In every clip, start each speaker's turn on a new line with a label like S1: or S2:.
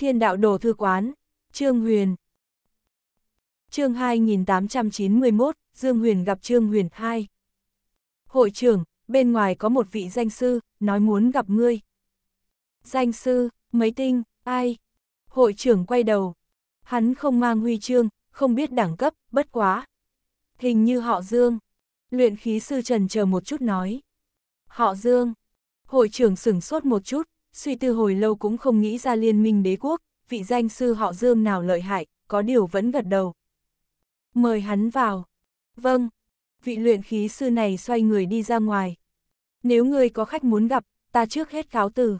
S1: Thiên đạo đồ thư quán, Trương Huyền. Chương 2891, Dương Huyền gặp Trương Huyền 2. Hội trưởng, bên ngoài có một vị danh sư, nói muốn gặp ngươi. Danh sư, mấy tinh, ai? Hội trưởng quay đầu. Hắn không mang huy chương, không biết đẳng cấp, bất quá. Hình như họ Dương. Luyện khí sư trần chờ một chút nói. Họ Dương. Hội trưởng sửng sốt một chút, suy tư hồi lâu cũng không nghĩ ra liên minh đế quốc, vị danh sư họ Dương nào lợi hại, có điều vẫn gật đầu. Mời hắn vào. Vâng. Vị luyện khí sư này xoay người đi ra ngoài. Nếu ngươi có khách muốn gặp, ta trước hết cáo từ.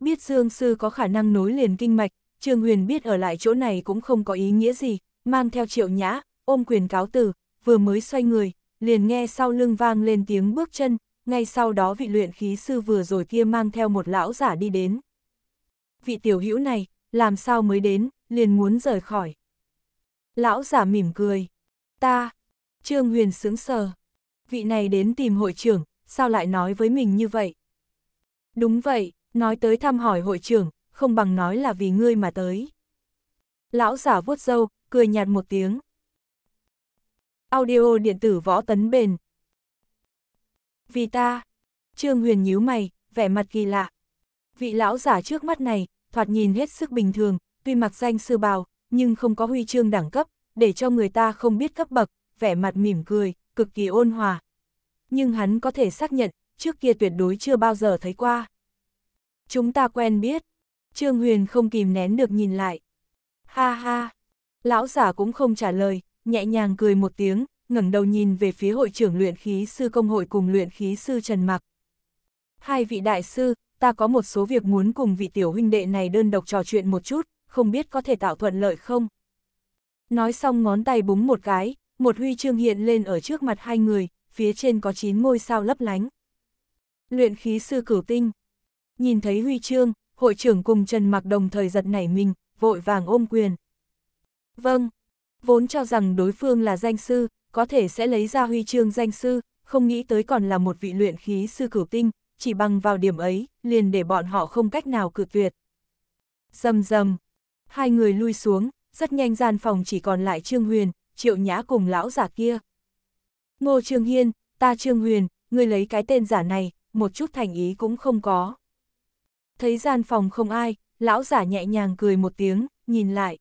S1: Biết Dương sư có khả năng nối liền kinh mạch, Trương Huyền biết ở lại chỗ này cũng không có ý nghĩa gì, mang theo triệu nhã, ôm quyền cáo từ, vừa mới xoay người, liền nghe sau lưng vang lên tiếng bước chân, ngay sau đó vị luyện khí sư vừa rồi kia mang theo một lão giả đi đến. Vị tiểu hữu này, làm sao mới đến, liền muốn rời khỏi. Lão giả mỉm cười. Ta, Trương Huyền sướng sờ. Vị này đến tìm hội trưởng, sao lại nói với mình như vậy? Đúng vậy, nói tới thăm hỏi hội trưởng, không bằng nói là vì ngươi mà tới. Lão giả vuốt râu, cười nhạt một tiếng. Audio điện tử võ tấn bền, vì ta, Trương Huyền nhíu mày, vẻ mặt kỳ lạ. Vị lão giả trước mắt này, thoạt nhìn hết sức bình thường, tuy mặc danh sư bào, nhưng không có huy chương đẳng cấp, để cho người ta không biết cấp bậc, vẻ mặt mỉm cười, cực kỳ ôn hòa. Nhưng hắn có thể xác nhận, trước kia tuyệt đối chưa bao giờ thấy qua. Chúng ta quen biết. Trương Huyền không kìm nén được nhìn lại. Ha ha. Lão giả cũng không trả lời, nhẹ nhàng cười một tiếng, ngẩng đầu nhìn về phía hội trưởng luyện khí sư công hội cùng luyện khí sư Trần Mặc. Hai vị đại sư, ta có một số việc muốn cùng vị tiểu huynh đệ này đơn độc trò chuyện một chút, không biết có thể tạo thuận lợi không? Nói xong ngón tay búng một cái, một huy chương hiện lên ở trước mặt hai người, phía trên có chín ngôi sao lấp lánh. Luyện khí sư cửu tinh. Nhìn thấy huy chương, hội trưởng cùng Trần Mặc đồng thời giật nảy mình, vội vàng ôm quyền. Vâng, vốn cho rằng đối phương là danh sư, có thể sẽ lấy ra huy chương danh sư, không nghĩ tới còn là một vị luyện khí sư cửu tinh, chỉ bằng vào điểm ấy, liền để bọn họ không cách nào cự tuyệt. Dầm dầm, hai người lui xuống, rất nhanh gian phòng chỉ còn lại Trương Huyền, Triệu Nhã cùng lão giả kia. Ngô Trương Hiên, ta Trương Huyền, người lấy cái tên giả này, một chút thành ý cũng không có. Thấy gian phòng không ai, lão giả nhẹ nhàng cười một tiếng, nhìn lại.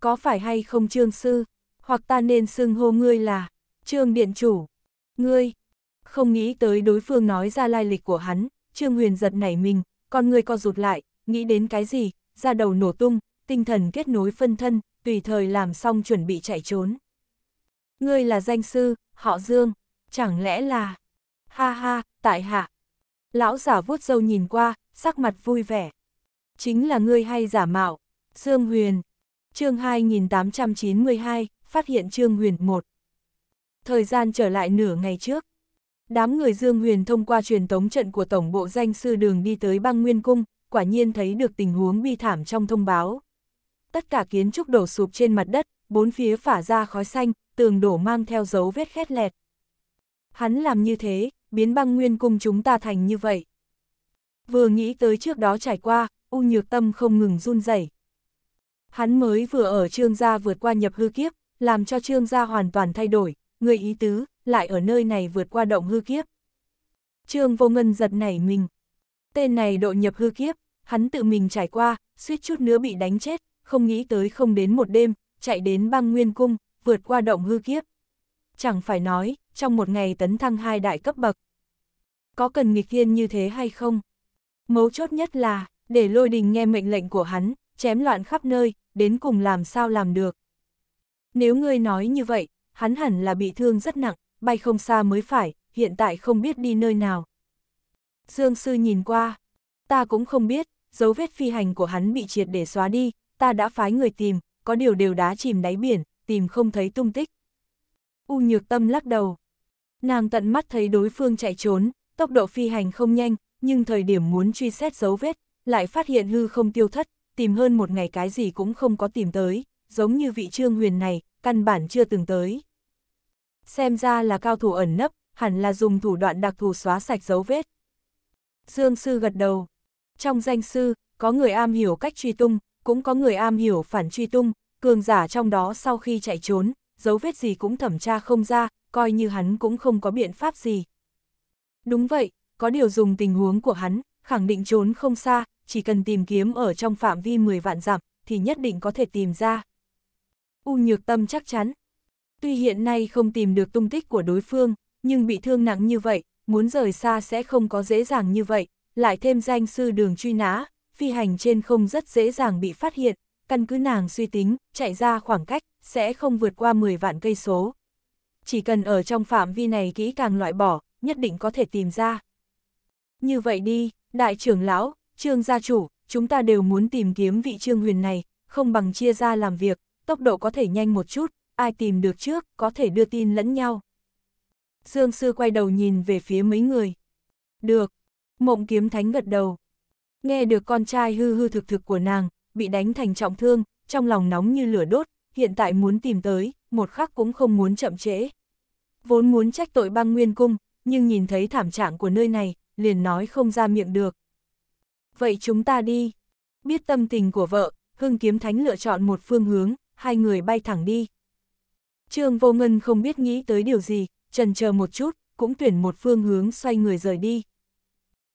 S1: Có phải hay không Trương Sư? hoặc ta nên xưng hô ngươi là Trương Điện Chủ. Ngươi, không nghĩ tới đối phương nói ra lai lịch của hắn, Trương Huyền giật nảy mình, con ngươi co rụt lại, nghĩ đến cái gì, ra đầu nổ tung, tinh thần kết nối phân thân, tùy thời làm xong chuẩn bị chạy trốn. Ngươi là danh sư, họ Dương, chẳng lẽ là... Ha ha, tại hạ. Lão giả vuốt dâu nhìn qua, sắc mặt vui vẻ. Chính là ngươi hay giả mạo, Dương Huyền. chương 2892, phát hiện Trương Huyền một. Thời gian trở lại nửa ngày trước, đám người Dương Huyền thông qua truyền tống trận của Tổng bộ danh sư đường đi tới băng Nguyên Cung, quả nhiên thấy được tình huống bi thảm trong thông báo. Tất cả kiến trúc đổ sụp trên mặt đất, bốn phía phả ra khói xanh, tường đổ mang theo dấu vết khét lẹt. Hắn làm như thế, biến băng Nguyên Cung chúng ta thành như vậy. Vừa nghĩ tới trước đó trải qua, U Nhược Tâm không ngừng run rẩy. Hắn mới vừa ở trương gia vượt qua nhập hư kiếp, làm cho trương gia hoàn toàn thay đổi, người ý tứ, lại ở nơi này vượt qua động hư kiếp. Trương vô ngân giật nảy mình. Tên này độ nhập hư kiếp, hắn tự mình trải qua, suýt chút nữa bị đánh chết, không nghĩ tới không đến một đêm, chạy đến băng nguyên cung, vượt qua động hư kiếp. Chẳng phải nói, trong một ngày tấn thăng hai đại cấp bậc. Có cần nghịch thiên như thế hay không? Mấu chốt nhất là, để lôi đình nghe mệnh lệnh của hắn, chém loạn khắp nơi, đến cùng làm sao làm được. Nếu ngươi nói như vậy, hắn hẳn là bị thương rất nặng, bay không xa mới phải, hiện tại không biết đi nơi nào. Dương Sư nhìn qua, ta cũng không biết, dấu vết phi hành của hắn bị triệt để xóa đi, ta đã phái người tìm, có điều đều đá chìm đáy biển, tìm không thấy tung tích. U nhược tâm lắc đầu. Nàng tận mắt thấy đối phương chạy trốn, tốc độ phi hành không nhanh, nhưng thời điểm muốn truy xét dấu vết, lại phát hiện hư không tiêu thất, tìm hơn một ngày cái gì cũng không có tìm tới giống như vị trương huyền này, căn bản chưa từng tới. Xem ra là cao thủ ẩn nấp, hẳn là dùng thủ đoạn đặc thù xóa sạch dấu vết. Dương sư gật đầu. Trong danh sư, có người am hiểu cách truy tung, cũng có người am hiểu phản truy tung, cường giả trong đó sau khi chạy trốn, dấu vết gì cũng thẩm tra không ra, coi như hắn cũng không có biện pháp gì. Đúng vậy, có điều dùng tình huống của hắn, khẳng định trốn không xa, chỉ cần tìm kiếm ở trong phạm vi 10 vạn dặm, thì nhất định có thể tìm ra. U nhược tâm chắc chắn. Tuy hiện nay không tìm được tung tích của đối phương, nhưng bị thương nặng như vậy, muốn rời xa sẽ không có dễ dàng như vậy, lại thêm danh sư đường truy nã, phi hành trên không rất dễ dàng bị phát hiện, căn cứ nàng suy tính, chạy ra khoảng cách, sẽ không vượt qua 10 vạn cây số. Chỉ cần ở trong phạm vi này kỹ càng loại bỏ, nhất định có thể tìm ra. Như vậy đi, đại trưởng lão, trương gia chủ, chúng ta đều muốn tìm kiếm vị trương huyền này, không bằng chia ra làm việc, tốc độ có thể nhanh một chút, ai tìm được trước, có thể đưa tin lẫn nhau. Dương Sư quay đầu nhìn về phía mấy người. Được, mộng kiếm thánh gật đầu. Nghe được con trai hư hư thực thực của nàng, bị đánh thành trọng thương, trong lòng nóng như lửa đốt, hiện tại muốn tìm tới, một khắc cũng không muốn chậm trễ. Vốn muốn trách tội băng nguyên cung, nhưng nhìn thấy thảm trạng của nơi này, liền nói không ra miệng được. Vậy chúng ta đi. Biết tâm tình của vợ, hưng kiếm thánh lựa chọn một phương hướng, hai người bay thẳng đi. Trương Vô Ngân không biết nghĩ tới điều gì, trần chờ một chút, cũng tuyển một phương hướng xoay người rời đi.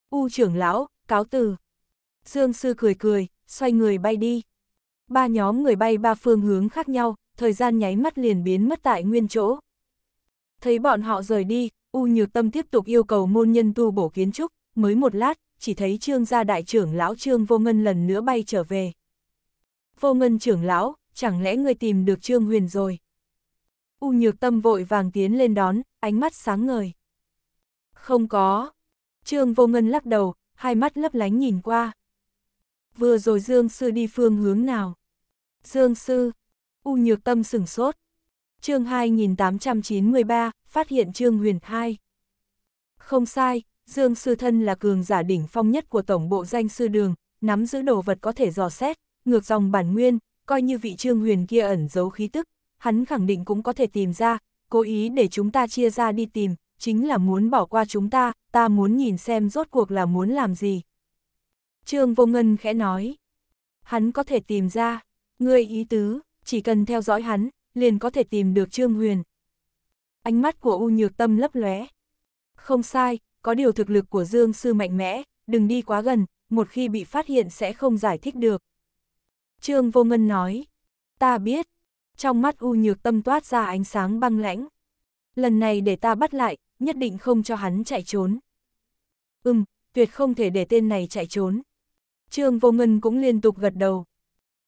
S1: U trưởng lão, cáo từ. Dương sư cười cười, xoay người bay đi. Ba nhóm người bay ba phương hướng khác nhau, thời gian nháy mắt liền biến mất tại nguyên chỗ. Thấy bọn họ rời đi, U Nhược Tâm tiếp tục yêu cầu môn nhân tu bổ kiến trúc, mới một lát, chỉ thấy trương gia đại trưởng lão trương vô ngân lần nữa bay trở về. Vô ngân trưởng lão, chẳng lẽ người tìm được Trương Huyền rồi? U nhược tâm vội vàng tiến lên đón, ánh mắt sáng ngời. Không có. Trương vô ngân lắc đầu, hai mắt lấp lánh nhìn qua. Vừa rồi Dương Sư đi phương hướng nào? Dương Sư. U nhược tâm sửng sốt. Chương 2893, phát hiện Trương Huyền 2. Không sai, Dương Sư Thân là cường giả đỉnh phong nhất của tổng bộ danh sư đường, nắm giữ đồ vật có thể dò xét, ngược dòng bản nguyên, coi như vị trương huyền kia ẩn giấu khí tức, hắn khẳng định cũng có thể tìm ra, cố ý để chúng ta chia ra đi tìm, chính là muốn bỏ qua chúng ta, ta muốn nhìn xem rốt cuộc là muốn làm gì. Trương Vô Ngân khẽ nói, hắn có thể tìm ra, ngươi ý tứ, chỉ cần theo dõi hắn, liền có thể tìm được Trương Huyền. Ánh mắt của U Nhược Tâm lấp lóe. Không sai, có điều thực lực của Dương Sư mạnh mẽ, đừng đi quá gần, một khi bị phát hiện sẽ không giải thích được. Trương Vô Ngân nói, ta biết, trong mắt U Nhược Tâm toát ra ánh sáng băng lãnh. Lần này để ta bắt lại, nhất định không cho hắn chạy trốn. Ừm, tuyệt không thể để tên này chạy trốn. Trương Vô Ngân cũng liên tục gật đầu.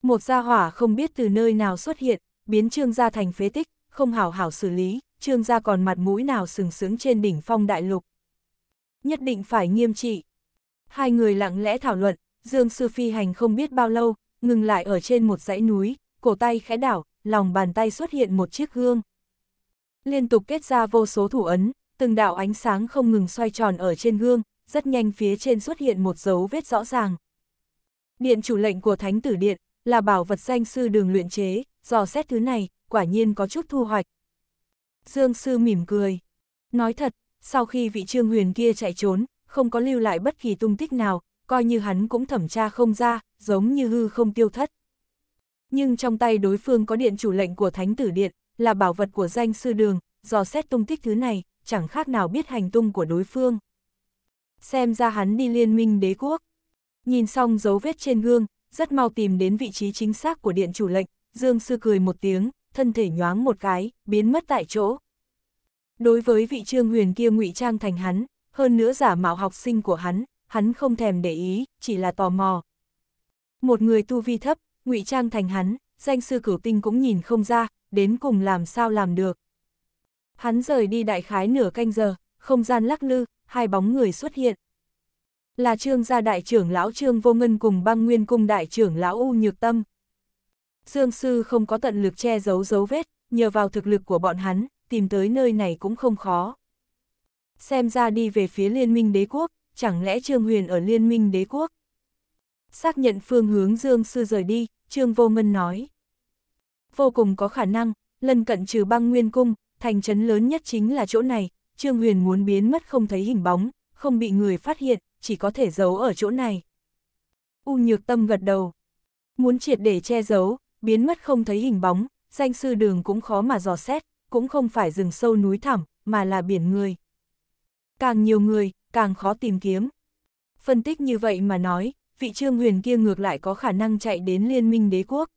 S1: Một gia hỏa không biết từ nơi nào xuất hiện, biến Trương gia thành phế tích, không hảo hảo xử lý, Trương gia còn mặt mũi nào sừng sững trên đỉnh phong đại lục. Nhất định phải nghiêm trị. Hai người lặng lẽ thảo luận, Dương Sư Phi Hành không biết bao lâu, ngừng lại ở trên một dãy núi, cổ tay khẽ đảo, lòng bàn tay xuất hiện một chiếc gương. Liên tục kết ra vô số thủ ấn, từng đạo ánh sáng không ngừng xoay tròn ở trên gương, rất nhanh phía trên xuất hiện một dấu vết rõ ràng. Điện chủ lệnh của Thánh Tử Điện là bảo vật danh sư đường luyện chế, dò xét thứ này, quả nhiên có chút thu hoạch. Dương sư mỉm cười. Nói thật, sau khi vị trương huyền kia chạy trốn, không có lưu lại bất kỳ tung tích nào, coi như hắn cũng thẩm tra không ra, giống như hư không tiêu thất. Nhưng trong tay đối phương có điện chủ lệnh của thánh tử điện, là bảo vật của danh sư đường, dò xét tung tích thứ này, chẳng khác nào biết hành tung của đối phương. Xem ra hắn đi liên minh đế quốc. Nhìn xong dấu vết trên gương, rất mau tìm đến vị trí chính xác của điện chủ lệnh, Dương Sư cười một tiếng, thân thể nhoáng một cái, biến mất tại chỗ. Đối với vị trương huyền kia ngụy trang thành hắn, hơn nữa giả mạo học sinh của hắn, hắn không thèm để ý, chỉ là tò mò, một người tu vi thấp, ngụy trang thành hắn, danh sư cửu tinh cũng nhìn không ra, đến cùng làm sao làm được. Hắn rời đi đại khái nửa canh giờ, không gian lắc lư, hai bóng người xuất hiện. Là trương gia đại trưởng lão trương vô ngân cùng băng nguyên cung đại trưởng lão U Nhược Tâm. Dương sư không có tận lực che giấu dấu vết, nhờ vào thực lực của bọn hắn, tìm tới nơi này cũng không khó. Xem ra đi về phía liên minh đế quốc, chẳng lẽ Trương Huyền ở liên minh đế quốc? xác nhận phương hướng Dương Sư rời đi, Trương Vô Ngân nói. Vô cùng có khả năng, lần cận trừ băng nguyên cung, thành trấn lớn nhất chính là chỗ này, Trương Huyền muốn biến mất không thấy hình bóng, không bị người phát hiện, chỉ có thể giấu ở chỗ này. U nhược tâm gật đầu. Muốn triệt để che giấu, biến mất không thấy hình bóng, danh sư đường cũng khó mà dò xét, cũng không phải rừng sâu núi thẳm, mà là biển người. Càng nhiều người, càng khó tìm kiếm. Phân tích như vậy mà nói, vị trương huyền kia ngược lại có khả năng chạy đến liên minh đế quốc.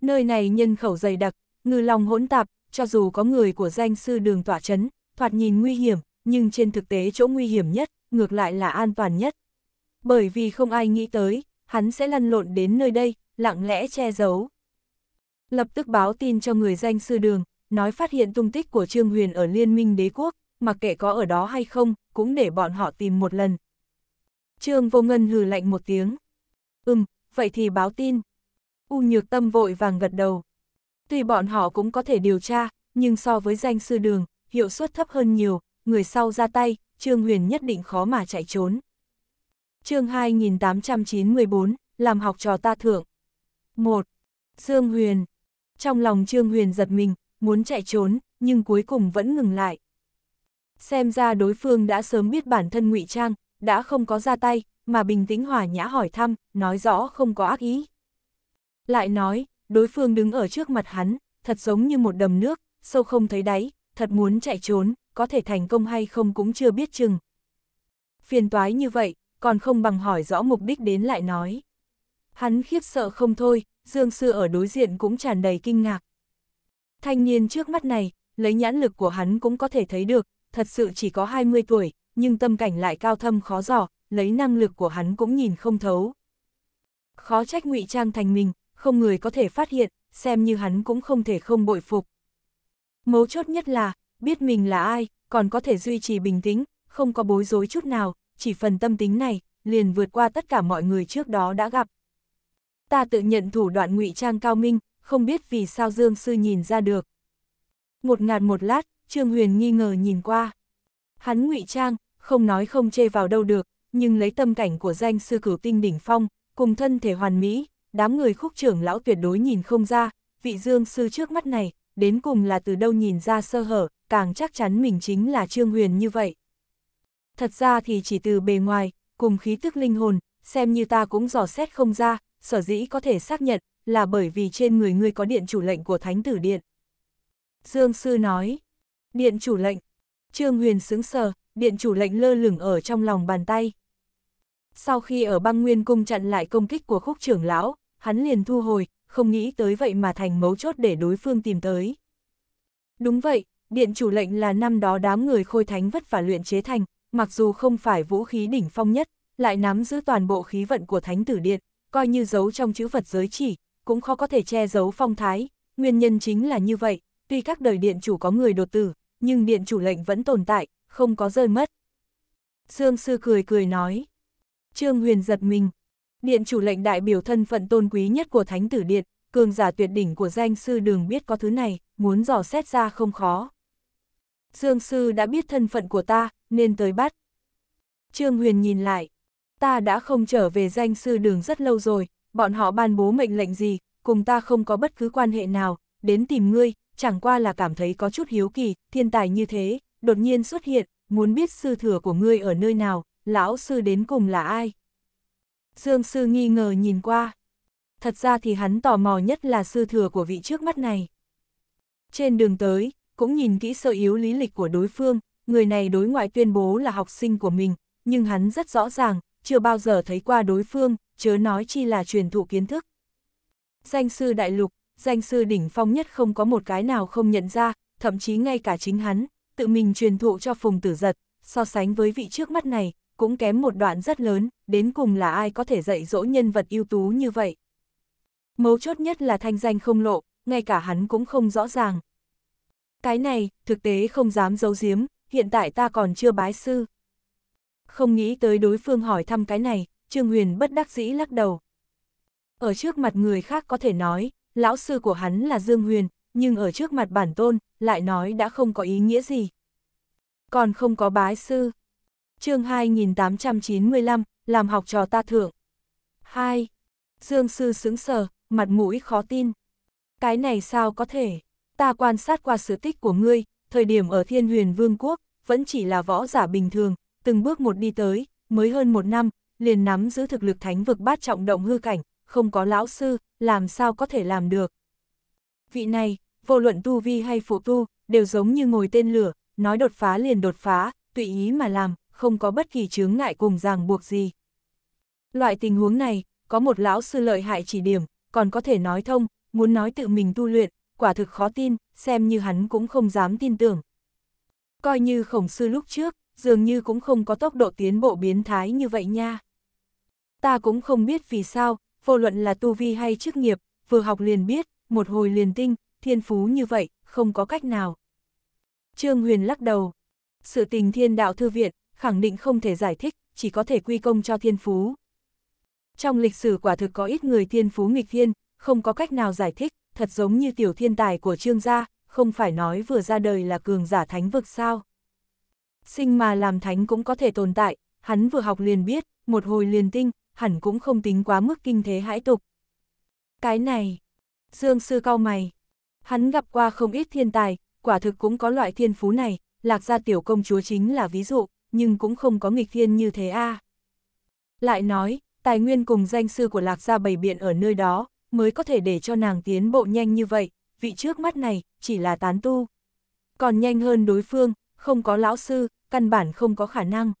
S1: Nơi này nhân khẩu dày đặc, ngư lòng hỗn tạp, cho dù có người của danh sư đường tỏa chấn, thoạt nhìn nguy hiểm, nhưng trên thực tế chỗ nguy hiểm nhất, ngược lại là an toàn nhất. Bởi vì không ai nghĩ tới, hắn sẽ lăn lộn đến nơi đây, lặng lẽ che giấu. Lập tức báo tin cho người danh sư đường, nói phát hiện tung tích của Trương Huyền ở Liên minh đế quốc, mặc kệ có ở đó hay không, cũng để bọn họ tìm một lần, Trương Vô Ngân hừ lạnh một tiếng. Ừm, vậy thì báo tin. U nhược tâm vội vàng gật đầu. Tuy bọn họ cũng có thể điều tra, nhưng so với danh sư đường, hiệu suất thấp hơn nhiều, người sau ra tay, Trương Huyền nhất định khó mà chạy trốn. chương 2894, làm học trò ta thượng. 1. Dương Huyền Trong lòng Trương Huyền giật mình, muốn chạy trốn, nhưng cuối cùng vẫn ngừng lại. Xem ra đối phương đã sớm biết bản thân ngụy Trang, đã không có ra tay, mà bình tĩnh hòa nhã hỏi thăm, nói rõ không có ác ý. Lại nói, đối phương đứng ở trước mặt hắn, thật giống như một đầm nước, sâu không thấy đáy, thật muốn chạy trốn, có thể thành công hay không cũng chưa biết chừng. Phiền toái như vậy, còn không bằng hỏi rõ mục đích đến lại nói. Hắn khiếp sợ không thôi, Dương Sư ở đối diện cũng tràn đầy kinh ngạc. Thanh niên trước mắt này, lấy nhãn lực của hắn cũng có thể thấy được, thật sự chỉ có 20 tuổi, nhưng tâm cảnh lại cao thâm khó dò, lấy năng lực của hắn cũng nhìn không thấu. Khó trách ngụy trang thành mình, không người có thể phát hiện, xem như hắn cũng không thể không bội phục. Mấu chốt nhất là, biết mình là ai, còn có thể duy trì bình tĩnh, không có bối rối chút nào, chỉ phần tâm tính này, liền vượt qua tất cả mọi người trước đó đã gặp. Ta tự nhận thủ đoạn ngụy trang cao minh, không biết vì sao Dương Sư nhìn ra được. Một ngạt một lát, Trương Huyền nghi ngờ nhìn qua. Hắn ngụy trang, không nói không chê vào đâu được, nhưng lấy tâm cảnh của danh sư cửu tinh đỉnh phong, cùng thân thể hoàn mỹ, đám người khúc trưởng lão tuyệt đối nhìn không ra, vị dương sư trước mắt này, đến cùng là từ đâu nhìn ra sơ hở, càng chắc chắn mình chính là Trương Huyền như vậy. Thật ra thì chỉ từ bề ngoài, cùng khí tức linh hồn, xem như ta cũng dò xét không ra, sở dĩ có thể xác nhận, là bởi vì trên người ngươi có điện chủ lệnh của Thánh Tử Điện. Dương Sư nói, điện chủ lệnh, Trương Huyền sướng sờ, điện chủ lệnh lơ lửng ở trong lòng bàn tay. Sau khi ở băng nguyên cung chặn lại công kích của khúc trưởng lão, hắn liền thu hồi, không nghĩ tới vậy mà thành mấu chốt để đối phương tìm tới. Đúng vậy, điện chủ lệnh là năm đó đám người khôi thánh vất vả luyện chế thành, mặc dù không phải vũ khí đỉnh phong nhất, lại nắm giữ toàn bộ khí vận của thánh tử điện, coi như giấu trong chữ vật giới chỉ, cũng khó có thể che giấu phong thái, nguyên nhân chính là như vậy, tuy các đời điện chủ có người đột tử, nhưng điện chủ lệnh vẫn tồn tại, không có rơi mất. Dương sư cười cười nói. Trương Huyền giật mình. Điện chủ lệnh đại biểu thân phận tôn quý nhất của Thánh Tử Điện, cường giả tuyệt đỉnh của danh sư đường biết có thứ này, muốn dò xét ra không khó. Dương sư đã biết thân phận của ta, nên tới bắt. Trương Huyền nhìn lại. Ta đã không trở về danh sư đường rất lâu rồi, bọn họ ban bố mệnh lệnh gì, cùng ta không có bất cứ quan hệ nào, đến tìm ngươi, chẳng qua là cảm thấy có chút hiếu kỳ, thiên tài như thế, đột nhiên xuất hiện, muốn biết sư thừa của ngươi ở nơi nào, lão sư đến cùng là ai. Dương sư nghi ngờ nhìn qua. Thật ra thì hắn tò mò nhất là sư thừa của vị trước mắt này. Trên đường tới, cũng nhìn kỹ sơ yếu lý lịch của đối phương, người này đối ngoại tuyên bố là học sinh của mình, nhưng hắn rất rõ ràng, chưa bao giờ thấy qua đối phương, chớ nói chi là truyền thụ kiến thức. Danh sư đại lục, danh sư đỉnh phong nhất không có một cái nào không nhận ra, thậm chí ngay cả chính hắn, tự mình truyền thụ cho Phùng Tử Giật, so sánh với vị trước mắt này, cũng kém một đoạn rất lớn, đến cùng là ai có thể dạy dỗ nhân vật ưu tú như vậy. Mấu chốt nhất là thanh danh không lộ, ngay cả hắn cũng không rõ ràng. Cái này, thực tế không dám giấu giếm, hiện tại ta còn chưa bái sư. Không nghĩ tới đối phương hỏi thăm cái này, Trương Huyền bất đắc dĩ lắc đầu. Ở trước mặt người khác có thể nói, lão sư của hắn là Dương Huyền, nhưng ở trước mặt bản tôn, lại nói đã không có ý nghĩa gì. Còn không có bái sư. chương 2895, làm học trò ta thượng. 2. Dương sư sững sờ, mặt mũi khó tin. Cái này sao có thể? Ta quan sát qua sự tích của ngươi, thời điểm ở thiên huyền vương quốc, vẫn chỉ là võ giả bình thường, từng bước một đi tới, mới hơn một năm, liền nắm giữ thực lực thánh vực bát trọng động hư cảnh, không có lão sư, làm sao có thể làm được. Vị này, vô luận tu vi hay phụ tu, đều giống như ngồi tên lửa, nói đột phá liền đột phá, tùy ý mà làm, không có bất kỳ chướng ngại cùng ràng buộc gì. Loại tình huống này, có một lão sư lợi hại chỉ điểm, còn có thể nói thông, muốn nói tự mình tu luyện, quả thực khó tin, xem như hắn cũng không dám tin tưởng. Coi như khổng sư lúc trước, dường như cũng không có tốc độ tiến bộ biến thái như vậy nha. Ta cũng không biết vì sao, vô luận là tu vi hay chức nghiệp, vừa học liền biết, một hồi liền tinh, thiên phú như vậy, không có cách nào. Trương Huyền lắc đầu. Sự tình thiên đạo thư viện, khẳng định không thể giải thích, chỉ có thể quy công cho thiên phú. Trong lịch sử quả thực có ít người thiên phú nghịch thiên, không có cách nào giải thích, thật giống như tiểu thiên tài của Trương gia, không phải nói vừa ra đời là cường giả thánh vực sao. Sinh mà làm thánh cũng có thể tồn tại, hắn vừa học liền biết, một hồi liền tinh, hẳn cũng không tính quá mức kinh thế hãi tục. Cái này, Dương sư cau mày. Hắn gặp qua không ít thiên tài, quả thực cũng có loại thiên phú này, lạc gia tiểu công chúa chính là ví dụ, nhưng cũng không có nghịch thiên như thế a. Lại nói, tài nguyên cùng danh sư của lạc gia bầy biện ở nơi đó, mới có thể để cho nàng tiến bộ nhanh như vậy, vị trước mắt này, chỉ là tán tu. Còn nhanh hơn đối phương, không có lão sư, căn bản không có khả năng.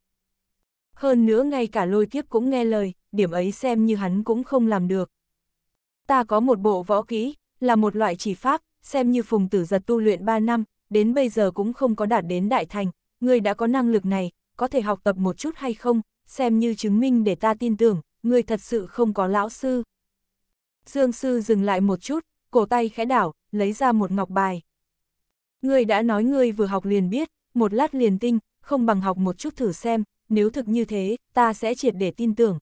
S1: Hơn nữa ngay cả lôi kiếp cũng nghe lời, điểm ấy xem như hắn cũng không làm được ta có một bộ võ kỹ, là một loại chỉ pháp, xem như phùng tử giật tu luyện 3 năm, đến bây giờ cũng không có đạt đến đại thành, ngươi đã có năng lực này, có thể học tập một chút hay không, xem như chứng minh để ta tin tưởng, ngươi thật sự không có lão sư. Dương sư dừng lại một chút, cổ tay khẽ đảo, lấy ra một ngọc bài. Ngươi đã nói ngươi vừa học liền biết, một lát liền tinh, không bằng học một chút thử xem, nếu thực như thế, ta sẽ triệt để tin tưởng.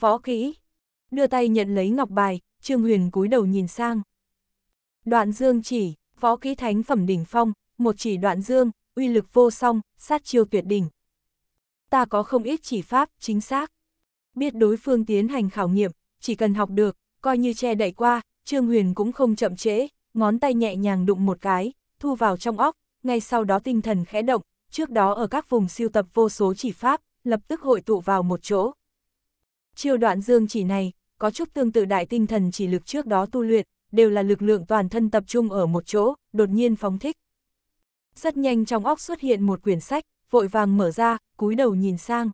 S1: Võ kỹ đưa tay nhận lấy ngọc bài, Trương Huyền cúi đầu nhìn sang. Đoạn dương chỉ, võ kỹ thánh phẩm đỉnh phong, một chỉ đoạn dương, uy lực vô song, sát chiêu tuyệt đỉnh. Ta có không ít chỉ pháp, chính xác. Biết đối phương tiến hành khảo nghiệm, chỉ cần học được, coi như che đậy qua, Trương Huyền cũng không chậm trễ, ngón tay nhẹ nhàng đụng một cái, thu vào trong óc, ngay sau đó tinh thần khẽ động, trước đó ở các vùng siêu tập vô số chỉ pháp, lập tức hội tụ vào một chỗ. Chiêu đoạn dương chỉ này, có chút tương tự đại tinh thần chỉ lực trước đó tu luyện, đều là lực lượng toàn thân tập trung ở một chỗ, đột nhiên phóng thích. Rất nhanh trong óc xuất hiện một quyển sách, vội vàng mở ra, cúi đầu nhìn sang.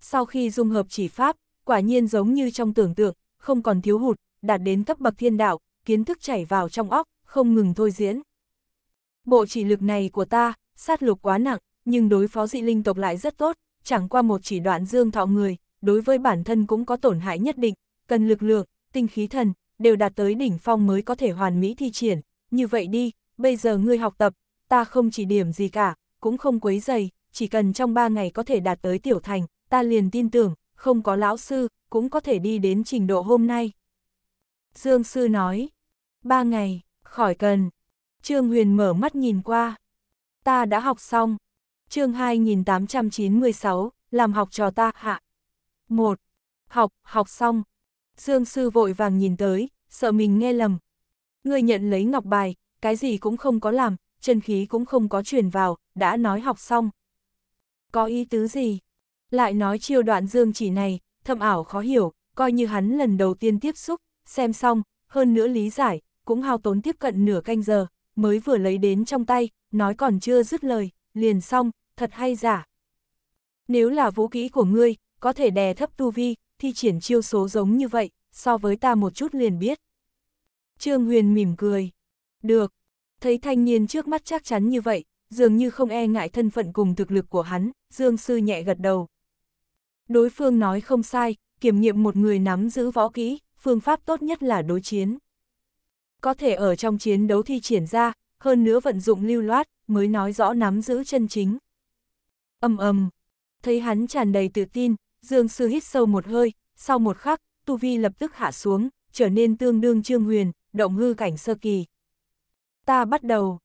S1: Sau khi dung hợp chỉ pháp, quả nhiên giống như trong tưởng tượng, không còn thiếu hụt, đạt đến cấp bậc thiên đạo, kiến thức chảy vào trong óc, không ngừng thôi diễn. Bộ chỉ lực này của ta, sát lục quá nặng, nhưng đối phó dị linh tộc lại rất tốt, chẳng qua một chỉ đoạn dương thọ người, đối với bản thân cũng có tổn hại nhất định, cần lực lượng, tinh khí thần, đều đạt tới đỉnh phong mới có thể hoàn mỹ thi triển. Như vậy đi, bây giờ ngươi học tập, ta không chỉ điểm gì cả, cũng không quấy dày, chỉ cần trong 3 ngày có thể đạt tới tiểu thành, ta liền tin tưởng, không có lão sư, cũng có thể đi đến trình độ hôm nay. Dương sư nói, 3 ngày, khỏi cần. Trương Huyền mở mắt nhìn qua. Ta đã học xong. Chương 2896, làm học trò ta hạ một Học, học xong. Dương sư vội vàng nhìn tới, sợ mình nghe lầm. Người nhận lấy ngọc bài, cái gì cũng không có làm, chân khí cũng không có truyền vào, đã nói học xong. Có ý tứ gì? Lại nói chiêu đoạn dương chỉ này, thâm ảo khó hiểu, coi như hắn lần đầu tiên tiếp xúc, xem xong, hơn nữa lý giải, cũng hao tốn tiếp cận nửa canh giờ, mới vừa lấy đến trong tay, nói còn chưa dứt lời, liền xong, thật hay giả. Nếu là vũ kỹ của ngươi, có thể đè thấp tu vi, thi triển chiêu số giống như vậy, so với ta một chút liền biết. Trương Huyền mỉm cười. Được. Thấy thanh niên trước mắt chắc chắn như vậy, dường như không e ngại thân phận cùng thực lực của hắn, Dương Sư nhẹ gật đầu. Đối phương nói không sai, kiểm nghiệm một người nắm giữ võ kỹ, phương pháp tốt nhất là đối chiến. Có thể ở trong chiến đấu thi triển ra, hơn nữa vận dụng lưu loát, mới nói rõ nắm giữ chân chính. Âm ầm, thấy hắn tràn đầy tự tin, Dương Sư hít sâu một hơi, sau một khắc, tu vi lập tức hạ xuống, trở nên tương đương Trương Huyền, động hư cảnh sơ kỳ. Ta bắt đầu.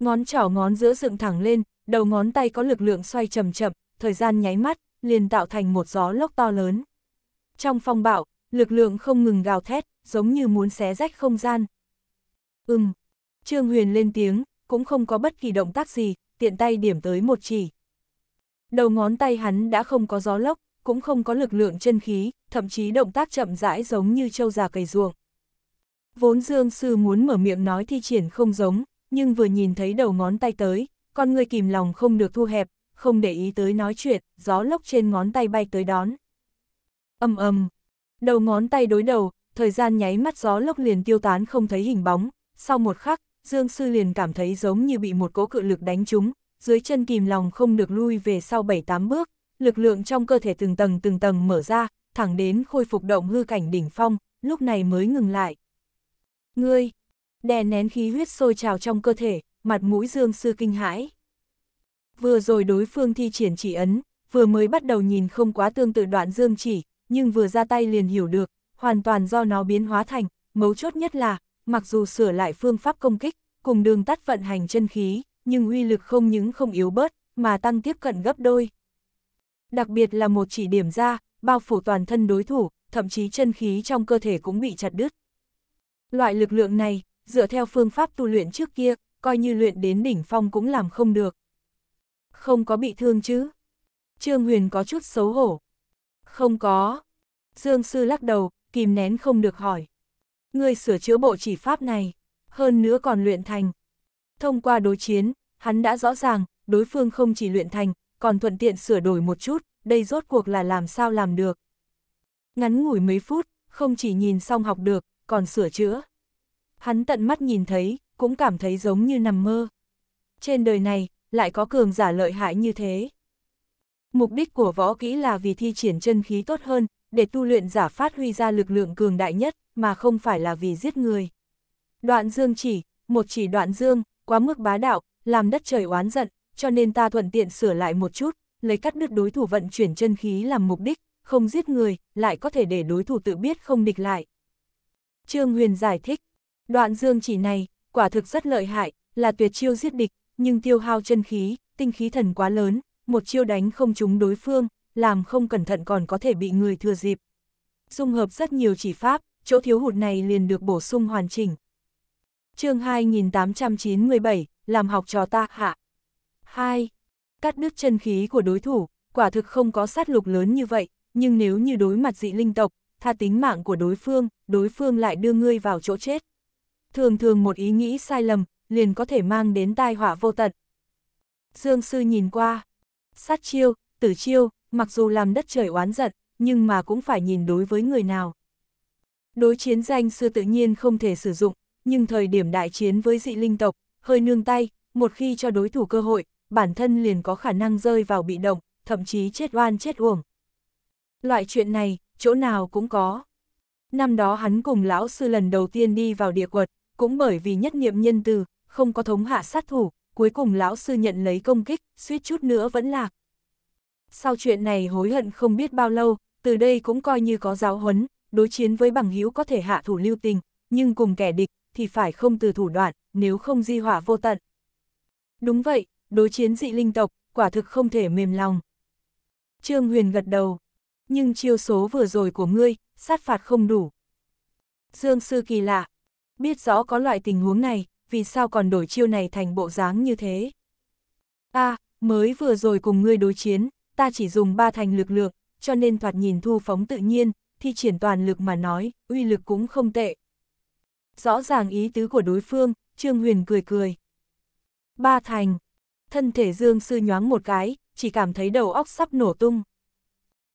S1: Ngón trỏ ngón giữa dựng thẳng lên, đầu ngón tay có lực lượng xoay chậm chậm, thời gian nháy mắt, liền tạo thành một gió lốc to lớn. Trong phong bạo, lực lượng không ngừng gào thét, giống như muốn xé rách không gian. Ừm. Trương Huyền lên tiếng, cũng không có bất kỳ động tác gì, tiện tay điểm tới một chỉ. Đầu ngón tay hắn đã không có gió lốc, cũng không có lực lượng chân khí, thậm chí động tác chậm rãi giống như trâu già cày ruộng. Vốn Dương Sư muốn mở miệng nói thi triển không giống, nhưng vừa nhìn thấy đầu ngón tay tới, con người kìm lòng không được thu hẹp, không để ý tới nói chuyện, gió lốc trên ngón tay bay tới đón. Âm âm, đầu ngón tay đối đầu, thời gian nháy mắt gió lốc liền tiêu tán không thấy hình bóng, sau một khắc, Dương Sư liền cảm thấy giống như bị một cỗ cự lực đánh trúng, dưới chân kìm lòng không được lui về sau 7-8 bước, lực lượng trong cơ thể từng tầng từng tầng mở ra, thẳng đến khôi phục động hư cảnh đỉnh phong, lúc này mới ngừng lại. Ngươi, đè nén khí huyết sôi trào trong cơ thể, mặt mũi dương sư kinh hãi. Vừa rồi đối phương thi triển chỉ ấn, vừa mới bắt đầu nhìn không quá tương tự đoạn dương chỉ, nhưng vừa ra tay liền hiểu được, hoàn toàn do nó biến hóa thành, mấu chốt nhất là, mặc dù sửa lại phương pháp công kích, cùng đường tắt vận hành chân khí, nhưng uy lực không những không yếu bớt, mà tăng tiếp cận gấp đôi đặc biệt là một chỉ điểm ra, bao phủ toàn thân đối thủ, thậm chí chân khí trong cơ thể cũng bị chặt đứt. Loại lực lượng này, dựa theo phương pháp tu luyện trước kia, coi như luyện đến đỉnh phong cũng làm không được. Không có bị thương chứ? Trương Huyền có chút xấu hổ. Không có. Dương Sư lắc đầu, kìm nén không được hỏi. người sửa chữa bộ chỉ pháp này, hơn nữa còn luyện thành. Thông qua đối chiến, hắn đã rõ ràng, đối phương không chỉ luyện thành, còn thuận tiện sửa đổi một chút, đây rốt cuộc là làm sao làm được. Ngắn ngủi mấy phút, không chỉ nhìn xong học được, còn sửa chữa. Hắn tận mắt nhìn thấy, cũng cảm thấy giống như nằm mơ. Trên đời này, lại có cường giả lợi hại như thế. Mục đích của võ kỹ là vì thi triển chân khí tốt hơn, để tu luyện giả phát huy ra lực lượng cường đại nhất, mà không phải là vì giết người. Đoạn dương chỉ, một chỉ đoạn dương, quá mức bá đạo, làm đất trời oán giận, cho nên ta thuận tiện sửa lại một chút, lấy cắt đứt đối thủ vận chuyển chân khí làm mục đích, không giết người, lại có thể để đối thủ tự biết không địch lại. Trương Huyền giải thích, đoạn dương chỉ này, quả thực rất lợi hại, là tuyệt chiêu giết địch, nhưng tiêu hao chân khí, tinh khí thần quá lớn, một chiêu đánh không trúng đối phương, làm không cẩn thận còn có thể bị người thừa dịp. Dung hợp rất nhiều chỉ pháp, chỗ thiếu hụt này liền được bổ sung hoàn chỉnh. chương 2897, làm học trò ta hạ. 2. Cắt đứt chân khí của đối thủ, quả thực không có sát lục lớn như vậy, nhưng nếu như đối mặt dị linh tộc, tha tính mạng của đối phương, đối phương lại đưa ngươi vào chỗ chết. Thường thường một ý nghĩ sai lầm, liền có thể mang đến tai họa vô tận. Dương Sư nhìn qua, sát chiêu, tử chiêu, mặc dù làm đất trời oán giận, nhưng mà cũng phải nhìn đối với người nào. Đối chiến danh sư tự nhiên không thể sử dụng, nhưng thời điểm đại chiến với dị linh tộc, hơi nương tay, một khi cho đối thủ cơ hội, bản thân liền có khả năng rơi vào bị động, thậm chí chết oan chết uổng. Loại chuyện này, chỗ nào cũng có. Năm đó hắn cùng lão sư lần đầu tiên đi vào địa quật, cũng bởi vì nhất niệm nhân từ, không có thống hạ sát thủ, cuối cùng lão sư nhận lấy công kích, suýt chút nữa vẫn lạc. Sau chuyện này hối hận không biết bao lâu, từ đây cũng coi như có giáo huấn, đối chiến với bằng hữu có thể hạ thủ lưu tình, nhưng cùng kẻ địch thì phải không từ thủ đoạn, nếu không di hỏa vô tận. Đúng vậy, đối chiến dị linh tộc, quả thực không thể mềm lòng. Trương Huyền gật đầu, nhưng chiêu số vừa rồi của ngươi, sát phạt không đủ. Dương Sư kỳ lạ, biết rõ có loại tình huống này, vì sao còn đổi chiêu này thành bộ dáng như thế? Ta à, mới vừa rồi cùng ngươi đối chiến, ta chỉ dùng ba thành lực lượng, cho nên thoạt nhìn thu phóng tự nhiên, thi triển toàn lực mà nói, uy lực cũng không tệ. Rõ ràng ý tứ của đối phương, Trương Huyền cười cười. Ba thành, thân thể Dương Sư nhoáng một cái, chỉ cảm thấy đầu óc sắp nổ tung.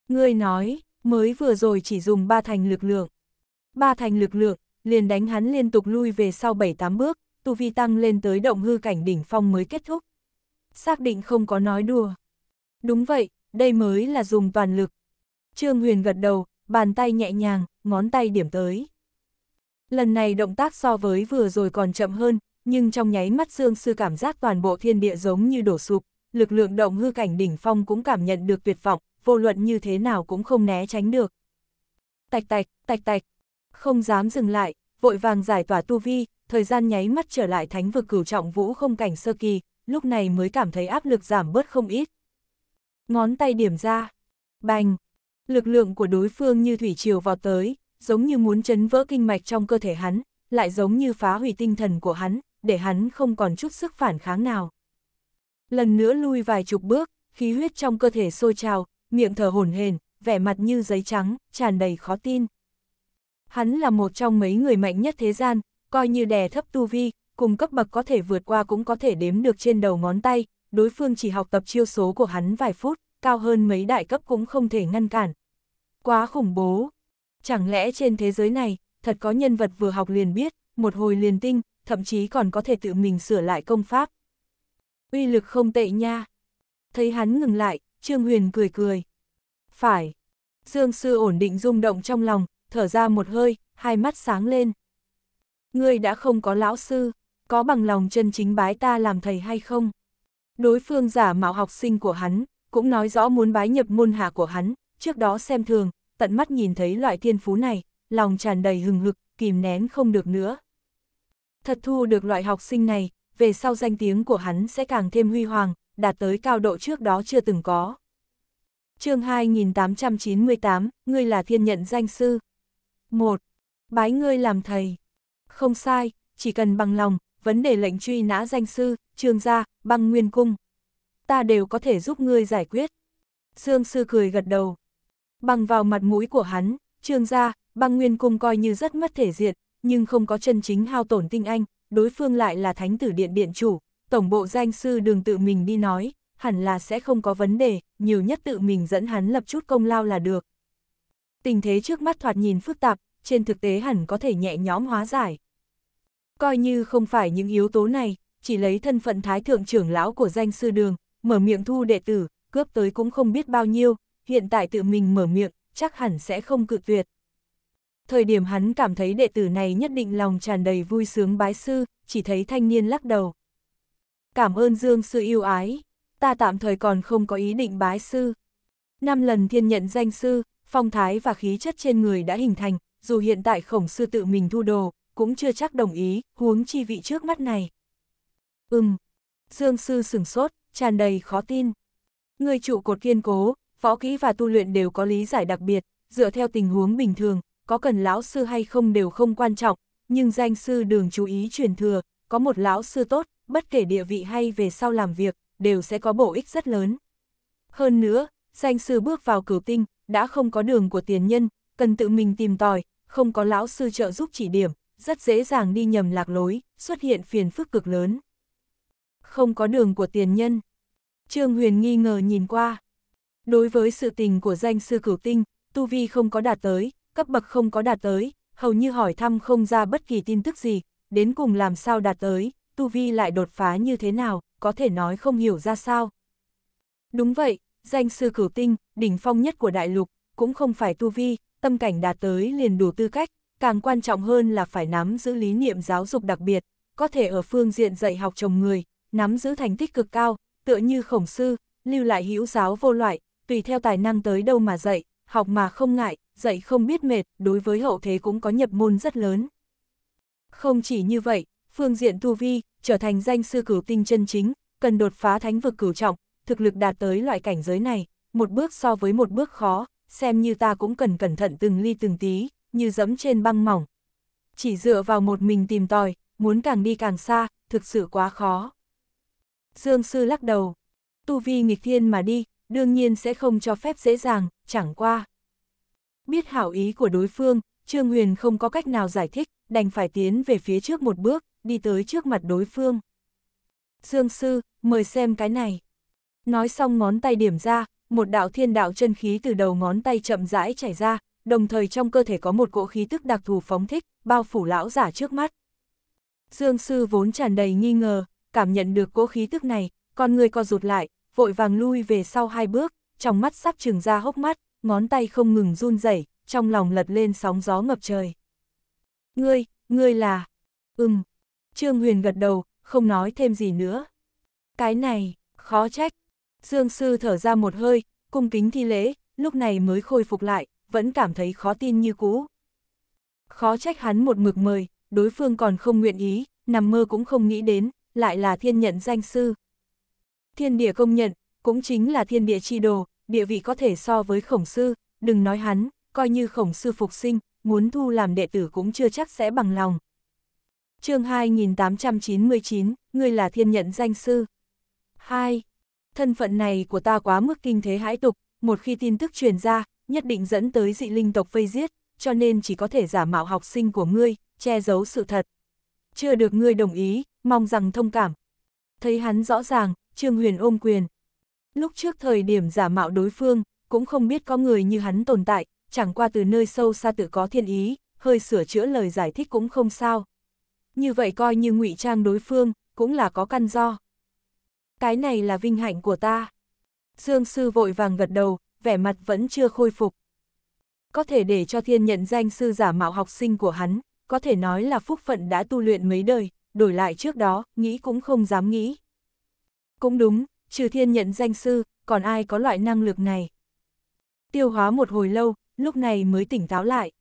S1: Ngươi nói, mới vừa rồi chỉ dùng ba thành lực lượng. Ba thành lực lượng, liền đánh hắn liên tục lui về sau bảy tám bước, tu vi tăng lên tới động hư cảnh đỉnh phong mới kết thúc. Xác định không có nói đùa. Đúng vậy, đây mới là dùng toàn lực. Trương Huyền gật đầu, bàn tay nhẹ nhàng, ngón tay điểm tới. Lần này động tác so với vừa rồi còn chậm hơn, nhưng trong nháy mắt Dương Sư cảm giác toàn bộ thiên địa giống như đổ sụp, lực lượng động hư cảnh đỉnh phong cũng cảm nhận được tuyệt vọng, vô luận như thế nào cũng không né tránh được. Tạch tạch, tạch tạch, không dám dừng lại, vội vàng giải tỏa tu vi, thời gian nháy mắt trở lại thánh vực cửu trọng vũ không cảnh sơ kỳ, lúc này mới cảm thấy áp lực giảm bớt không ít. Ngón tay điểm ra, bành, lực lượng của đối phương như thủy triều vào tới, giống như muốn chấn vỡ kinh mạch trong cơ thể hắn, lại giống như phá hủy tinh thần của hắn, để hắn không còn chút sức phản kháng nào. Lần nữa lui vài chục bước, khí huyết trong cơ thể sôi trào, miệng thở hổn hển, vẻ mặt như giấy trắng, tràn đầy khó tin. Hắn là một trong mấy người mạnh nhất thế gian, coi như đè thấp tu vi, cùng cấp bậc có thể vượt qua cũng có thể đếm được trên đầu ngón tay, đối phương chỉ học tập chiêu số của hắn vài phút, cao hơn mấy đại cấp cũng không thể ngăn cản. Quá khủng bố! Chẳng lẽ trên thế giới này, thật có nhân vật vừa học liền biết, một hồi liền tinh, thậm chí còn có thể tự mình sửa lại công pháp. Uy lực không tệ nha. Thấy hắn ngừng lại, Trương Huyền cười cười. Phải. Dương Sư ổn định rung động trong lòng, thở ra một hơi, hai mắt sáng lên. Ngươi đã không có lão sư, có bằng lòng chân chính bái ta làm thầy hay không? Đối phương giả mạo học sinh của hắn, cũng nói rõ muốn bái nhập môn hạ của hắn, trước đó xem thường, tận mắt nhìn thấy loại thiên phú này, lòng tràn đầy hừng hực, kìm nén không được nữa. Thật thu được loại học sinh này, về sau danh tiếng của hắn sẽ càng thêm huy hoàng, đạt tới cao độ trước đó chưa từng có. chương 2898, ngươi là thiên nhận danh sư. 1. Bái ngươi làm thầy. Không sai, chỉ cần bằng lòng, vấn đề lệnh truy nã danh sư, trương gia, băng nguyên cung. Ta đều có thể giúp ngươi giải quyết. Dương sư cười gật đầu. Bằng vào mặt mũi của hắn, trương gia, băng nguyên cung coi như rất mất thể diện, nhưng không có chân chính hao tổn tinh anh, đối phương lại là thánh tử điện điện chủ, tổng bộ danh sư đường tự mình đi nói, hẳn là sẽ không có vấn đề, nhiều nhất tự mình dẫn hắn lập chút công lao là được. Tình thế trước mắt thoạt nhìn phức tạp, trên thực tế hẳn có thể nhẹ nhõm hóa giải. Coi như không phải những yếu tố này, chỉ lấy thân phận thái thượng trưởng lão của danh sư đường, mở miệng thu đệ tử, cướp tới cũng không biết bao nhiêu, hiện tại tự mình mở miệng, chắc hẳn sẽ không cự tuyệt thời điểm hắn cảm thấy đệ tử này nhất định lòng tràn đầy vui sướng bái sư, chỉ thấy thanh niên lắc đầu. Cảm ơn Dương sư yêu ái, ta tạm thời còn không có ý định bái sư. Năm lần thiên nhận danh sư, phong thái và khí chất trên người đã hình thành, dù hiện tại khổng sư tự mình thu đồ, cũng chưa chắc đồng ý, huống chi vị trước mắt này. Ừm, Dương sư sửng sốt, tràn đầy khó tin. Người trụ cột kiên cố, võ kỹ và tu luyện đều có lý giải đặc biệt, dựa theo tình huống bình thường, có cần lão sư hay không đều không quan trọng, nhưng danh sư đường chú ý truyền thừa, có một lão sư tốt, bất kể địa vị hay về sau làm việc, đều sẽ có bổ ích rất lớn. Hơn nữa, danh sư bước vào cửu tinh, đã không có đường của tiền nhân, cần tự mình tìm tòi, không có lão sư trợ giúp chỉ điểm, rất dễ dàng đi nhầm lạc lối, xuất hiện phiền phức cực lớn. Không có đường của tiền nhân. Trương Huyền nghi ngờ nhìn qua. Đối với sự tình của danh sư cửu tinh, Tu Vi không có đạt tới, cấp bậc không có đạt tới, hầu như hỏi thăm không ra bất kỳ tin tức gì, đến cùng làm sao đạt tới, tu vi lại đột phá như thế nào, có thể nói không hiểu ra sao. Đúng vậy, danh sư cửu tinh, đỉnh phong nhất của đại lục, cũng không phải tu vi, tâm cảnh đạt tới liền đủ tư cách, càng quan trọng hơn là phải nắm giữ lý niệm giáo dục đặc biệt, có thể ở phương diện dạy học chồng người, nắm giữ thành tích cực cao, tựa như khổng sư, lưu lại hữu giáo vô loại, tùy theo tài năng tới đâu mà dạy, học mà không ngại, dạy không biết mệt, đối với hậu thế cũng có nhập môn rất lớn. Không chỉ như vậy, phương diện tu vi, trở thành danh sư cửu tinh chân chính, cần đột phá thánh vực cửu trọng, thực lực đạt tới loại cảnh giới này, một bước so với một bước khó, xem như ta cũng cần cẩn thận từng ly từng tí, như dẫm trên băng mỏng. Chỉ dựa vào một mình tìm tòi, muốn càng đi càng xa, thực sự quá khó. Dương Sư lắc đầu, tu vi nghịch thiên mà đi, đương nhiên sẽ không cho phép dễ dàng, chẳng qua. Biết hảo ý của đối phương, Trương Huyền không có cách nào giải thích, đành phải tiến về phía trước một bước, đi tới trước mặt đối phương. Dương sư, mời xem cái này. Nói xong ngón tay điểm ra, một đạo thiên đạo chân khí từ đầu ngón tay chậm rãi chảy ra, đồng thời trong cơ thể có một cỗ khí tức đặc thù phóng thích, bao phủ lão giả trước mắt. Dương sư vốn tràn đầy nghi ngờ, cảm nhận được cỗ khí tức này, con người co rụt lại, vội vàng lui về sau hai bước, trong mắt sắp trừng ra hốc mắt, ngón tay không ngừng run rẩy, trong lòng lật lên sóng gió ngập trời. Ngươi, ngươi là... Ừm. Trương Huyền gật đầu, không nói thêm gì nữa. Cái này, khó trách. Dương Sư thở ra một hơi, cung kính thi lễ, lúc này mới khôi phục lại, vẫn cảm thấy khó tin như cũ. Khó trách hắn một mực mời, đối phương còn không nguyện ý, nằm mơ cũng không nghĩ đến, lại là thiên nhận danh sư. Thiên địa công nhận, cũng chính là thiên địa chi đồ, địa vị có thể so với khổng sư, đừng nói hắn, coi như khổng sư phục sinh, muốn thu làm đệ tử cũng chưa chắc sẽ bằng lòng. chương 2899, ngươi là thiên nhận danh sư. 2. Thân phận này của ta quá mức kinh thế hãi tục, một khi tin tức truyền ra, nhất định dẫn tới dị linh tộc vây giết, cho nên chỉ có thể giả mạo học sinh của ngươi, che giấu sự thật. Chưa được ngươi đồng ý, mong rằng thông cảm. Thấy hắn rõ ràng, Trương Huyền ôm quyền, Lúc trước thời điểm giả mạo đối phương, cũng không biết có người như hắn tồn tại, chẳng qua từ nơi sâu xa tự có thiên ý, hơi sửa chữa lời giải thích cũng không sao. Như vậy coi như ngụy trang đối phương, cũng là có căn do. Cái này là vinh hạnh của ta. Dương sư vội vàng gật đầu, vẻ mặt vẫn chưa khôi phục. Có thể để cho thiên nhận danh sư giả mạo học sinh của hắn, có thể nói là phúc phận đã tu luyện mấy đời, đổi lại trước đó, nghĩ cũng không dám nghĩ. Cũng đúng, trừ thiên nhận danh sư, còn ai có loại năng lực này. Tiêu hóa một hồi lâu, lúc này mới tỉnh táo lại.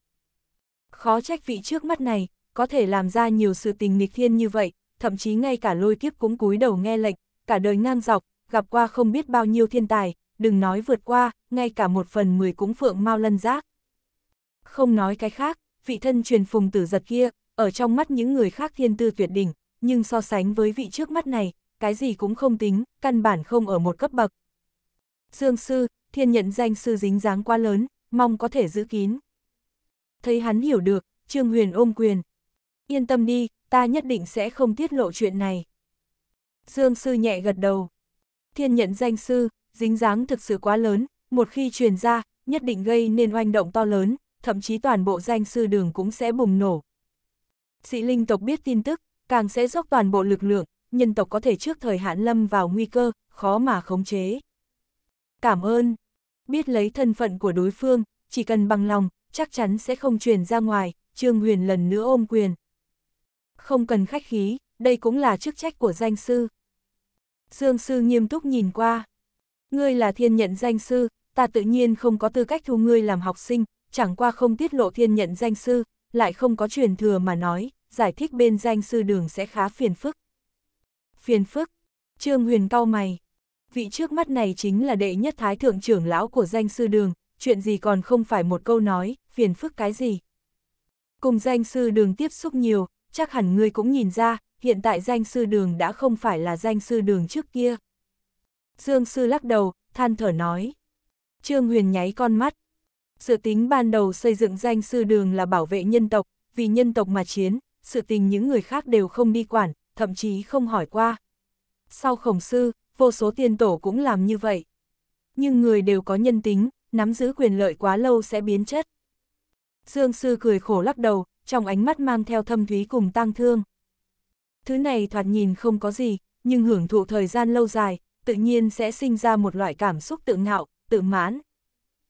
S1: Khó trách vị trước mắt này, có thể làm ra nhiều sự tình nghịch thiên như vậy, thậm chí ngay cả lôi kiếp cũng cúi đầu nghe lệnh, cả đời ngang dọc, gặp qua không biết bao nhiêu thiên tài, đừng nói vượt qua, ngay cả một phần mười cũng phượng mau lân giác. Không nói cái khác, vị thân truyền phùng tử giật kia, ở trong mắt những người khác thiên tư tuyệt đỉnh, nhưng so sánh với vị trước mắt này, cái gì cũng không tính, căn bản không ở một cấp bậc. Dương sư, thiên nhận danh sư dính dáng quá lớn, mong có thể giữ kín. Thấy hắn hiểu được, Trương Huyền ôm quyền. Yên tâm đi, ta nhất định sẽ không tiết lộ chuyện này. Dương sư nhẹ gật đầu. Thiên nhận danh sư, dính dáng thực sự quá lớn, một khi truyền ra, nhất định gây nên oanh động to lớn, thậm chí toàn bộ danh sư đường cũng sẽ bùng nổ. sĩ linh tộc biết tin tức, càng sẽ dốc toàn bộ lực lượng, nhân tộc có thể trước thời hạn lâm vào nguy cơ, khó mà khống chế. Cảm ơn. Biết lấy thân phận của đối phương, chỉ cần bằng lòng, chắc chắn sẽ không truyền ra ngoài, Trương Huyền lần nữa ôm quyền. Không cần khách khí, đây cũng là chức trách của danh sư. Dương sư nghiêm túc nhìn qua. Ngươi là thiên nhận danh sư, ta tự nhiên không có tư cách thu ngươi làm học sinh, chẳng qua không tiết lộ thiên nhận danh sư, lại không có truyền thừa mà nói, giải thích bên danh sư đường sẽ khá phiền phức phiền phức. Trương Huyền cau mày. Vị trước mắt này chính là đệ nhất thái thượng trưởng lão của danh sư đường, chuyện gì còn không phải một câu nói, phiền phức cái gì. Cùng danh sư đường tiếp xúc nhiều, chắc hẳn ngươi cũng nhìn ra, hiện tại danh sư đường đã không phải là danh sư đường trước kia. Dương sư lắc đầu, than thở nói. Trương Huyền nháy con mắt. Sự tính ban đầu xây dựng danh sư đường là bảo vệ nhân tộc, vì nhân tộc mà chiến, sự tình những người khác đều không đi quản, thậm chí không hỏi qua. Sau khổng sư, vô số tiên tổ cũng làm như vậy. Nhưng người đều có nhân tính, nắm giữ quyền lợi quá lâu sẽ biến chất. Dương sư cười khổ lắc đầu, trong ánh mắt mang theo thâm thúy cùng tang thương. Thứ này thoạt nhìn không có gì, nhưng hưởng thụ thời gian lâu dài, tự nhiên sẽ sinh ra một loại cảm xúc tự ngạo, tự mãn.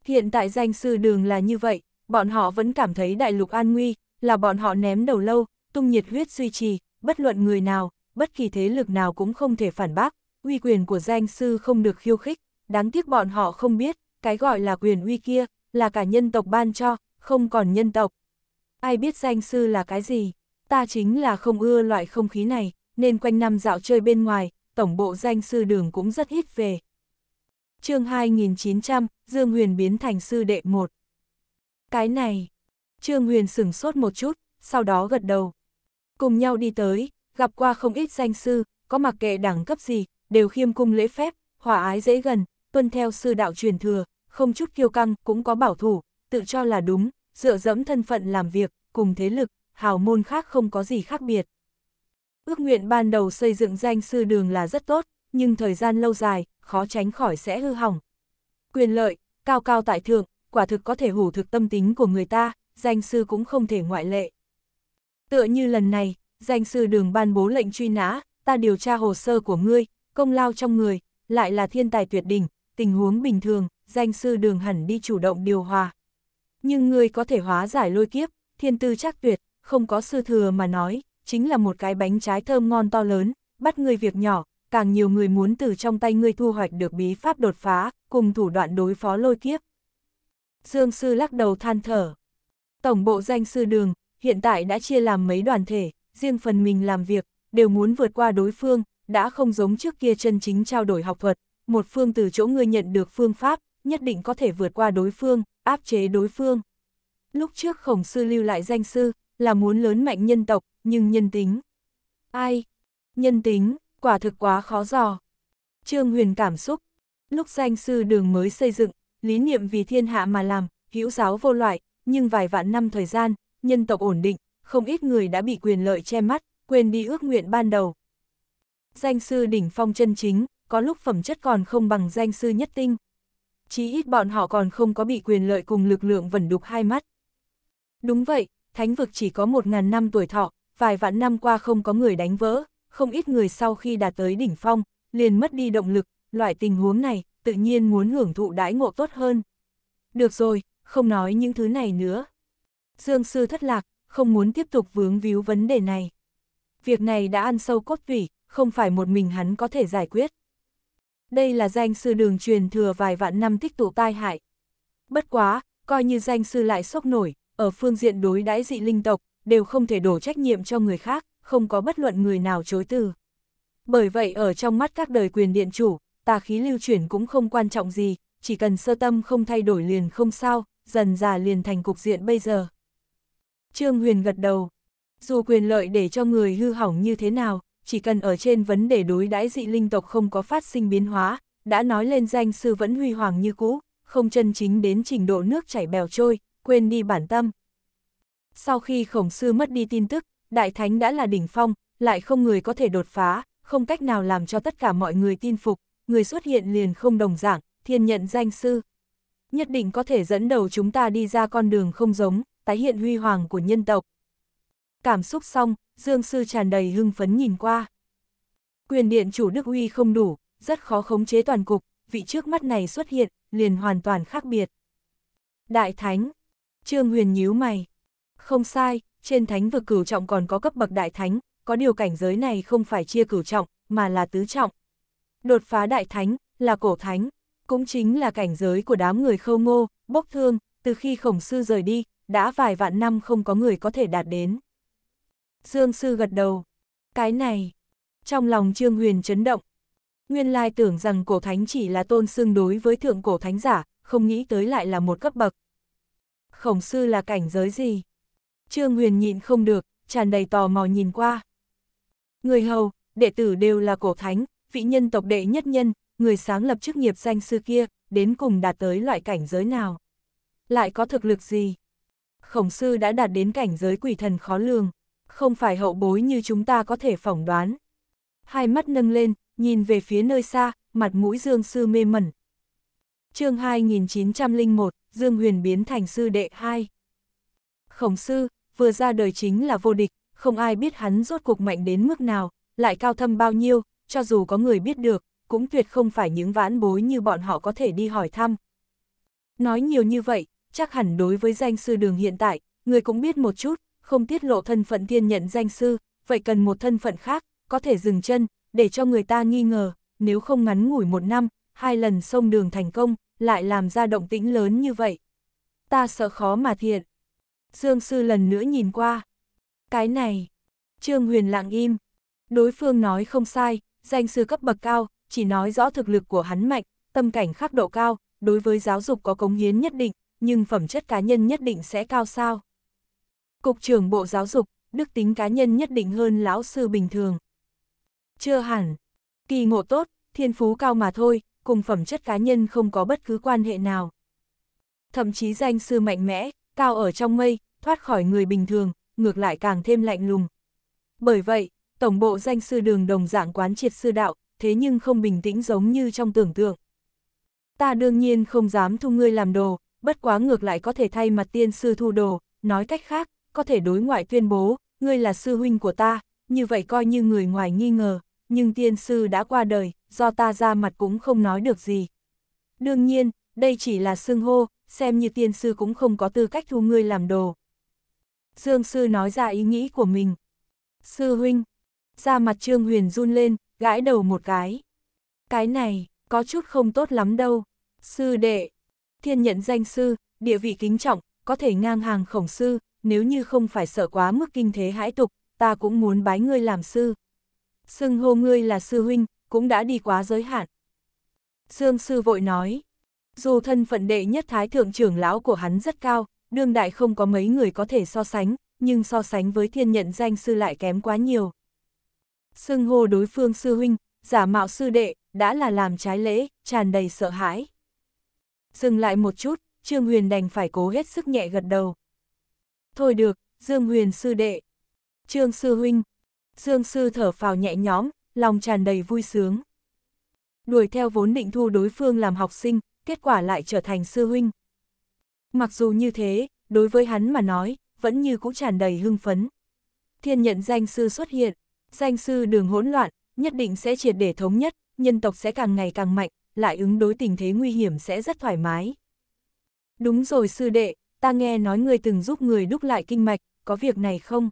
S1: Hiện tại danh sư đường là như vậy, bọn họ vẫn cảm thấy đại lục an nguy, là bọn họ ném đầu lâu, tung nhiệt huyết duy trì, bất luận người nào, bất kỳ thế lực nào cũng không thể phản bác, uy quyền của danh sư không được khiêu khích, đáng tiếc bọn họ không biết, cái gọi là quyền uy kia, là cả nhân tộc ban cho, không còn nhân tộc. Ai biết danh sư là cái gì? Ta chính là không ưa loại không khí này, nên quanh năm dạo chơi bên ngoài, tổng bộ danh sư đường cũng rất ít về. chương 2900, Dương Huyền biến thành sư đệ một. Cái này, Trương Huyền sửng sốt một chút, sau đó gật đầu. Cùng nhau đi tới, gặp qua không ít danh sư, có mặc kệ đẳng cấp gì, đều khiêm cung lễ phép, hòa ái dễ gần, tuân theo sư đạo truyền thừa, không chút kiêu căng, cũng có bảo thủ, tự cho là đúng, dựa dẫm thân phận làm việc, cùng thế lực, hào môn khác không có gì khác biệt. Ước nguyện ban đầu xây dựng danh sư đường là rất tốt, nhưng thời gian lâu dài, khó tránh khỏi sẽ hư hỏng. Quyền lợi, cao cao tại thượng, quả thực có thể hủ thực tâm tính của người ta, danh sư cũng không thể ngoại lệ. Tựa như lần này, danh sư đường ban bố lệnh truy nã, ta điều tra hồ sơ của ngươi, công lao trong người, lại là thiên tài tuyệt đỉnh, tình huống bình thường, danh sư đường hẳn đi chủ động điều hòa. Nhưng ngươi có thể hóa giải lôi kiếp, thiên tư chắc tuyệt, không có sư thừa mà nói, chính là một cái bánh trái thơm ngon to lớn, bắt ngươi việc nhỏ, càng nhiều người muốn từ trong tay ngươi thu hoạch được bí pháp đột phá, cùng thủ đoạn đối phó lôi kiếp. Dương sư lắc đầu than thở. Tổng bộ danh sư đường, hiện tại đã chia làm mấy đoàn thể, riêng phần mình làm việc, đều muốn vượt qua đối phương, đã không giống trước kia chân chính trao đổi học thuật, một phương từ chỗ người nhận được phương pháp, nhất định có thể vượt qua đối phương, áp chế đối phương. Lúc trước khổng sư lưu lại danh sư, là muốn lớn mạnh nhân tộc, nhưng nhân tính. Ai? Nhân tính, quả thực quá khó dò. Trương Huyền cảm xúc. Lúc danh sư đường mới xây dựng, lý niệm vì thiên hạ mà làm, hữu giáo vô loại, nhưng vài vạn năm thời gian, nhân tộc ổn định, không ít người đã bị quyền lợi che mắt, quên đi ước nguyện ban đầu. Danh sư đỉnh phong chân chính, có lúc phẩm chất còn không bằng danh sư nhất tinh. Chí ít bọn họ còn không có bị quyền lợi cùng lực lượng vẩn đục hai mắt. Đúng vậy, thánh vực chỉ có một ngàn năm tuổi thọ, vài vạn năm qua không có người đánh vỡ, không ít người sau khi đạt tới đỉnh phong, liền mất đi động lực, loại tình huống này, tự nhiên muốn hưởng thụ đãi ngộ tốt hơn. Được rồi, không nói những thứ này nữa. Dương Sư thất lạc, không muốn tiếp tục vướng víu vấn đề này. Việc này đã ăn sâu cốt tủy, không phải một mình hắn có thể giải quyết. Đây là danh sư đường truyền thừa vài vạn năm tích tụ tai hại. Bất quá, coi như danh sư lại sốc nổi, ở phương diện đối đãi dị linh tộc, đều không thể đổ trách nhiệm cho người khác, không có bất luận người nào chối từ. Bởi vậy ở trong mắt các đời quyền điện chủ, tà khí lưu chuyển cũng không quan trọng gì, chỉ cần sơ tâm không thay đổi liền không sao, dần già liền thành cục diện bây giờ. Trương Huyền gật đầu. Dù quyền lợi để cho người hư hỏng như thế nào, chỉ cần ở trên vấn đề đối đãi dị linh tộc không có phát sinh biến hóa, đã nói lên danh sư vẫn huy hoàng như cũ, không chân chính đến trình độ nước chảy bèo trôi, quên đi bản tâm. Sau khi khổng sư mất đi tin tức, đại thánh đã là đỉnh phong, lại không người có thể đột phá, không cách nào làm cho tất cả mọi người tin phục, người xuất hiện liền không đồng dạng, thiên nhận danh sư. Nhất định có thể dẫn đầu chúng ta đi ra con đường không giống, tái hiện huy hoàng của nhân tộc. Cảm xúc xong, Dương Sư tràn đầy hưng phấn nhìn qua. Quyền điện chủ Đức Uy không đủ, rất khó khống chế toàn cục, vị trước mắt này xuất hiện, liền hoàn toàn khác biệt. Đại Thánh, Trương Huyền nhíu mày. Không sai, trên thánh vực cửu trọng còn có cấp bậc đại thánh, có điều cảnh giới này không phải chia cửu trọng, mà là tứ trọng. Đột phá đại thánh, là cổ thánh, cũng chính là cảnh giới của đám người khâu ngô, bốc thương, từ khi khổng sư rời đi, đã vài vạn năm không có người có thể đạt đến. Dương Sư gật đầu. Cái này. Trong lòng Trương Huyền chấn động. Nguyên lai tưởng rằng cổ thánh chỉ là tôn xương đối với thượng cổ thánh giả, không nghĩ tới lại là một cấp bậc. Khổng sư là cảnh giới gì? Trương Huyền nhịn không được, tràn đầy tò mò nhìn qua. Người hầu, đệ tử đều là cổ thánh, vị nhân tộc đệ nhất nhân, người sáng lập chức nghiệp danh sư kia, đến cùng đạt tới loại cảnh giới nào? Lại có thực lực gì? khổng sư đã đạt đến cảnh giới quỷ thần khó lường, không phải hậu bối như chúng ta có thể phỏng đoán. Hai mắt nâng lên, nhìn về phía nơi xa, mặt mũi Dương sư mê mẩn. chương 2901, Dương Huyền biến thành sư đệ 2. Khổng sư, vừa ra đời chính là vô địch, không ai biết hắn rốt cuộc mạnh đến mức nào, lại cao thâm bao nhiêu, cho dù có người biết được, cũng tuyệt không phải những vãn bối như bọn họ có thể đi hỏi thăm. Nói nhiều như vậy, chắc hẳn đối với danh sư đường hiện tại, người cũng biết một chút, không tiết lộ thân phận tiên nhận danh sư, vậy cần một thân phận khác, có thể dừng chân, để cho người ta nghi ngờ, nếu không ngắn ngủi một năm, hai lần sông đường thành công, lại làm ra động tĩnh lớn như vậy. Ta sợ khó mà thiện. Dương sư lần nữa nhìn qua. Cái này, Trương Huyền lặng im. Đối phương nói không sai, danh sư cấp bậc cao, chỉ nói rõ thực lực của hắn mạnh, tâm cảnh khắc độ cao, đối với giáo dục có cống hiến nhất định, nhưng phẩm chất cá nhân nhất định sẽ cao sao. Cục trưởng Bộ Giáo dục, đức tính cá nhân nhất định hơn lão sư bình thường. Chưa hẳn, kỳ ngộ tốt, thiên phú cao mà thôi, cùng phẩm chất cá nhân không có bất cứ quan hệ nào. Thậm chí danh sư mạnh mẽ, cao ở trong mây, thoát khỏi người bình thường, ngược lại càng thêm lạnh lùng. Bởi vậy, tổng bộ danh sư đường đồng dạng quán triệt sư đạo, thế nhưng không bình tĩnh giống như trong tưởng tượng. Ta đương nhiên không dám thu ngươi làm đồ, bất quá ngược lại có thể thay mặt tiên sư thu đồ, nói cách khác, có thể đối ngoại tuyên bố, ngươi là sư huynh của ta, như vậy coi như người ngoài nghi ngờ, nhưng tiên sư đã qua đời, do ta ra mặt cũng không nói được gì. Đương nhiên, đây chỉ là xưng hô, xem như tiên sư cũng không có tư cách thu ngươi làm đồ. Dương sư nói ra ý nghĩ của mình. Sư huynh, ra mặt trương huyền run lên, gãi đầu một cái. Cái này, có chút không tốt lắm đâu. Sư đệ, Thiên nhận danh sư, địa vị kính trọng, có thể ngang hàng khổng sư, nếu như không phải sợ quá mức kinh thế hãi tục, ta cũng muốn bái ngươi làm sư. Xưng hô ngươi là sư huynh, cũng đã đi quá giới hạn. Dương sư vội nói, dù thân phận đệ nhất thái thượng trưởng lão của hắn rất cao, đương đại không có mấy người có thể so sánh, nhưng so sánh với thiên nhận danh sư lại kém quá nhiều. Xưng hô đối phương sư huynh, giả mạo sư đệ, đã là làm trái lễ, tràn đầy sợ hãi. Dừng lại một chút, Trương Huyền đành phải cố hết sức nhẹ gật đầu. Thôi được, Dương Huyền sư đệ. Trương sư huynh. Dương sư thở phào nhẹ nhõm, lòng tràn đầy vui sướng. Đuổi theo vốn định thu đối phương làm học sinh, kết quả lại trở thành sư huynh. Mặc dù như thế, đối với hắn mà nói, vẫn như cũng tràn đầy hưng phấn. Thiên nhận danh sư xuất hiện, danh sư đường hỗn loạn, nhất định sẽ triệt để thống nhất, nhân tộc sẽ càng ngày càng mạnh, lại ứng đối tình thế nguy hiểm sẽ rất thoải mái. Đúng rồi sư đệ, ta nghe nói người từng giúp người đúc lại kinh mạch, có việc này không?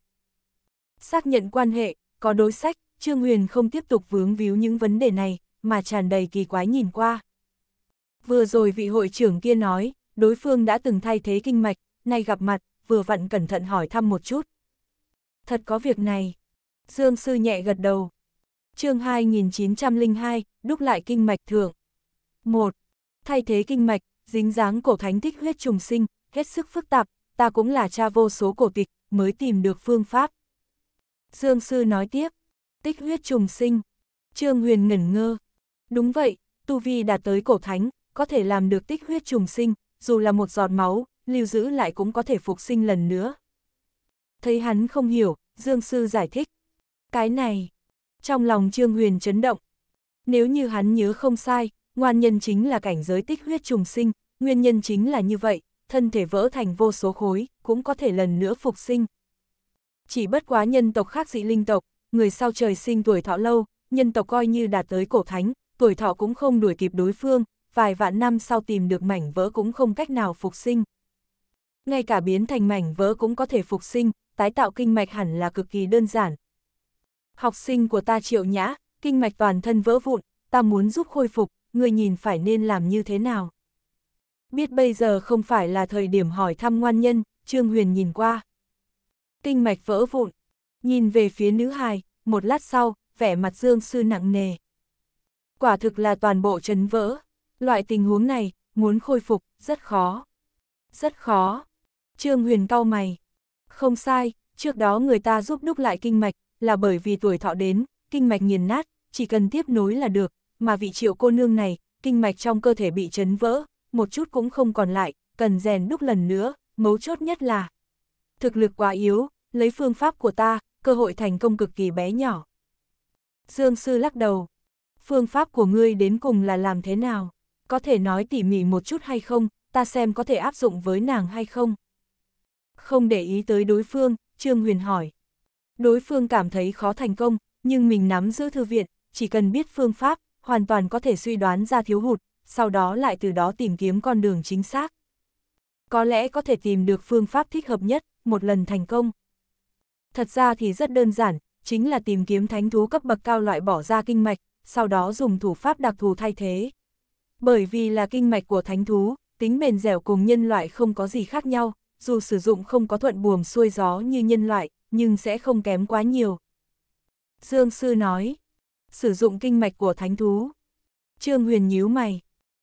S1: Xác nhận quan hệ, có đối sách, Trương Huyền không tiếp tục vướng víu những vấn đề này, mà tràn đầy kỳ quái nhìn qua. Vừa rồi vị hội trưởng kia nói, đối phương đã từng thay thế kinh mạch, nay gặp mặt, vừa vặn cẩn thận hỏi thăm một chút. Thật có việc này. Dương sư nhẹ gật đầu. chương 2902, đúc lại kinh mạch thượng. 1. Thay thế kinh mạch, dính dáng cổ thánh thích huyết trùng sinh, hết sức phức tạp, ta cũng là cha vô số cổ tịch, mới tìm được phương pháp. Dương Sư nói tiếp, tích huyết trùng sinh. Trương Huyền ngẩn ngơ. Đúng vậy, Tu Vi đã tới cổ thánh, có thể làm được tích huyết trùng sinh, dù là một giọt máu, lưu giữ lại cũng có thể phục sinh lần nữa. Thấy hắn không hiểu, Dương Sư giải thích. Cái này, trong lòng Trương Huyền chấn động. Nếu như hắn nhớ không sai, ngoan nhân chính là cảnh giới tích huyết trùng sinh, nguyên nhân chính là như vậy, thân thể vỡ thành vô số khối, cũng có thể lần nữa phục sinh. Chỉ bất quá nhân tộc khác dị linh tộc, người sau trời sinh tuổi thọ lâu, nhân tộc coi như đạt tới cổ thánh, tuổi thọ cũng không đuổi kịp đối phương, vài vạn năm sau tìm được mảnh vỡ cũng không cách nào phục sinh. Ngay cả biến thành mảnh vỡ cũng có thể phục sinh, tái tạo kinh mạch hẳn là cực kỳ đơn giản. Học sinh của ta triệu nhã, kinh mạch toàn thân vỡ vụn, ta muốn giúp khôi phục, ngươi nhìn phải nên làm như thế nào. Biết bây giờ không phải là thời điểm hỏi thăm ngoan nhân, Trương Huyền nhìn qua. Kinh mạch vỡ vụn, nhìn về phía nữ hài, một lát sau, vẻ mặt Dương Sư nặng nề. Quả thực là toàn bộ chấn vỡ, loại tình huống này, muốn khôi phục, rất khó. Rất khó. Trương Huyền cau mày. Không sai, trước đó người ta giúp đúc lại kinh mạch, là bởi vì tuổi thọ đến, kinh mạch nghiền nát, chỉ cần tiếp nối là được, mà vị triệu cô nương này, kinh mạch trong cơ thể bị chấn vỡ, một chút cũng không còn lại, cần rèn đúc lần nữa, mấu chốt nhất là thực lực quá yếu, lấy phương pháp của ta, cơ hội thành công cực kỳ bé nhỏ. Dương Sư lắc đầu, phương pháp của ngươi đến cùng là làm thế nào, có thể nói tỉ mỉ một chút hay không, ta xem có thể áp dụng với nàng hay không. Không để ý tới đối phương, Trương Huyền hỏi. Đối phương cảm thấy khó thành công, nhưng mình nắm giữ thư viện, chỉ cần biết phương pháp, hoàn toàn có thể suy đoán ra thiếu hụt, sau đó lại từ đó tìm kiếm con đường chính xác. Có lẽ có thể tìm được phương pháp thích hợp nhất, một lần thành công. Thật ra thì rất đơn giản, chính là tìm kiếm thánh thú cấp bậc cao loại bỏ ra kinh mạch, sau đó dùng thủ pháp đặc thù thay thế. Bởi vì là kinh mạch của thánh thú, tính bền dẻo cùng nhân loại không có gì khác nhau, dù sử dụng không có thuận buồm xuôi gió như nhân loại, nhưng sẽ không kém quá nhiều. Dương Sư nói, sử dụng kinh mạch của thánh thú. Trương Huyền nhíu mày.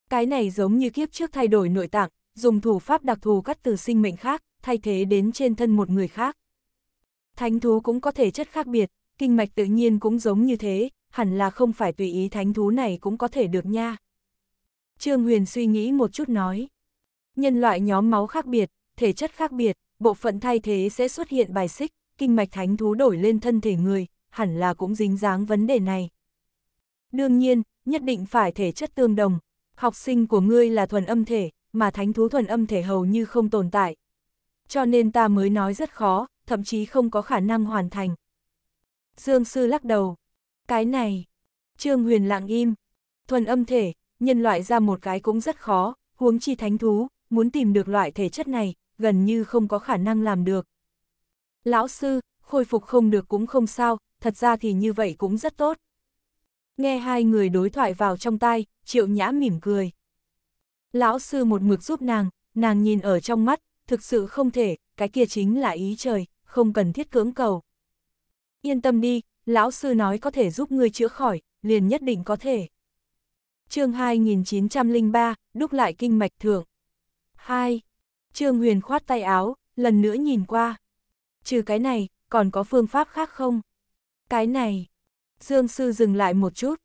S1: Cái này giống như kiếp trước thay đổi nội tạng, dùng thủ pháp đặc thù cắt từ sinh mệnh khác, thay thế đến trên thân một người khác. Thánh thú cũng có thể chất khác biệt, kinh mạch tự nhiên cũng giống như thế, hẳn là không phải tùy ý thánh thú này cũng có thể được nha. Trương Huyền suy nghĩ một chút nói. Nhân loại nhóm máu khác biệt, thể chất khác biệt, bộ phận thay thế sẽ xuất hiện bài xích, kinh mạch thánh thú đổi lên thân thể người, hẳn là cũng dính dáng vấn đề này. Đương nhiên, nhất định phải thể chất tương đồng. Học sinh của ngươi là thuần âm thể, mà thánh thú thuần âm thể hầu như không tồn tại. Cho nên ta mới nói rất khó, thậm chí không có khả năng hoàn thành. Dương Sư lắc đầu. Cái này. Trương Huyền lặng im. Thuần âm thể, nhân loại ra một cái cũng rất khó, huống chi thánh thú, muốn tìm được loại thể chất này, gần như không có khả năng làm được. Lão sư, khôi phục không được cũng không sao, thật ra thì như vậy cũng rất tốt. Nghe hai người đối thoại vào trong tai, triệu nhã mỉm cười. Lão sư một mực giúp nàng, nàng nhìn ở trong mắt, thực sự không thể, cái kia chính là ý trời, không cần thiết cưỡng cầu. Yên tâm đi, lão sư nói có thể giúp ngươi chữa khỏi, liền nhất định có thể. chương 2903, đúc lại kinh mạch thượng. 2. Trương Huyền khoát tay áo, lần nữa nhìn qua. Trừ cái này, còn có phương pháp khác không? Cái này, Dương Sư dừng lại một chút.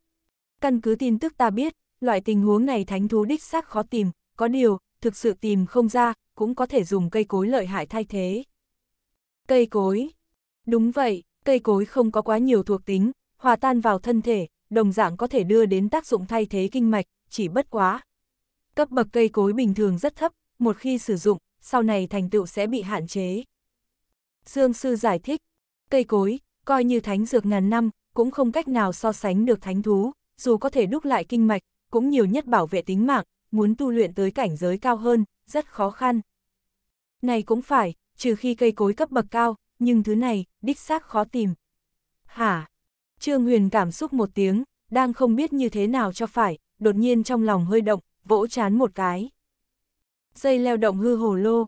S1: Căn cứ tin tức ta biết, loại tình huống này thánh thú đích xác khó tìm, có điều, thực sự tìm không ra, cũng có thể dùng cây cối lợi hại thay thế. Cây cối. Đúng vậy, cây cối không có quá nhiều thuộc tính, hòa tan vào thân thể, đồng dạng có thể đưa đến tác dụng thay thế kinh mạch, chỉ bất quá. Cấp bậc cây cối bình thường rất thấp, một khi sử dụng, sau này thành tựu sẽ bị hạn chế. Dương Sư giải thích, cây cối, coi như thánh dược ngàn năm, cũng không cách nào so sánh được thánh thú, dù có thể đúc lại kinh mạch, cũng nhiều nhất bảo vệ tính mạng, muốn tu luyện tới cảnh giới cao hơn, rất khó khăn. Này cũng phải, trừ khi cây cối cấp bậc cao, nhưng thứ này, đích xác khó tìm. Hả? Trương Huyền cảm xúc một tiếng, đang không biết như thế nào cho phải, đột nhiên trong lòng hơi động, vỗ chán một cái. Dây leo động hư hồ lô.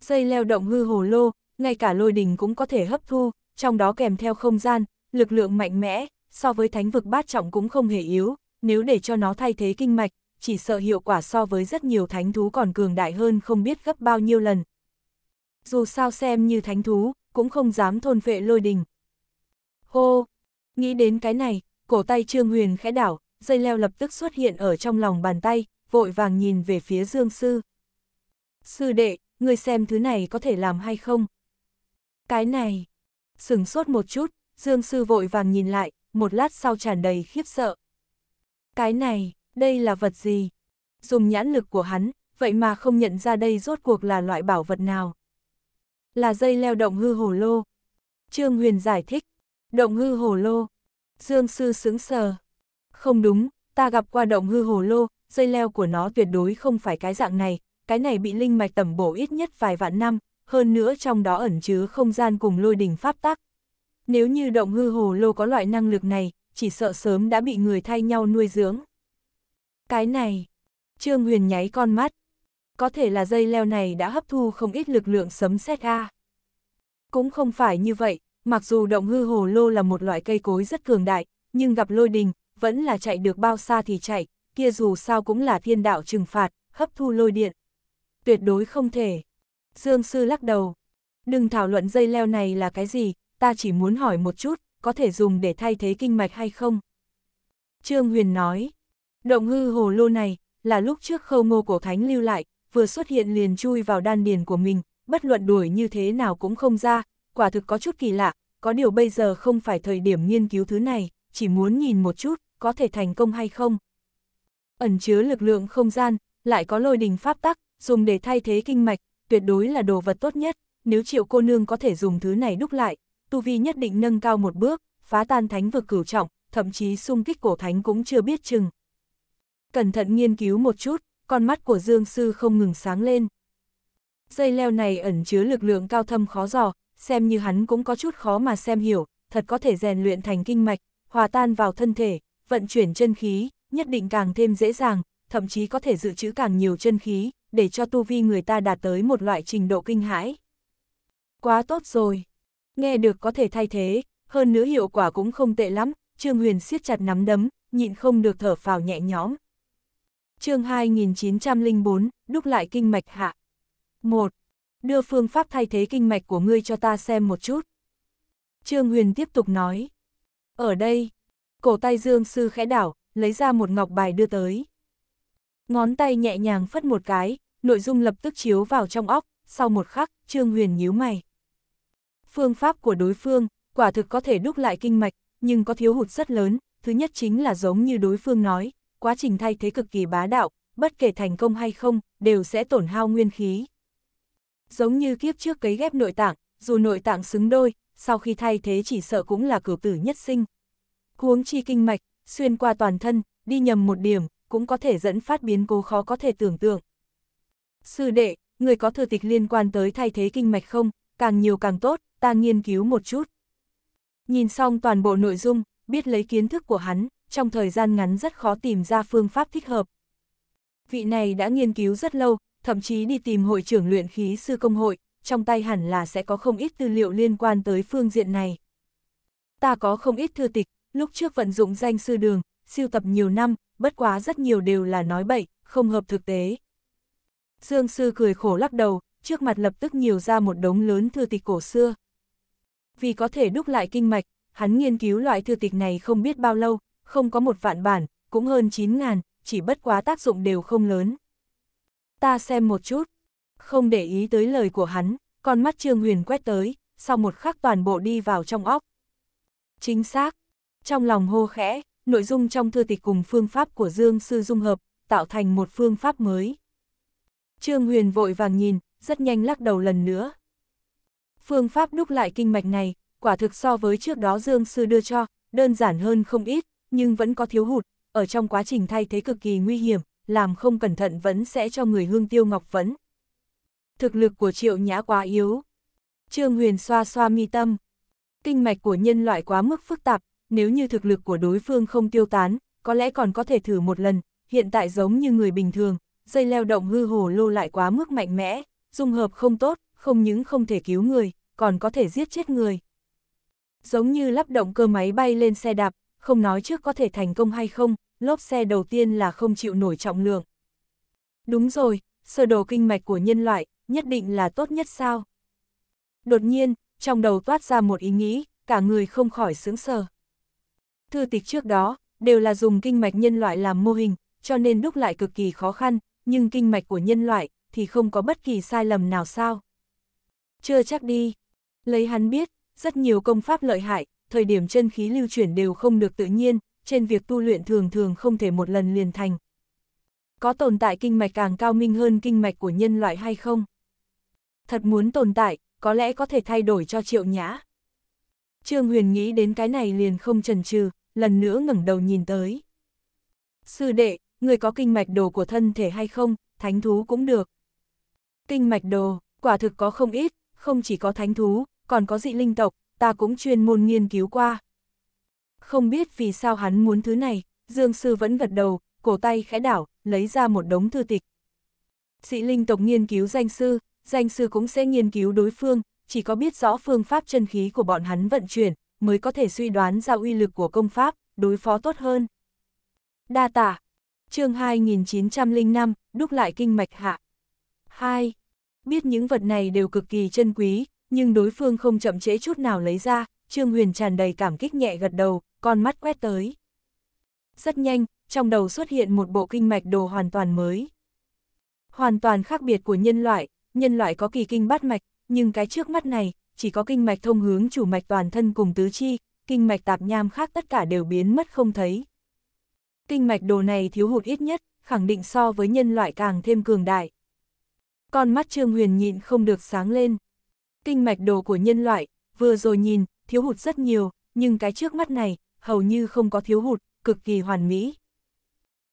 S1: Dây leo động hư hồ lô, ngay cả lôi đình cũng có thể hấp thu, trong đó kèm theo không gian, lực lượng mạnh mẽ, so với thánh vực bát trọng cũng không hề yếu, nếu để cho nó thay thế kinh mạch, chỉ sợ hiệu quả so với rất nhiều thánh thú còn cường đại hơn không biết gấp bao nhiêu lần. Dù sao xem như thánh thú, cũng không dám thôn phệ lôi đình. Hô! Nghĩ đến cái này, cổ tay Trương Huyền khẽ đảo, dây leo lập tức xuất hiện ở trong lòng bàn tay, vội vàng nhìn về phía Dương Sư. Sư đệ, người xem thứ này có thể làm hay không? Cái này! Sừng sốt một chút, Dương Sư vội vàng nhìn lại, một lát sau tràn đầy khiếp sợ. Cái này, đây là vật gì? Dùng nhãn lực của hắn, vậy mà không nhận ra đây rốt cuộc là loại bảo vật nào. Là dây leo động hư hổ lô. Trương Huyền giải thích, động hư hổ lô. Dương Sư sững sờ. Không đúng, ta gặp qua động hư hổ lô, dây leo của nó tuyệt đối không phải cái dạng này, cái này bị linh mạch tẩm bổ ít nhất vài vạn năm, hơn nữa trong đó ẩn chứa không gian cùng lôi đình pháp tắc, nếu như động hư hồ lô có loại năng lực này, chỉ sợ sớm đã bị người thay nhau nuôi dưỡng. Cái này, Trương Huyền nháy con mắt. Có thể là dây leo này đã hấp thu không ít lực lượng sấm sét A. Cũng không phải như vậy, mặc dù động hư hồ lô là một loại cây cối rất cường đại, nhưng gặp lôi đình, vẫn là chạy được bao xa thì chạy, kia dù sao cũng là thiên đạo trừng phạt, hấp thu lôi điện. Tuyệt đối không thể. Dương Sư lắc đầu. Đừng thảo luận dây leo này là cái gì, ta chỉ muốn hỏi một chút, có thể dùng để thay thế kinh mạch hay không? Trương Huyền nói, động hư hồ lô này, là lúc trước khâu ngô cổ thánh lưu lại, vừa xuất hiện liền chui vào đan điền của mình, bất luận đuổi như thế nào cũng không ra, quả thực có chút kỳ lạ, có điều bây giờ không phải thời điểm nghiên cứu thứ này, chỉ muốn nhìn một chút, có thể thành công hay không. Ẩn chứa lực lượng không gian, lại có lôi đình pháp tắc, dùng để thay thế kinh mạch, tuyệt đối là đồ vật tốt nhất, nếu triệu cô nương có thể dùng thứ này đúc lại, tu vi nhất định nâng cao một bước, phá tan thánh vực cửu trọng, thậm chí xung kích cổ thánh cũng chưa biết chừng. Cẩn thận nghiên cứu một chút, con mắt của Dương Sư không ngừng sáng lên. Dây leo này ẩn chứa lực lượng cao thâm khó dò, xem như hắn cũng có chút khó mà xem hiểu, thật có thể rèn luyện thành kinh mạch, hòa tan vào thân thể, vận chuyển chân khí, nhất định càng thêm dễ dàng, thậm chí có thể dự trữ càng nhiều chân khí, để cho tu vi người ta đạt tới một loại trình độ kinh hãi. Quá tốt rồi! nghe được có thể thay thế, hơn nữa hiệu quả cũng không tệ lắm, Trương Huyền siết chặt nắm đấm, nhịn không được thở phào nhẹ nhõm. chương 2904, đúc lại kinh mạch hạ. 1. Đưa phương pháp thay thế kinh mạch của ngươi cho ta xem một chút. Trương Huyền tiếp tục nói. Ở đây, cổ tay Dương Sư khẽ đảo, lấy ra một ngọc bài đưa tới. Ngón tay nhẹ nhàng phất một cái, nội dung lập tức chiếu vào trong óc, sau một khắc, Trương Huyền nhíu mày phương pháp của đối phương, quả thực có thể đúc lại kinh mạch, nhưng có thiếu hụt rất lớn, thứ nhất chính là giống như đối phương nói, quá trình thay thế cực kỳ bá đạo, bất kể thành công hay không, đều sẽ tổn hao nguyên khí. Giống như kiếp trước cấy ghép nội tạng, dù nội tạng xứng đôi, sau khi thay thế chỉ sợ cũng là cửu tử nhất sinh. Huống chi kinh mạch, xuyên qua toàn thân, đi nhầm một điểm, cũng có thể dẫn phát biến cố khó có thể tưởng tượng. Sư đệ, người có thư tịch liên quan tới thay thế kinh mạch không, càng nhiều càng tốt, ta nghiên cứu một chút. Nhìn xong toàn bộ nội dung, biết lấy kiến thức của hắn, trong thời gian ngắn rất khó tìm ra phương pháp thích hợp. Vị này đã nghiên cứu rất lâu, thậm chí đi tìm hội trưởng luyện khí sư công hội, trong tay hẳn là sẽ có không ít tư liệu liên quan tới phương diện này. Ta có không ít thư tịch, lúc trước vận dụng danh sư đường, siêu tập nhiều năm, bất quá rất nhiều đều là nói bậy, không hợp thực tế. Dương sư cười khổ lắc đầu, trước mặt lập tức nhiều ra một đống lớn thư tịch cổ xưa. Vì có thể đúc lại kinh mạch, hắn nghiên cứu loại thư tịch này không biết bao lâu, không có một vạn bản, cũng hơn 9 ngàn, chỉ bất quá tác dụng đều không lớn. Ta xem một chút, không để ý tới lời của hắn, con mắt Trương Huyền quét tới, sau một khắc toàn bộ đi vào trong óc. Chính xác, trong lòng hô khẽ, nội dung trong thư tịch cùng phương pháp của Dương Sư dung hợp, tạo thành một phương pháp mới. Trương Huyền vội vàng nhìn, rất nhanh lắc đầu lần nữa, Phương pháp đúc lại kinh mạch này, quả thực so với trước đó Dương Sư đưa cho, đơn giản hơn không ít, nhưng vẫn có thiếu hụt, ở trong quá trình thay thế cực kỳ nguy hiểm, làm không cẩn thận vẫn sẽ cho người hương tiêu ngọc vẫn Thực lực của triệu nhã quá yếu. Trương Huyền xoa xoa mi tâm. Kinh mạch của nhân loại quá mức phức tạp, nếu như thực lực của đối phương không tiêu tán, có lẽ còn có thể thử một lần, hiện tại giống như người bình thường, dây leo động hư hồ lô lại quá mức mạnh mẽ, dung hợp không tốt, không những không thể cứu người, còn có thể giết chết người. Giống như lắp động cơ máy bay lên xe đạp, không nói trước có thể thành công hay không, lốp xe đầu tiên là không chịu nổi trọng lượng. Đúng rồi, sơ đồ kinh mạch của nhân loại, nhất định là tốt nhất sao? Đột nhiên, trong đầu toát ra một ý nghĩ, cả người không khỏi sướng sờ. Thư tịch trước đó, đều là dùng kinh mạch nhân loại làm mô hình, cho nên đúc lại cực kỳ khó khăn, nhưng kinh mạch của nhân loại thì không có bất kỳ sai lầm nào sao chưa chắc đi. Lấy hắn biết, rất nhiều công pháp lợi hại, thời điểm chân khí lưu chuyển đều không được tự nhiên, trên việc tu luyện thường thường không thể một lần liền thành. Có tồn tại kinh mạch càng cao minh hơn kinh mạch của nhân loại hay không? Thật muốn tồn tại, có lẽ có thể thay đổi cho triệu nhã. Trương Huyền nghĩ đến cái này liền không chần chừ, lần nữa ngẩng đầu nhìn tới. Sư đệ, người có kinh mạch đồ của thân thể hay không, thánh thú cũng được. Kinh mạch đồ, quả thực có không ít, không chỉ có thánh thú, còn có dị linh tộc, ta cũng chuyên môn nghiên cứu qua. Không biết vì sao hắn muốn thứ này, Dương Sư vẫn gật đầu, cổ tay khẽ đảo, lấy ra một đống thư tịch. Dị linh tộc nghiên cứu danh sư, danh sư cũng sẽ nghiên cứu đối phương, chỉ có biết rõ phương pháp chân khí của bọn hắn vận chuyển, mới có thể suy đoán ra uy lực của công pháp, đối phó tốt hơn. Đa tả, chương 2905, đúc lại kinh mạch hạ. 2. Biết những vật này đều cực kỳ chân quý, nhưng đối phương không chậm trễ chút nào lấy ra, Trương Huyền tràn đầy cảm kích nhẹ gật đầu, con mắt quét tới. Rất nhanh, trong đầu xuất hiện một bộ kinh mạch đồ hoàn toàn mới. Hoàn toàn khác biệt của nhân loại, nhân loại có kỳ kinh bát mạch, nhưng cái trước mắt này, chỉ có kinh mạch thông hướng chủ mạch toàn thân cùng tứ chi, kinh mạch tạp nham khác tất cả đều biến mất không thấy. Kinh mạch đồ này thiếu hụt ít nhất, khẳng định so với nhân loại càng thêm cường đại con mắt Trương Huyền nhịn không được sáng lên. Kinh mạch đồ của nhân loại, vừa rồi nhìn, thiếu hụt rất nhiều, nhưng cái trước mắt này, hầu như không có thiếu hụt, cực kỳ hoàn mỹ.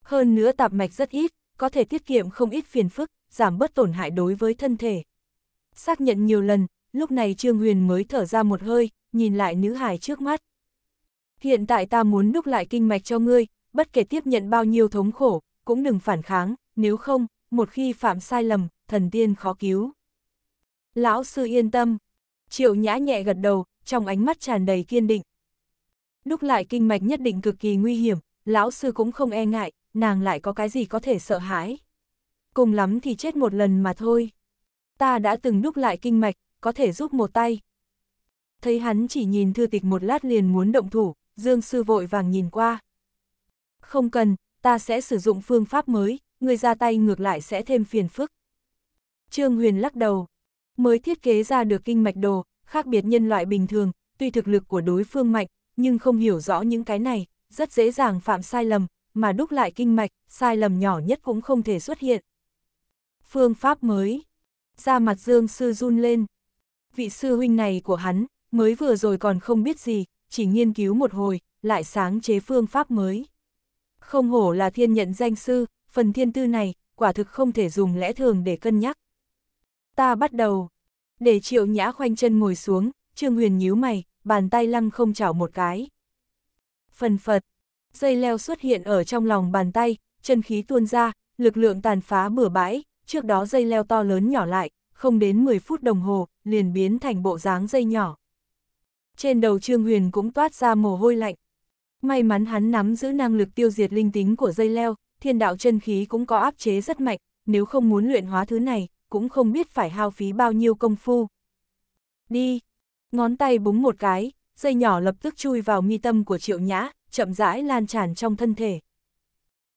S1: Hơn nữa tạp mạch rất ít, có thể tiết kiệm không ít phiền phức, giảm bớt tổn hại đối với thân thể. Xác nhận nhiều lần, lúc này Trương Huyền mới thở ra một hơi, nhìn lại nữ hài trước mắt. Hiện tại ta muốn đúc lại kinh mạch cho ngươi, bất kể tiếp nhận bao nhiêu thống khổ, cũng đừng phản kháng, nếu không, một khi phạm sai lầm, thần tiên khó cứu. Lão sư yên tâm. Triệu nhã nhẹ gật đầu, trong ánh mắt tràn đầy kiên định. Đúc lại kinh mạch nhất định cực kỳ nguy hiểm, lão sư cũng không e ngại, nàng lại có cái gì có thể sợ hãi. Cùng lắm thì chết một lần mà thôi. Ta đã từng đúc lại kinh mạch, có thể giúp một tay. Thấy hắn chỉ nhìn thư tịch một lát liền muốn động thủ, Dương sư vội vàng nhìn qua. Không cần, ta sẽ sử dụng phương pháp mới, người ra tay ngược lại sẽ thêm phiền phức. Trương Huyền lắc đầu, mới thiết kế ra được kinh mạch đồ, khác biệt nhân loại bình thường, tuy thực lực của đối phương mạnh, nhưng không hiểu rõ những cái này, rất dễ dàng phạm sai lầm, mà đúc lại kinh mạch, sai lầm nhỏ nhất cũng không thể xuất hiện. Phương pháp mới Ra mặt Dương Sư run lên. Vị sư huynh này của hắn, mới vừa rồi còn không biết gì, chỉ nghiên cứu một hồi, lại sáng chế phương pháp mới. Không hổ là thiên nhận danh sư, phần thiên tư này, quả thực không thể dùng lẽ thường để cân nhắc. Ta bắt đầu. Để triệu nhã khoanh chân ngồi xuống, Trương Huyền nhíu mày, bàn tay lăng không chảo một cái. Phần phật, dây leo xuất hiện ở trong lòng bàn tay, chân khí tuôn ra, lực lượng tàn phá bừa bãi, trước đó dây leo to lớn nhỏ lại, không đến 10 phút đồng hồ, liền biến thành bộ dáng dây nhỏ. Trên đầu Trương Huyền cũng toát ra mồ hôi lạnh. May mắn hắn nắm giữ năng lực tiêu diệt linh tính của dây leo, thiên đạo chân khí cũng có áp chế rất mạnh, nếu không muốn luyện hóa thứ này, cũng không biết phải hao phí bao nhiêu công phu. Đi! Ngón tay búng một cái, dây nhỏ lập tức chui vào mi tâm của triệu nhã, chậm rãi lan tràn trong thân thể.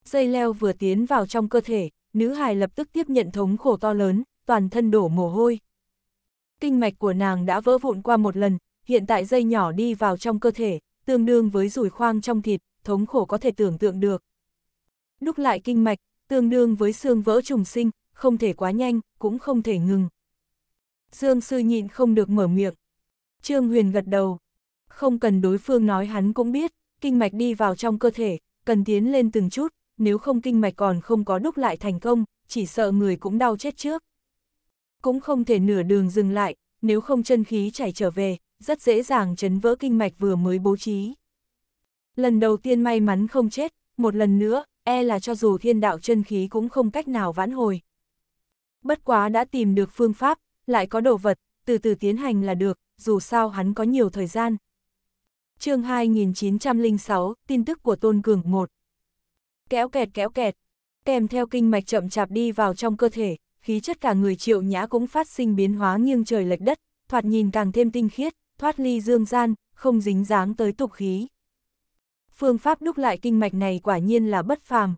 S1: Dây leo vừa tiến vào trong cơ thể, nữ hài lập tức tiếp nhận thống khổ to lớn, toàn thân đổ mồ hôi. Kinh mạch của nàng đã vỡ vụn qua một lần, hiện tại dây nhỏ đi vào trong cơ thể, tương đương với rùi khoang trong thịt, thống khổ có thể tưởng tượng được đúc lại kinh mạch, tương đương với xương vỡ trùng sinh, không thể quá nhanh, cũng không thể ngừng. Dương sư nhịn không được mở miệng. Trương Huyền gật đầu. Không cần đối phương nói hắn cũng biết, kinh mạch đi vào trong cơ thể, cần tiến lên từng chút, nếu không kinh mạch còn không có đúc lại thành công, chỉ sợ người cũng đau chết trước. Cũng không thể nửa đường dừng lại, nếu không chân khí chảy trở về, rất dễ dàng chấn vỡ kinh mạch vừa mới bố trí. Lần đầu tiên may mắn không chết, một lần nữa, e là cho dù thiên đạo chân khí cũng không cách nào vãn hồi. Bất quá đã tìm được phương pháp, lại có đồ vật, từ từ tiến hành là được, dù sao hắn có nhiều thời gian. chương 2906, tin tức của Tôn Cường 1 Kéo kẹt kéo kẹt, kèm theo kinh mạch chậm chạp đi vào trong cơ thể, khí chất cả người triệu nhã cũng phát sinh biến hóa nghiêng trời lệch đất, thoạt nhìn càng thêm tinh khiết, thoát ly dương gian, không dính dáng tới tục khí phương pháp đúc lại kinh mạch này quả nhiên là bất phàm.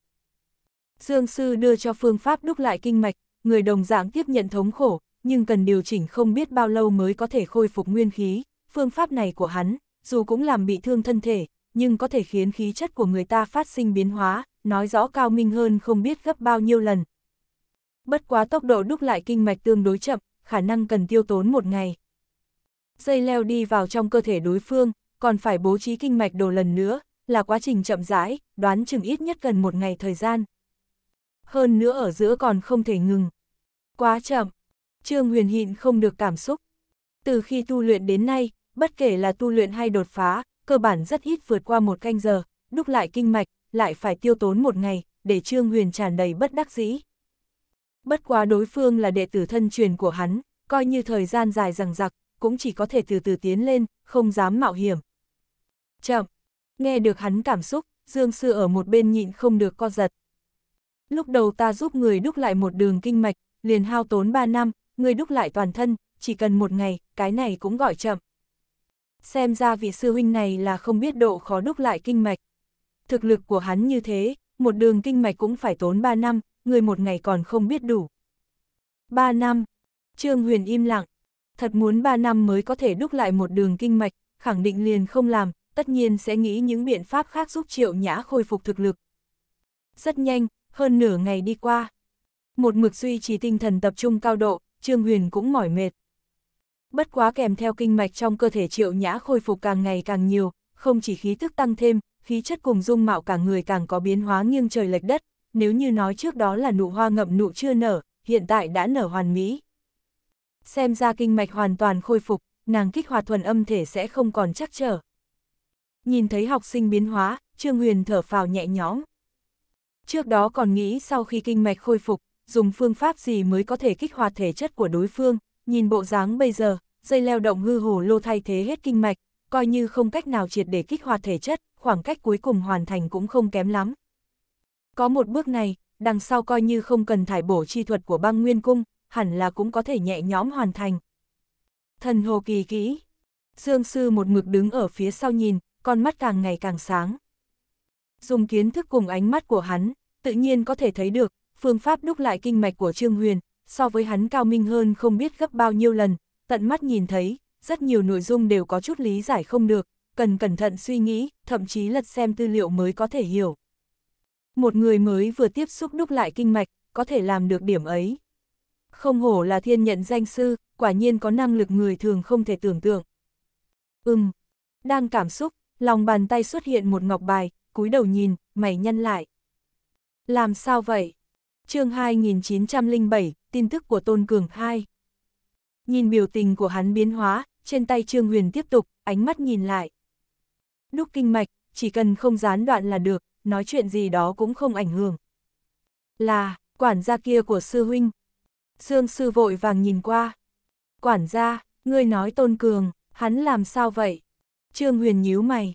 S1: Dương sư đưa cho phương pháp đúc lại kinh mạch, người đồng dạng tiếp nhận thống khổ, nhưng cần điều chỉnh không biết bao lâu mới có thể khôi phục nguyên khí, phương pháp này của hắn, dù cũng làm bị thương thân thể, nhưng có thể khiến khí chất của người ta phát sinh biến hóa, nói rõ cao minh hơn không biết gấp bao nhiêu lần. Bất quá tốc độ đúc lại kinh mạch tương đối chậm, khả năng cần tiêu tốn một ngày. Dây leo đi vào trong cơ thể đối phương, còn phải bố trí kinh mạch đồ lần nữa, là quá trình chậm rãi, đoán chừng ít nhất gần một ngày thời gian. Hơn nữa ở giữa còn không thể ngừng. Quá chậm, Trương Huyền Hịn không được cảm xúc. Từ khi tu luyện đến nay, bất kể là tu luyện hay đột phá, cơ bản rất ít vượt qua một canh giờ, đúc lại kinh mạch, lại phải tiêu tốn một ngày, để Trương Huyền tràn đầy bất đắc dĩ. Bất quá đối phương là đệ tử thân truyền của hắn, coi như thời gian dài rằng giặc, cũng chỉ có thể từ từ tiến lên, không dám mạo hiểm. Chậm, Nghe được hắn cảm xúc, Dương Sư ở một bên nhịn không được co giật. Lúc đầu ta giúp người đúc lại một đường kinh mạch, liền hao tốn 3 năm, người đúc lại toàn thân, chỉ cần một ngày, cái này cũng gọi chậm. Xem ra vị sư huynh này là không biết độ khó đúc lại kinh mạch. Thực lực của hắn như thế, một đường kinh mạch cũng phải tốn 3 năm, người một ngày còn không biết đủ. 3 năm, Trương Huyền im lặng, thật muốn 3 năm mới có thể đúc lại một đường kinh mạch, khẳng định liền không làm, tất nhiên sẽ nghĩ những biện pháp khác giúp Triệu Nhã khôi phục thực lực. Rất nhanh, hơn nửa ngày đi qua. Một mực duy trì tinh thần tập trung cao độ, Trương Huyền cũng mỏi mệt. Bất quá kèm theo kinh mạch trong cơ thể Triệu Nhã khôi phục càng ngày càng nhiều, không chỉ khí tức tăng thêm, khí chất cùng dung mạo cả người càng có biến hóa nghiêng trời lệch đất, nếu như nói trước đó là nụ hoa ngậm nụ chưa nở, hiện tại đã nở hoàn mỹ. Xem ra kinh mạch hoàn toàn khôi phục, nàng kích hoạt thuần âm thể sẽ không còn chắc trở nhìn thấy học sinh biến hóa, Trương Huyền thở phào nhẹ nhõm. Trước đó còn nghĩ sau khi kinh mạch khôi phục, dùng phương pháp gì mới có thể kích hoạt thể chất của đối phương, nhìn bộ dáng bây giờ, dây leo động hư hồ lô thay thế hết kinh mạch, coi như không cách nào triệt để kích hoạt thể chất, khoảng cách cuối cùng hoàn thành cũng không kém lắm. Có một bước này, đằng sau coi như không cần thải bổ chi thuật của băng nguyên cung, hẳn là cũng có thể nhẹ nhõm hoàn thành. Thần hồ kỳ kỹ. Dương sư một mực đứng ở phía sau nhìn, con mắt càng ngày càng sáng. Dùng kiến thức cùng ánh mắt của hắn, tự nhiên có thể thấy được, phương pháp đúc lại kinh mạch của Trương Huyền, so với hắn cao minh hơn không biết gấp bao nhiêu lần, tận mắt nhìn thấy, rất nhiều nội dung đều có chút lý giải không được, cần cẩn thận suy nghĩ, thậm chí lật xem tư liệu mới có thể hiểu. Một người mới vừa tiếp xúc đúc lại kinh mạch, có thể làm được điểm ấy. Không hổ là thiên nhận danh sư, quả nhiên có năng lực người thường không thể tưởng tượng. Ừm, đang cảm xúc, lòng bàn tay xuất hiện một ngọc bài, cúi đầu nhìn, mày nhân lại. Làm sao vậy? chương 2907, tin tức của Tôn Cường 2. Nhìn biểu tình của hắn biến hóa, trên tay Trương Huyền tiếp tục, ánh mắt nhìn lại. Đúc kinh mạch, chỉ cần không gián đoạn là được, nói chuyện gì đó cũng không ảnh hưởng. Là, quản gia kia của sư huynh. Dương sư vội vàng nhìn qua. Quản gia, ngươi nói Tôn Cường, hắn làm sao vậy? Trương Huyền nhíu mày.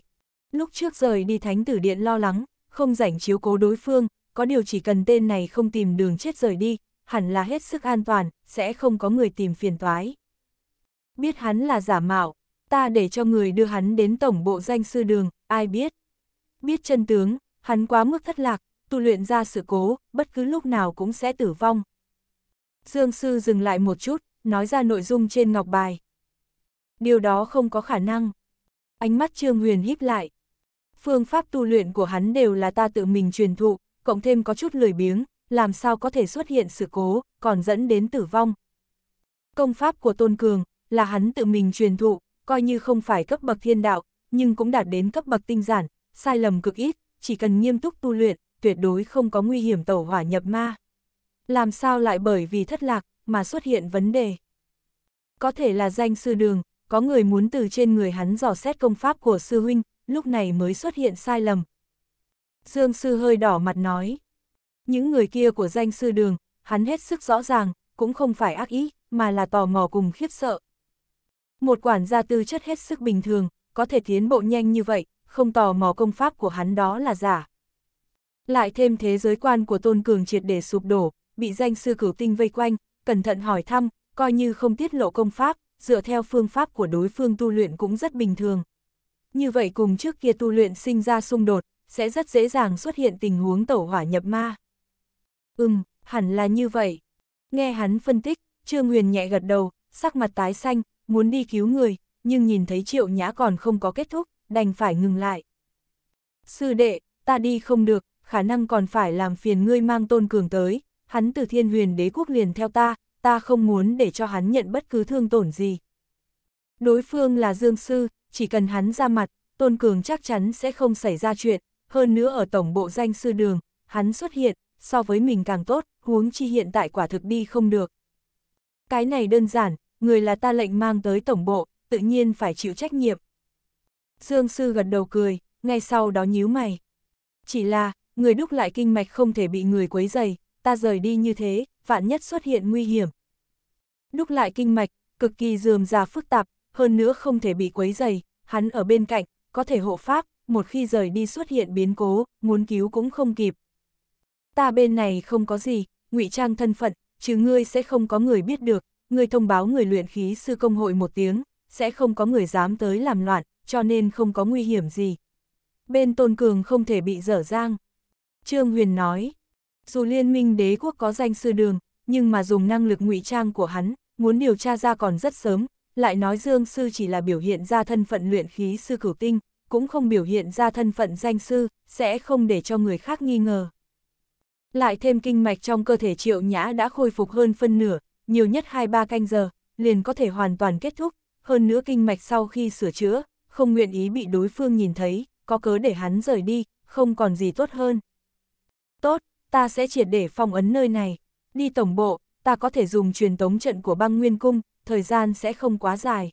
S1: Lúc trước rời đi thánh tử điện lo lắng, không rảnh chiếu cố đối phương, có điều chỉ cần tên này không tìm đường chết rời đi, hẳn là hết sức an toàn, sẽ không có người tìm phiền toái. Biết hắn là giả mạo, ta để cho người đưa hắn đến tổng bộ danh sư đường, ai biết. Biết chân tướng, hắn quá mức thất lạc, tu luyện ra sự cố, bất cứ lúc nào cũng sẽ tử vong. Dương sư dừng lại một chút, nói ra nội dung trên ngọc bài. Điều đó không có khả năng ánh mắt Trương Huyền híp lại. Phương pháp tu luyện của hắn đều là ta tự mình truyền thụ, cộng thêm có chút lười biếng, làm sao có thể xuất hiện sự cố, còn dẫn đến tử vong. Công pháp của Tôn Cường là hắn tự mình truyền thụ, coi như không phải cấp bậc thiên đạo, nhưng cũng đạt đến cấp bậc tinh giản, sai lầm cực ít, chỉ cần nghiêm túc tu luyện, tuyệt đối không có nguy hiểm tẩu hỏa nhập ma. Làm sao lại bởi vì thất lạc mà xuất hiện vấn đề? Có thể là danh sư đường, có người muốn từ trên người hắn dò xét công pháp của sư huynh, lúc này mới xuất hiện sai lầm. Dương sư hơi đỏ mặt nói, những người kia của danh sư đường, hắn hết sức rõ ràng, cũng không phải ác ý, mà là tò mò cùng khiếp sợ. Một quản gia tư chất hết sức bình thường, có thể tiến bộ nhanh như vậy, không tò mò công pháp của hắn đó là giả. Lại thêm thế giới quan của Tôn Cường triệt để sụp đổ, bị danh sư cửu tinh vây quanh, cẩn thận hỏi thăm, coi như không tiết lộ công pháp, dựa theo phương pháp của đối phương tu luyện cũng rất bình thường. Như vậy cùng trước kia tu luyện sinh ra xung đột, sẽ rất dễ dàng xuất hiện tình huống tẩu hỏa nhập ma. Ừm, hẳn là như vậy. Nghe hắn phân tích, Trương Huyền nhẹ gật đầu, sắc mặt tái xanh, muốn đi cứu người, nhưng nhìn thấy triệu nhã còn không có kết thúc, đành phải ngừng lại. Sư đệ, ta đi không được, khả năng còn phải làm phiền ngươi mang tôn cường tới, hắn từ thiên huyền đế quốc liền theo ta, ta không muốn để cho hắn nhận bất cứ thương tổn gì. Đối phương là Dương Sư, chỉ cần hắn ra mặt, Tôn Cường chắc chắn sẽ không xảy ra chuyện, hơn nữa ở tổng bộ danh sư đường, hắn xuất hiện, so với mình càng tốt, huống chi hiện tại quả thực đi không được. Cái này đơn giản, người là ta lệnh mang tới tổng bộ, tự nhiên phải chịu trách nhiệm. Dương Sư gật đầu cười, ngay sau đó nhíu mày. Chỉ là, người đúc lại kinh mạch không thể bị người quấy dày, ta rời đi như thế, vạn nhất xuất hiện nguy hiểm. Đúc lại kinh mạch, cực kỳ dườm già phức tạp, hơn nữa không thể bị quấy dày, hắn ở bên cạnh, có thể hộ pháp, một khi rời đi xuất hiện biến cố, muốn cứu cũng không kịp. Ta bên này không có gì, ngụy trang thân phận, chứ ngươi sẽ không có người biết được, ngươi thông báo người luyện khí sư công hội một tiếng, sẽ không có người dám tới làm loạn, cho nên không có nguy hiểm gì. Bên Tôn Cường không thể bị dở dang. Trương Huyền nói, dù liên minh đế quốc có danh sư đường, nhưng mà dùng năng lực ngụy trang của hắn, muốn điều tra ra còn rất sớm, lại nói Dương Sư chỉ là biểu hiện ra thân phận luyện khí sư cửu tinh, cũng không biểu hiện ra thân phận danh sư, sẽ không để cho người khác nghi ngờ. Lại thêm kinh mạch trong cơ thể triệu nhã đã khôi phục hơn phân nửa, nhiều nhất 2-3 canh giờ, liền có thể hoàn toàn kết thúc, hơn nữa kinh mạch sau khi sửa chữa, không nguyện ý bị đối phương nhìn thấy, có cớ để hắn rời đi, không còn gì tốt hơn. Tốt, ta sẽ triệt để phong ấn nơi này. Đi tổng bộ, ta có thể dùng truyền tống trận của băng nguyên cung, thời gian sẽ không quá dài.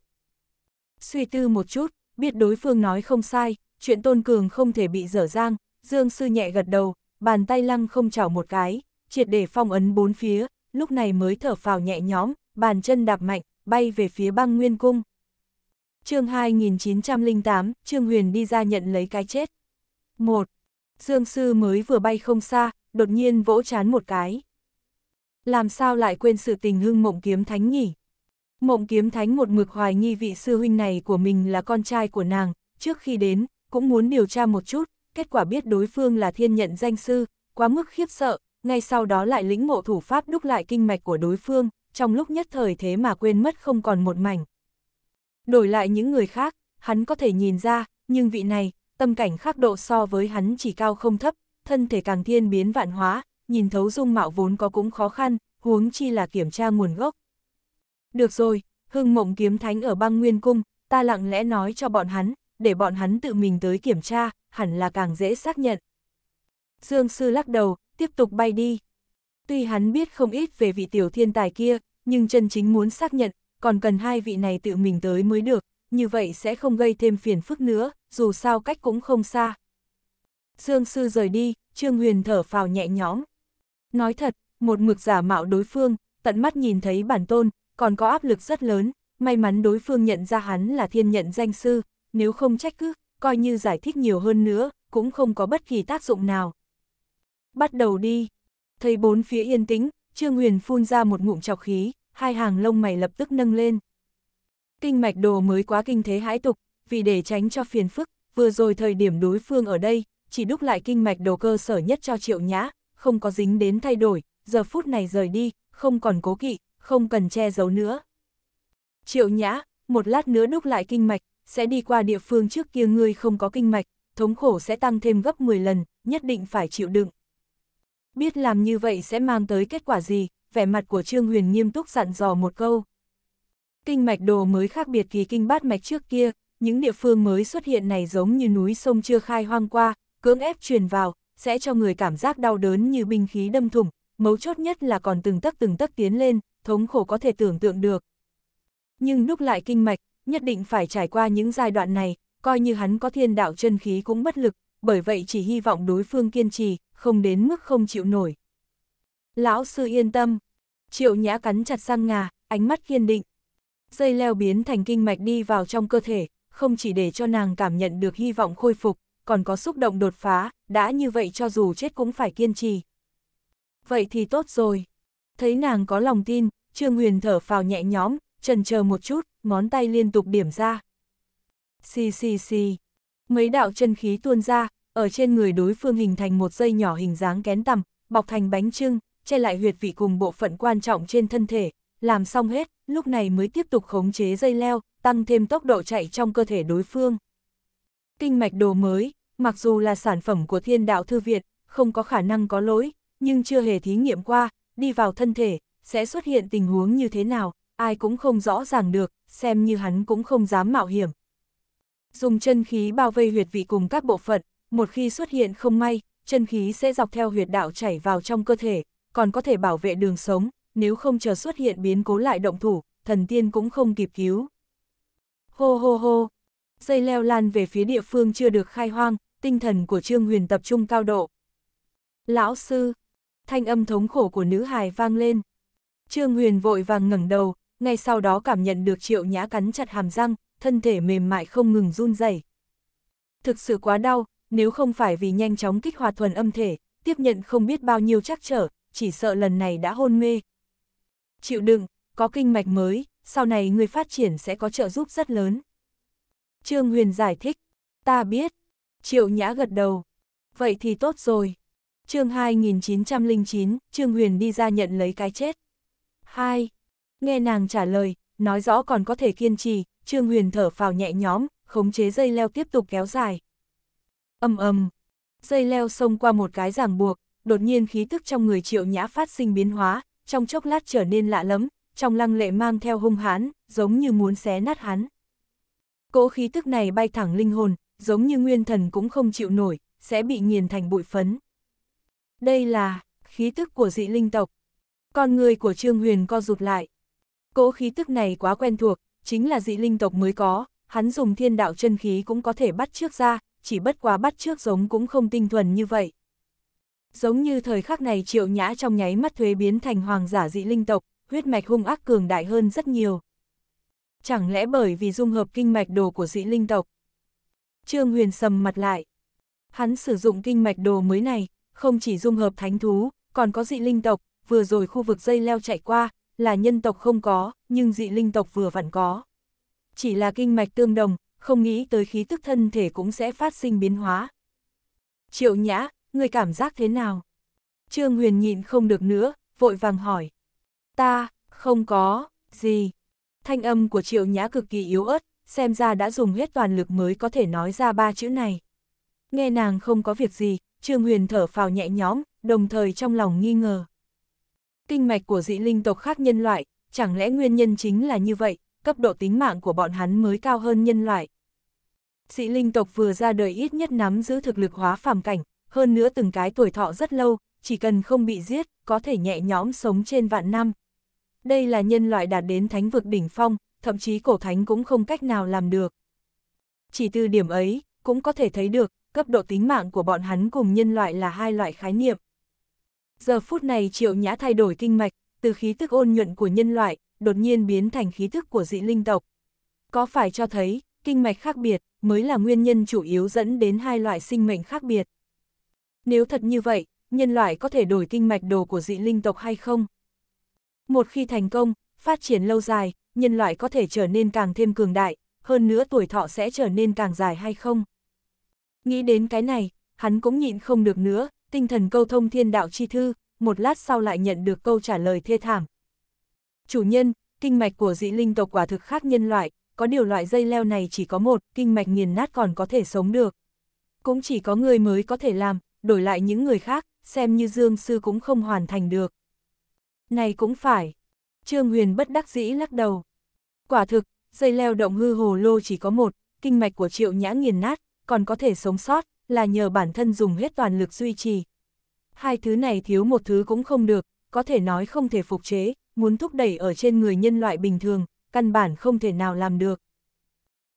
S1: Suy tư một chút, biết đối phương nói không sai, chuyện tôn cường không thể bị dở dang, Dương Sư nhẹ gật đầu, bàn tay lăng không chảo một cái, triệt để phong ấn bốn phía, lúc này mới thở phào nhẹ nhõm, bàn chân đạp mạnh, bay về phía băng nguyên cung. chương 2908, Trương Huyền đi ra nhận lấy cái chết. 1. Dương Sư mới vừa bay không xa, đột nhiên vỗ chán một cái. Làm sao lại quên sự tình hưng mộng kiếm thánh nhỉ? Mộng kiếm thánh một mực hoài nghi vị sư huynh này của mình là con trai của nàng, trước khi đến, cũng muốn điều tra một chút, kết quả biết đối phương là thiên nhận danh sư, quá mức khiếp sợ, ngay sau đó lại lĩnh ngộ thủ pháp đúc lại kinh mạch của đối phương, trong lúc nhất thời thế mà quên mất không còn một mảnh. Đổi lại những người khác, hắn có thể nhìn ra, nhưng vị này, tâm cảnh khác độ so với hắn chỉ cao không thấp, thân thể càng thiên biến vạn hóa, nhìn thấu dung mạo vốn có cũng khó khăn, huống chi là kiểm tra nguồn gốc. Được rồi, hưng mộng kiếm thánh ở băng nguyên cung, ta lặng lẽ nói cho bọn hắn, để bọn hắn tự mình tới kiểm tra, hẳn là càng dễ xác nhận. Dương sư lắc đầu, tiếp tục bay đi. Tuy hắn biết không ít về vị tiểu thiên tài kia, nhưng chân chính muốn xác nhận, còn cần hai vị này tự mình tới mới được, như vậy sẽ không gây thêm phiền phức nữa, dù sao cách cũng không xa. Dương Sư rời đi, Trương Huyền thở phào nhẹ nhõm. Nói thật, một mực giả mạo đối phương, tận mắt nhìn thấy bản tôn, còn có áp lực rất lớn, may mắn đối phương nhận ra hắn là thiên nhận danh sư, nếu không trách cứ, coi như giải thích nhiều hơn nữa, cũng không có bất kỳ tác dụng nào. Bắt đầu đi. Thấy bốn phía yên tĩnh, Trương Huyền phun ra một ngụm chọc khí, hai hàng lông mày lập tức nâng lên. Kinh mạch đồ mới quá kinh thế hãi tục, vì để tránh cho phiền phức, vừa rồi thời điểm đối phương ở đây, chỉ đúc lại kinh mạch đồ cơ sở nhất cho triệu nhã, không có dính đến thay đổi, giờ phút này rời đi, không còn cố kỵ, không cần che giấu nữa. Triệu nhã, một lát nữa đúc lại kinh mạch, sẽ đi qua địa phương trước kia ngươi không có kinh mạch, thống khổ sẽ tăng thêm gấp 10 lần, nhất định phải chịu đựng. Biết làm như vậy sẽ mang tới kết quả gì, vẻ mặt của Trương Huyền nghiêm túc dặn dò một câu. Kinh mạch đồ mới khác biệt kỳ kinh bát mạch trước kia, những địa phương mới xuất hiện này giống như núi sông chưa khai hoang qua, cưỡng ép truyền vào, sẽ cho người cảm giác đau đớn như binh khí đâm thủng, mấu chốt nhất là còn từng tấc từng tấc tiến lên, thống khổ có thể tưởng tượng được. Nhưng lúc lại kinh mạch, nhất định phải trải qua những giai đoạn này, coi như hắn có thiên đạo chân khí cũng bất lực, bởi vậy chỉ hy vọng đối phương kiên trì, không đến mức không chịu nổi. Lão sư yên tâm, triệu nhã cắn chặt răng ngà, ánh mắt kiên định. Dây leo biến thành kinh mạch đi vào trong cơ thể, không chỉ để cho nàng cảm nhận được hy vọng khôi phục, còn có xúc động đột phá, đã như vậy cho dù chết cũng phải kiên trì. Vậy thì tốt rồi. Thấy nàng có lòng tin, Trương Huyền thở phào nhẹ nhõm, trần chờ một chút, ngón tay liên tục điểm ra. Xì xì xì. Mấy đạo chân khí tuôn ra, ở trên người đối phương hình thành một dây nhỏ hình dáng kén tầm, bọc thành bánh trưng, che lại huyệt vị cùng bộ phận quan trọng trên thân thể, làm xong hết, lúc này mới tiếp tục khống chế dây leo, tăng thêm tốc độ chạy trong cơ thể đối phương. Kinh mạch đồ mới, mặc dù là sản phẩm của thiên đạo thư viện không có khả năng có lỗi, nhưng chưa hề thí nghiệm qua, đi vào thân thể, sẽ xuất hiện tình huống như thế nào, ai cũng không rõ ràng được, xem như hắn cũng không dám mạo hiểm. Dùng chân khí bao vây huyệt vị cùng các bộ phận, một khi xuất hiện không may, chân khí sẽ dọc theo huyệt đạo chảy vào trong cơ thể, còn có thể bảo vệ đường sống, nếu không chờ xuất hiện biến cố lại động thủ, thần tiên cũng không kịp cứu. Hô hô hô, dây leo lan về phía địa phương chưa được khai hoang, tinh thần của Trương Huyền tập trung cao độ. Lão sư, thanh âm thống khổ của nữ hài vang lên. Trương Huyền vội vàng ngẩng đầu, ngay sau đó cảm nhận được triệu nhã cắn chặt hàm răng, thân thể mềm mại không ngừng run rẩy. Thực sự quá đau, nếu không phải vì nhanh chóng kích hoạt thuần âm thể, tiếp nhận không biết bao nhiêu trắc trở, chỉ sợ lần này đã hôn mê. Chịu đựng, có kinh mạch mới, sau này người phát triển sẽ có trợ giúp rất lớn. Trương Huyền giải thích, ta biết, Triệu Nhã gật đầu. Vậy thì tốt rồi. chương 2909, Trương Huyền đi ra nhận lấy cái chết. 2. Nghe nàng trả lời, nói rõ còn có thể kiên trì, Trương Huyền thở phào nhẹ nhõm, khống chế dây leo tiếp tục kéo dài. ầm ầm, dây leo xông qua một cái ràng buộc, đột nhiên khí tức trong người triệu nhã phát sinh biến hóa, trong chốc lát trở nên lạ lẫm, trong lăng lệ mang theo hung hãn, giống như muốn xé nát hắn. Cỗ khí tức này bay thẳng linh hồn, giống như nguyên thần cũng không chịu nổi, sẽ bị nghiền thành bụi phấn. Đây là khí tức của dị linh tộc. Con người của Trương Huyền co rụt lại. Cỗ khí tức này quá quen thuộc, chính là dị linh tộc mới có, hắn dùng thiên đạo chân khí cũng có thể bắt trước ra, chỉ bất quá bắt trước giống cũng không tinh thuần như vậy. Giống như thời khắc này triệu nhã trong nháy mắt thuế biến thành hoàng giả dị linh tộc, huyết mạch hung ác cường đại hơn rất nhiều. Chẳng lẽ bởi vì dung hợp kinh mạch đồ của dị linh tộc? Trương Huyền sầm mặt lại. Hắn sử dụng kinh mạch đồ mới này, không chỉ dung hợp thánh thú, còn có dị linh tộc, vừa rồi khu vực dây leo chạy qua, là nhân tộc không có, nhưng dị linh tộc vừa vặn có. Chỉ là kinh mạch tương đồng, không nghĩ tới khí tức thân thể cũng sẽ phát sinh biến hóa. Triệu nhã, người cảm giác thế nào? Trương Huyền nhịn không được nữa, vội vàng hỏi. Ta, không có, gì? Thanh âm của triệu nhã cực kỳ yếu ớt, xem ra đã dùng hết toàn lực mới có thể nói ra ba chữ này. Nghe nàng không có việc gì, Trương Huyền thở phào nhẹ nhõm, đồng thời trong lòng nghi ngờ. Kinh mạch của dị linh tộc khác nhân loại, chẳng lẽ nguyên nhân chính là như vậy, cấp độ tính mạng của bọn hắn mới cao hơn nhân loại. Dị linh tộc vừa ra đời ít nhất nắm giữ thực lực hóa phàm cảnh, hơn nữa từng cái tuổi thọ rất lâu, chỉ cần không bị giết, có thể nhẹ nhõm sống trên vạn năm. Đây là nhân loại đạt đến thánh vực đỉnh phong, thậm chí cổ thánh cũng không cách nào làm được. Chỉ từ điểm ấy, cũng có thể thấy được, cấp độ tính mạng của bọn hắn cùng nhân loại là hai loại khái niệm. Giờ phút này triệu nhã thay đổi kinh mạch, từ khí tức ôn nhuận của nhân loại, đột nhiên biến thành khí tức của dị linh tộc. Có phải cho thấy, kinh mạch khác biệt mới là nguyên nhân chủ yếu dẫn đến hai loại sinh mệnh khác biệt. Nếu thật như vậy, nhân loại có thể đổi kinh mạch đồ của dị linh tộc hay không? Một khi thành công, phát triển lâu dài, nhân loại có thể trở nên càng thêm cường đại, hơn nữa tuổi thọ sẽ trở nên càng dài hay không. Nghĩ đến cái này, hắn cũng nhịn không được nữa, tinh thần câu thông thiên đạo chi thư, một lát sau lại nhận được câu trả lời thê thảm. Chủ nhân, kinh mạch của dị linh tộc quả thực khác nhân loại, có điều loại dây leo này chỉ có một, kinh mạch nghiền nát còn có thể sống được. Cũng chỉ có người mới có thể làm, đổi lại những người khác, xem như Dương Sư cũng không hoàn thành được. Này cũng phải, Trương Huyền bất đắc dĩ lắc đầu. Quả thực, dây leo động hư hồ lô chỉ có một, kinh mạch của triệu nhã nghiền nát, còn có thể sống sót, là nhờ bản thân dùng hết toàn lực duy trì. Hai thứ này thiếu một thứ cũng không được, có thể nói không thể phục chế, muốn thúc đẩy ở trên người nhân loại bình thường, căn bản không thể nào làm được.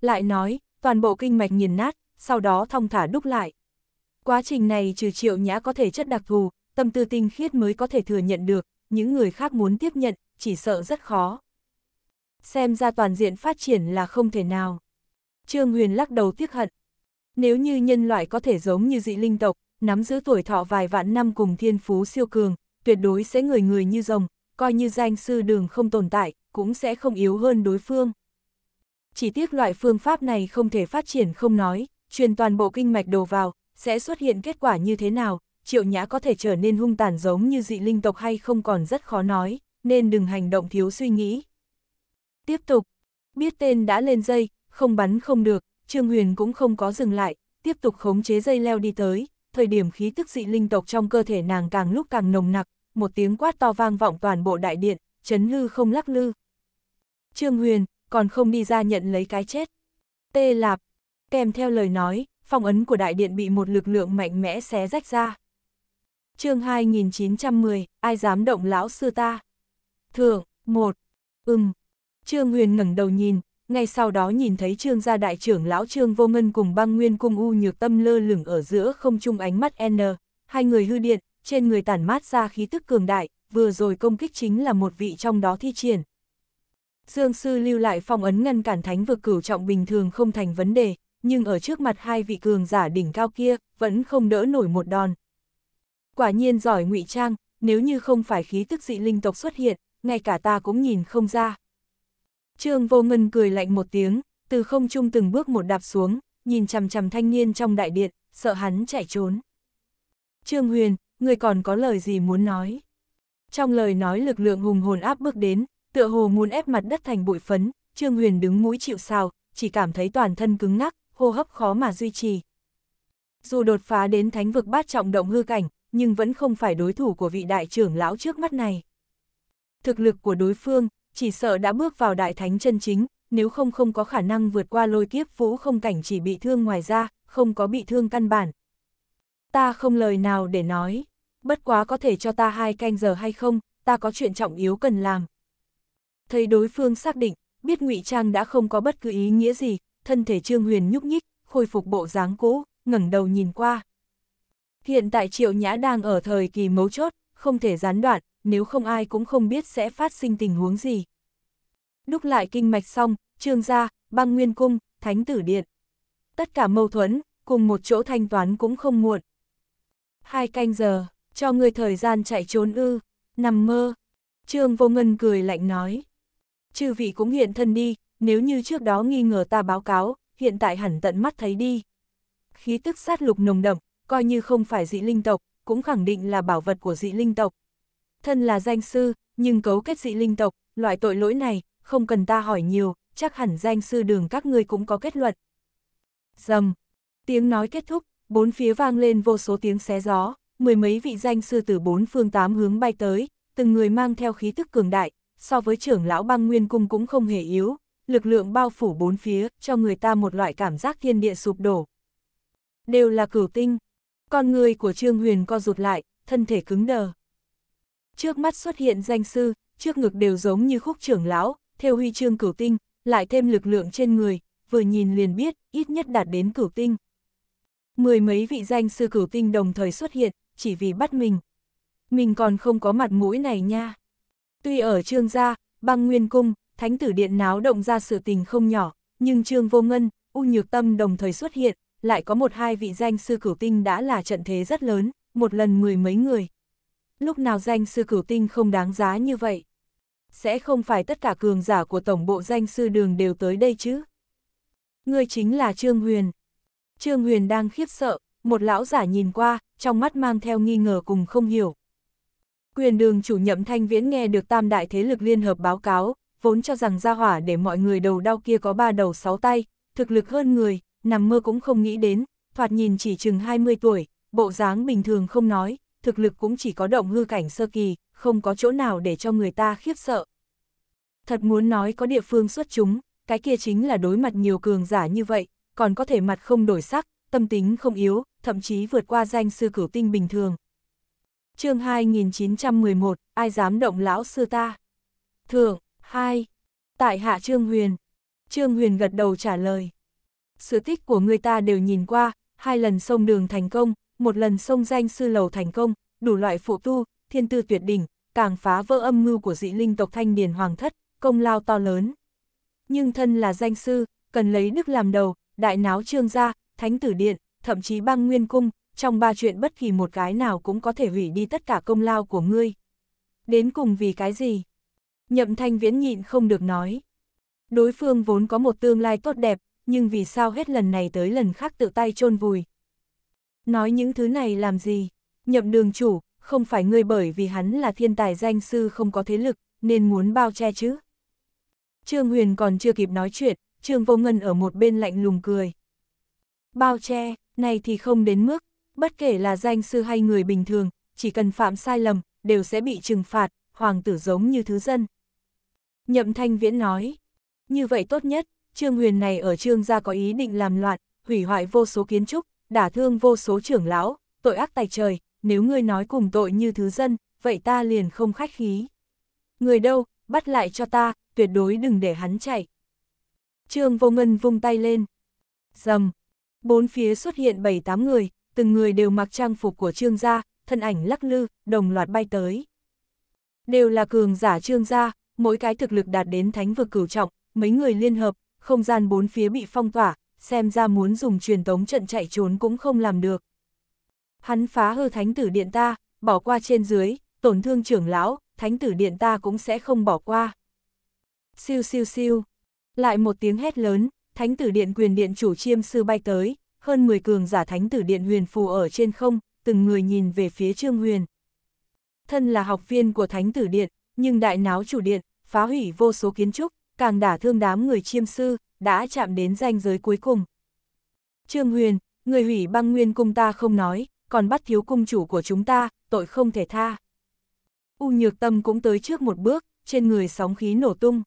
S1: Lại nói, toàn bộ kinh mạch nghiền nát, sau đó thong thả đúc lại. Quá trình này trừ triệu nhã có thể chất đặc thù, tâm tư tinh khiết mới có thể thừa nhận được, những người khác muốn tiếp nhận, chỉ sợ rất khó. Xem ra toàn diện phát triển là không thể nào. Trương Huyền lắc đầu tiếc hận. Nếu như nhân loại có thể giống như dị linh tộc, nắm giữ tuổi thọ vài vạn năm cùng thiên phú siêu cường, tuyệt đối sẽ người người như rồng, coi như danh sư đường không tồn tại, cũng sẽ không yếu hơn đối phương. Chỉ tiếc loại phương pháp này không thể phát triển không nói, truyền toàn bộ kinh mạch đồ vào, sẽ xuất hiện kết quả như thế nào, triệu nhã có thể trở nên hung tàn giống như dị linh tộc hay không còn rất khó nói nên đừng hành động thiếu suy nghĩ. Tiếp tục, biết tên đã lên dây, không bắn không được, Trương Huyền cũng không có dừng lại, tiếp tục khống chế dây leo đi tới, thời điểm khí tức dị linh tộc trong cơ thể nàng càng lúc càng nồng nặc, một tiếng quát to vang vọng toàn bộ đại điện, chấn lư không lắc lư. Trương Huyền, còn không đi ra nhận lấy cái chết. Tê Lạp, kèm theo lời nói, phong ấn của đại điện bị một lực lượng mạnh mẽ xé rách ra. chương 2910, ai dám động lão sư ta? Thượng, một, ừm. Trương Huyền ngẩng đầu nhìn, ngay sau đó nhìn thấy Trương gia đại trưởng lão Trương Vô Ngân cùng băng nguyên cung U nhược tâm lơ lửng ở giữa không trung ánh mắt N, hai người hư điện, trên người tản mát ra khí tức cường đại, vừa rồi công kích chính là một vị trong đó thi triển. Dương sư lưu lại phong ấn ngăn cản thánh vực cửu trọng bình thường không thành vấn đề, nhưng ở trước mặt hai vị cường giả đỉnh cao kia, vẫn không đỡ nổi một đòn. Quả nhiên giỏi ngụy trang, nếu như không phải khí tức dị linh tộc xuất hiện, ngay cả ta cũng nhìn không ra. Trương Vô Ngân cười lạnh một tiếng, từ không trung từng bước một đạp xuống, nhìn chằm chằm thanh niên trong đại điện, sợ hắn chạy trốn. Trương Huyền, người còn có lời gì muốn nói? Trong lời nói lực lượng hùng hồn áp bước đến, tựa hồ muốn ép mặt đất thành bụi phấn, Trương Huyền đứng mũi chịu sào, chỉ cảm thấy toàn thân cứng ngắc, hô hấp khó mà duy trì. Dù đột phá đến thánh vực bát trọng động hư cảnh, nhưng vẫn không phải đối thủ của vị đại trưởng lão trước mắt này thực lực của đối phương, chỉ sợ đã bước vào đại thánh chân chính, nếu không không có khả năng vượt qua lôi kiếp vũ không cảnh chỉ bị thương ngoài ra, không có bị thương căn bản. Ta không lời nào để nói, bất quá có thể cho ta hai canh giờ hay không, ta có chuyện trọng yếu cần làm. Thấy đối phương xác định, biết ngụy Trang đã không có bất cứ ý nghĩa gì, thân thể Trương Huyền nhúc nhích, khôi phục bộ dáng cũ, ngẩng đầu nhìn qua. Hiện tại Triệu Nhã đang ở thời kỳ mấu chốt, không thể gián đoạn, nếu không ai cũng không biết sẽ phát sinh tình huống gì. Đúc lại kinh mạch xong, trương gia, băng nguyên cung, thánh tử điện. Tất cả mâu thuẫn, cùng một chỗ thanh toán cũng không muộn. Hai canh giờ, cho người thời gian chạy trốn ư, nằm mơ. Trương vô ngân cười lạnh nói. Chư vị cũng hiện thân đi, nếu như trước đó nghi ngờ ta báo cáo, hiện tại hẳn tận mắt thấy đi. Khí tức sát lục nồng đậm, coi như không phải dị linh tộc, cũng khẳng định là bảo vật của dị linh tộc, thân là danh sư, nhưng cấu kết dị linh tộc, loại tội lỗi này, không cần ta hỏi nhiều, chắc hẳn danh sư đường các ngươi cũng có kết luận. Dầm, tiếng nói kết thúc, bốn phía vang lên vô số tiếng xé gió, mười mấy vị danh sư từ bốn phương tám hướng bay tới, từng người mang theo khí tức cường đại, so với trưởng lão băng nguyên cung cũng không hề yếu, lực lượng bao phủ bốn phía, cho người ta một loại cảm giác thiên địa sụp đổ. Đều là cửu tinh, con người của Trương Huyền co rụt lại, thân thể cứng đờ trước mắt xuất hiện danh sư, trước ngực đều giống như khúc trưởng lão, theo huy chương cửu tinh, lại thêm lực lượng trên người, vừa nhìn liền biết, ít nhất đạt đến cửu tinh. Mười mấy vị danh sư cửu tinh đồng thời xuất hiện, chỉ vì bắt mình. Mình còn không có mặt mũi này nha. Tuy ở trương gia, băng nguyên cung, thánh tử điện náo động ra sự tình không nhỏ, nhưng trương vô ngân, u nhược tâm đồng thời xuất hiện, lại có một hai vị danh sư cửu tinh đã là trận thế rất lớn, một lần mười mấy người lúc nào danh sư cửu tinh không đáng giá như vậy. Sẽ không phải tất cả cường giả của tổng bộ danh sư đường đều tới đây chứ. người chính là Trương Huyền. Trương Huyền đang khiếp sợ, một lão giả nhìn qua, trong mắt mang theo nghi ngờ cùng không hiểu. Quyền đường chủ nhậm thanh viễn nghe được tam đại thế lực liên hợp báo cáo, vốn cho rằng gia hỏa để mọi người đầu đau kia có ba đầu sáu tay, thực lực hơn người, nằm mơ cũng không nghĩ đến, thoạt nhìn chỉ chừng 20 tuổi, bộ dáng bình thường không nói, thực lực cũng chỉ có động hư cảnh sơ kỳ, không có chỗ nào để cho người ta khiếp sợ. Thật muốn nói có địa phương xuất chúng, cái kia chính là đối mặt nhiều cường giả như vậy, còn có thể mặt không đổi sắc, tâm tính không yếu, thậm chí vượt qua danh sư cửu tinh bình thường. chương 2911, ai dám động lão sư ta? Thượng, 2. Tại hạ Trương Huyền. Trương Huyền gật đầu trả lời. Sự tích của người ta đều nhìn qua, hai lần sông đường thành công, một lần sông danh sư lầu thành công, đủ loại phụ tu, thiên tư tuyệt đỉnh, càng phá vỡ âm mưu của dị linh tộc Thanh Điền Hoàng Thất, công lao to lớn. Nhưng thân là danh sư, cần lấy đức làm đầu, đại náo trương gia, thánh tử điện, thậm chí băng nguyên cung, trong ba chuyện bất kỳ một cái nào cũng có thể hủy đi tất cả công lao của ngươi. Đến cùng vì cái gì? Nhậm thanh viễn nhịn không được nói. Đối phương vốn có một tương lai tốt đẹp, nhưng vì sao hết lần này tới lần khác tự tay chôn vùi, Nói những thứ này làm gì? Nhậm đường chủ, không phải ngươi bởi vì hắn là thiên tài danh sư không có thế lực, nên muốn bao che chứ. Trương Huyền còn chưa kịp nói chuyện, Trương Vô Ngân ở một bên lạnh lùng cười. Bao che, này thì không đến mức, bất kể là danh sư hay người bình thường, chỉ cần phạm sai lầm, đều sẽ bị trừng phạt, hoàng tử giống như thứ dân. Nhậm Thanh Viễn nói, như vậy tốt nhất, Trương Huyền này ở Trương gia có ý định làm loạn, hủy hoại vô số kiến trúc, đả thương vô số trưởng lão, tội ác tài trời, nếu ngươi nói cùng tội như thứ dân, vậy ta liền không khách khí. Người đâu, bắt lại cho ta, tuyệt đối đừng để hắn chạy. Trương Vô Ngân vung tay lên. Dầm. Bốn phía xuất hiện bảy tám người, từng người đều mặc trang phục của Trương gia, thân ảnh lắc lư, đồng loạt bay tới. Đều là cường giả Trương gia, mỗi cái thực lực đạt đến thánh vực cửu trọng, mấy người liên hợp, không gian bốn phía bị phong tỏa, xem ra muốn dùng truyền tống trận chạy trốn cũng không làm được. Hắn phá hư thánh tử điện ta, bỏ qua trên dưới, tổn thương trưởng lão, thánh tử điện ta cũng sẽ không bỏ qua. Siêu siêu siêu, lại một tiếng hét lớn, thánh tử điện quyền điện chủ chiêm sư bay tới, hơn 10 cường giả thánh tử điện huyền phù ở trên không, từng người nhìn về phía trương huyền. Thân là học viên của thánh tử điện, nhưng đại náo chủ điện, phá hủy vô số kiến trúc, càng đả thương đám người chiêm sư, đã chạm đến ranh giới cuối cùng. Trương Huyền, người hủy băng nguyên cung ta không nói, còn bắt thiếu cung chủ của chúng ta, tội không thể tha. U Nhược Tâm cũng tới trước một bước, trên người sóng khí nổ tung.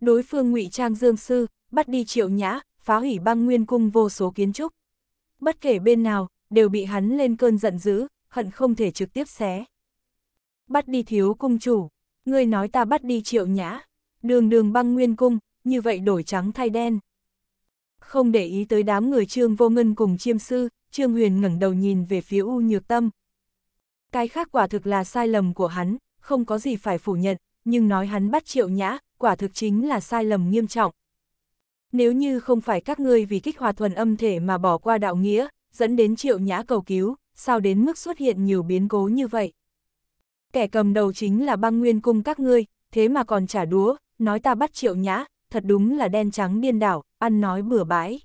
S1: Đối phương ngụy trang dương sư, bắt đi triệu nhã, phá hủy băng nguyên cung vô số kiến trúc. Bất kể bên nào, đều bị hắn lên cơn giận dữ, hận không thể trực tiếp xé. Bắt đi thiếu cung chủ, người nói ta bắt đi triệu nhã, đường đường băng nguyên cung, như vậy đổi trắng thay đen. Không để ý tới đám người Trương Vô Ngân cùng chiêm sư, Trương Huyền ngẩng đầu nhìn về phía U Nhược Tâm. Cái khác quả thực là sai lầm của hắn, không có gì phải phủ nhận, nhưng nói hắn bắt triệu nhã, quả thực chính là sai lầm nghiêm trọng. Nếu như không phải các ngươi vì kích hoạt thuần âm thể mà bỏ qua đạo nghĩa, dẫn đến triệu nhã cầu cứu, sao đến mức xuất hiện nhiều biến cố như vậy? Kẻ cầm đầu chính là băng nguyên cung các ngươi, thế mà còn trả đúa, nói ta bắt triệu nhã, thật đúng là đen trắng điên đảo, ăn nói bừa bãi.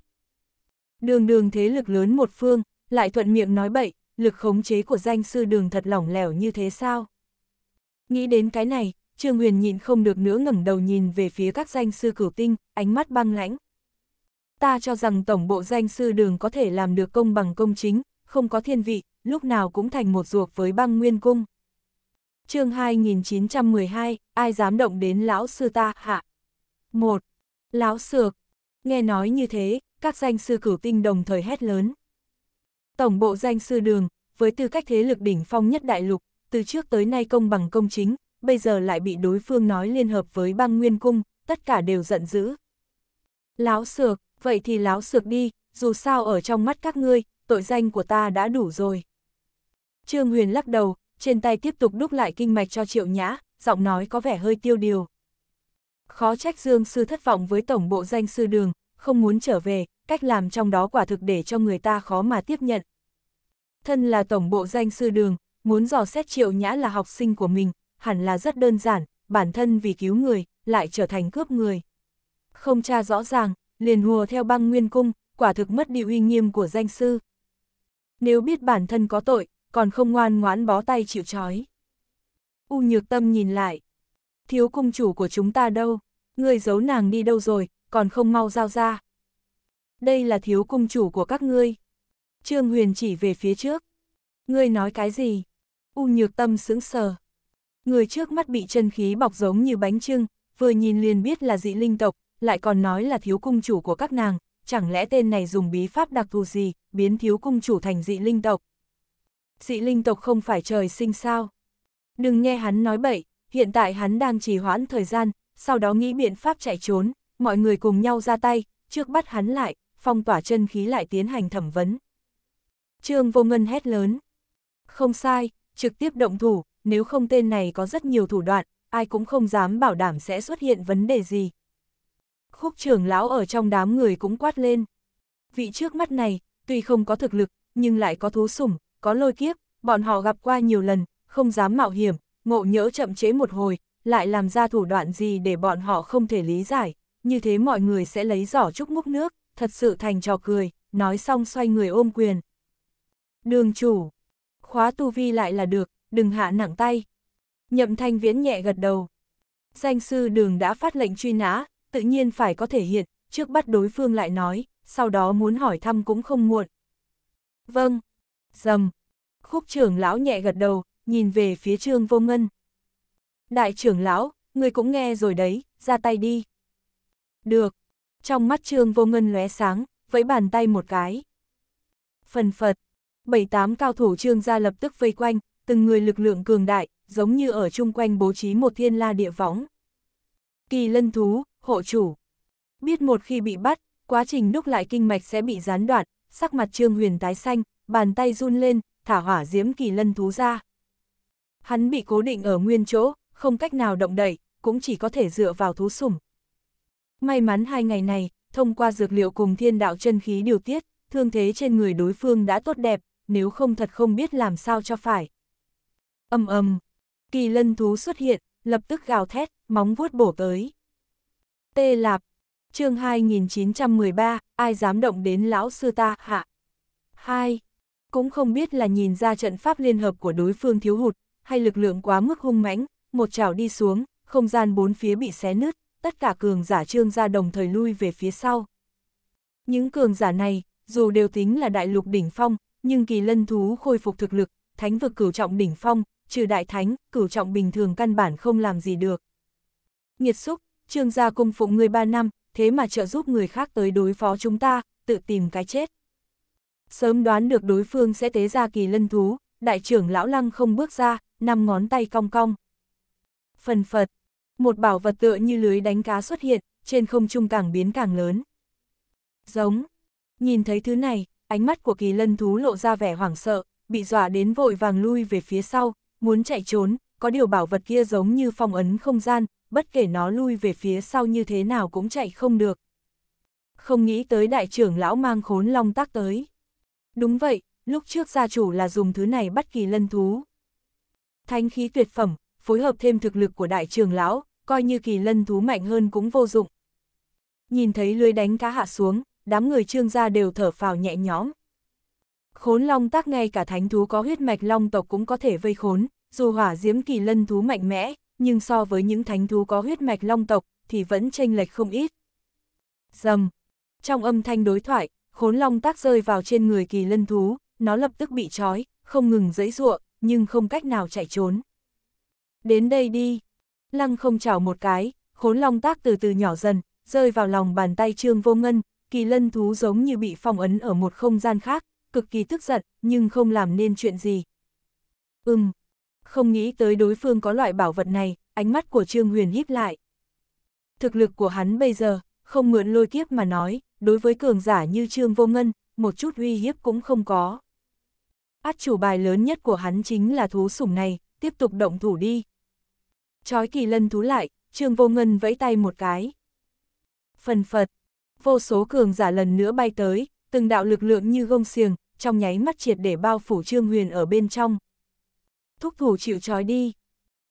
S1: Đường đường thế lực lớn một phương, lại thuận miệng nói bậy, lực khống chế của danh sư đường thật lỏng lẻo như thế sao? Nghĩ đến cái này, Trương Huyền nhịn không được nữa ngẩng đầu nhìn về phía các danh sư cửu tinh, ánh mắt băng lãnh. Ta cho rằng tổng bộ danh sư đường có thể làm được công bằng công chính, không có thiên vị, lúc nào cũng thành một ruột với băng nguyên cung. chương 2912, ai dám động đến lão sư ta, hạ một lão sược Nghe nói như thế, các danh sư cửu tinh đồng thời hét lớn. Tổng bộ danh sư đường, với tư cách thế lực đỉnh phong nhất đại lục, từ trước tới nay công bằng công chính, bây giờ lại bị đối phương nói liên hợp với băng nguyên cung, tất cả đều giận dữ. lão sược vậy thì lão sược đi, dù sao ở trong mắt các ngươi, tội danh của ta đã đủ rồi. Trương Huyền lắc đầu, trên tay tiếp tục đúc lại kinh mạch cho Triệu Nhã, giọng nói có vẻ hơi tiêu điều. Khó trách Dương Sư thất vọng với tổng bộ danh sư đường, không muốn trở về, cách làm trong đó quả thực để cho người ta khó mà tiếp nhận. Thân là tổng bộ danh sư đường, muốn dò xét triệu nhã là học sinh của mình, hẳn là rất đơn giản, bản thân vì cứu người, lại trở thành cướp người. Không tra rõ ràng, liền hùa theo băng nguyên cung, quả thực mất đi uy nghiêm của danh sư. Nếu biết bản thân có tội, còn không ngoan ngoãn bó tay chịu trói. U nhược tâm nhìn lại, thiếu cung chủ của chúng ta đâu, người giấu nàng đi đâu rồi, còn không mau giao ra. Đây là thiếu cung chủ của các ngươi. Trương Huyền chỉ về phía trước. Ngươi nói cái gì? U nhược tâm sững sờ. Người trước mắt bị chân khí bọc giống như bánh trưng, vừa nhìn liền biết là dị linh tộc, lại còn nói là thiếu cung chủ của các nàng, chẳng lẽ tên này dùng bí pháp đặc thù gì, biến thiếu cung chủ thành dị linh tộc. Dị linh tộc không phải trời sinh sao? Đừng nghe hắn nói bậy, hiện tại hắn đang trì hoãn thời gian, sau đó nghĩ biện pháp chạy trốn, mọi người cùng nhau ra tay, trước bắt hắn lại, phong tỏa chân khí lại tiến hành thẩm vấn. Trương Vô Ngân hét lớn. Không sai, trực tiếp động thủ, nếu không tên này có rất nhiều thủ đoạn, ai cũng không dám bảo đảm sẽ xuất hiện vấn đề gì. Khúc trưởng lão ở trong đám người cũng quát lên. Vị trước mắt này, tuy không có thực lực, nhưng lại có thú sủng, có lôi kiếp, bọn họ gặp qua nhiều lần, không dám mạo hiểm, ngộ nhỡ chậm chế một hồi, lại làm ra thủ đoạn gì để bọn họ không thể lý giải, như thế mọi người sẽ lấy giỏ chúc múc nước, thật sự thành trò cười, nói xong xoay người ôm quyền. Đường chủ, khóa tu vi lại là được, đừng hạ nặng tay. Nhậm thanh viễn nhẹ gật đầu. Danh sư đường đã phát lệnh truy nã, tự nhiên phải có thể hiện, trước bắt đối phương lại nói, sau đó muốn hỏi thăm cũng không muộn. Vâng, dầm, khúc trưởng lão nhẹ gật đầu, nhìn về phía trương vô ngân. Đại trưởng lão, người cũng nghe rồi đấy, ra tay đi. Được. Trong mắt trương vô ngân lóe sáng, vẫy bàn tay một cái. Phần phật, bảy tám cao thủ trương gia lập tức vây quanh, từng người lực lượng cường đại, giống như ở chung quanh bố trí một thiên la địa võng. Kỳ lân thú, hộ chủ. Biết một khi bị bắt, quá trình đúc lại kinh mạch sẽ bị gián đoạn, sắc mặt trương huyền tái xanh, bàn tay run lên, thả hỏa diễm kỳ lân thú ra. Hắn bị cố định ở nguyên chỗ, không cách nào động đậy, cũng chỉ có thể dựa vào thú sủng. May mắn hai ngày này, thông qua dược liệu cùng thiên đạo chân khí điều tiết, thương thế trên người đối phương đã tốt đẹp, nếu không thật không biết làm sao cho phải. Âm âm, kỳ lân thú xuất hiện, lập tức gào thét, móng vuốt bổ tới. Tê Lạp, chương 2913, ai dám động đến lão sư ta hạ. hai Cũng không biết là nhìn ra trận pháp liên hợp của đối phương thiếu hụt, hay lực lượng quá mức hung mãnh, một chảo đi xuống, không gian bốn phía bị xé nứt, tất cả cường giả trương ra đồng thời lui về phía sau. Những cường giả này, dù đều tính là đại lục đỉnh phong, nhưng kỳ lân thú khôi phục thực lực, thánh vực cửu trọng đỉnh phong, trừ đại thánh, cửu trọng bình thường căn bản không làm gì được. Nghiệt xúc, trương gia cung phụng người ba năm, thế mà trợ giúp người khác tới đối phó chúng ta, tự tìm cái chết. Sớm đoán được đối phương sẽ tế ra kỳ lân thú, đại trưởng lão lăng không bước ra, năm ngón tay cong cong. Phần phật, một bảo vật tựa như lưới đánh cá xuất hiện, trên không trung càng biến càng lớn. Giống, nhìn thấy thứ này, ánh mắt của kỳ lân thú lộ ra vẻ hoảng sợ, bị dọa đến vội vàng lui về phía sau, muốn chạy trốn, có điều bảo vật kia giống như phong ấn không gian, bất kể nó lui về phía sau như thế nào cũng chạy không được. Không nghĩ tới đại trưởng lão mang khốn long tác tới. Đúng vậy, lúc trước gia chủ là dùng thứ này bắt kỳ lân thú. Thanh khí tuyệt phẩm, phối hợp thêm thực lực của đại trường lão, coi như kỳ lân thú mạnh hơn cũng vô dụng. Nhìn thấy lưới đánh cá hạ xuống, đám người trương gia đều thở phào nhẹ nhõm. Khốn long tác ngay cả thánh thú có huyết mạch long tộc cũng có thể vây khốn, dù hỏa diễm kỳ lân thú mạnh mẽ, nhưng so với những thánh thú có huyết mạch long tộc thì vẫn chênh lệch không ít. Dầm! Trong âm thanh đối thoại, khốn long tác rơi vào trên người kỳ lân thú, nó lập tức bị trói, không ngừng dẫy ruộng, nhưng không cách nào chạy trốn. Đến đây đi. Lăng không chào một cái, khốn long tác từ từ nhỏ dần, rơi vào lòng bàn tay trương vô ngân, kỳ lân thú giống như bị phong ấn ở một không gian khác, cực kỳ tức giận, nhưng không làm nên chuyện gì. Ừm, không nghĩ tới đối phương có loại bảo vật này, ánh mắt của Trương Huyền híp lại. Thực lực của hắn bây giờ, không mượn lôi kiếp mà nói, đối với cường giả như Trương Vô Ngân, một chút uy hiếp cũng không có át chủ bài lớn nhất của hắn chính là thú sủng này, tiếp tục động thủ đi. Chói kỳ lân thú lại, Trương Vô Ngân vẫy tay một cái. Phần phật, vô số cường giả lần nữa bay tới, từng đạo lực lượng như gông xiềng, trong nháy mắt triệt để bao phủ Trương Huyền ở bên trong. Thúc thủ chịu chói đi.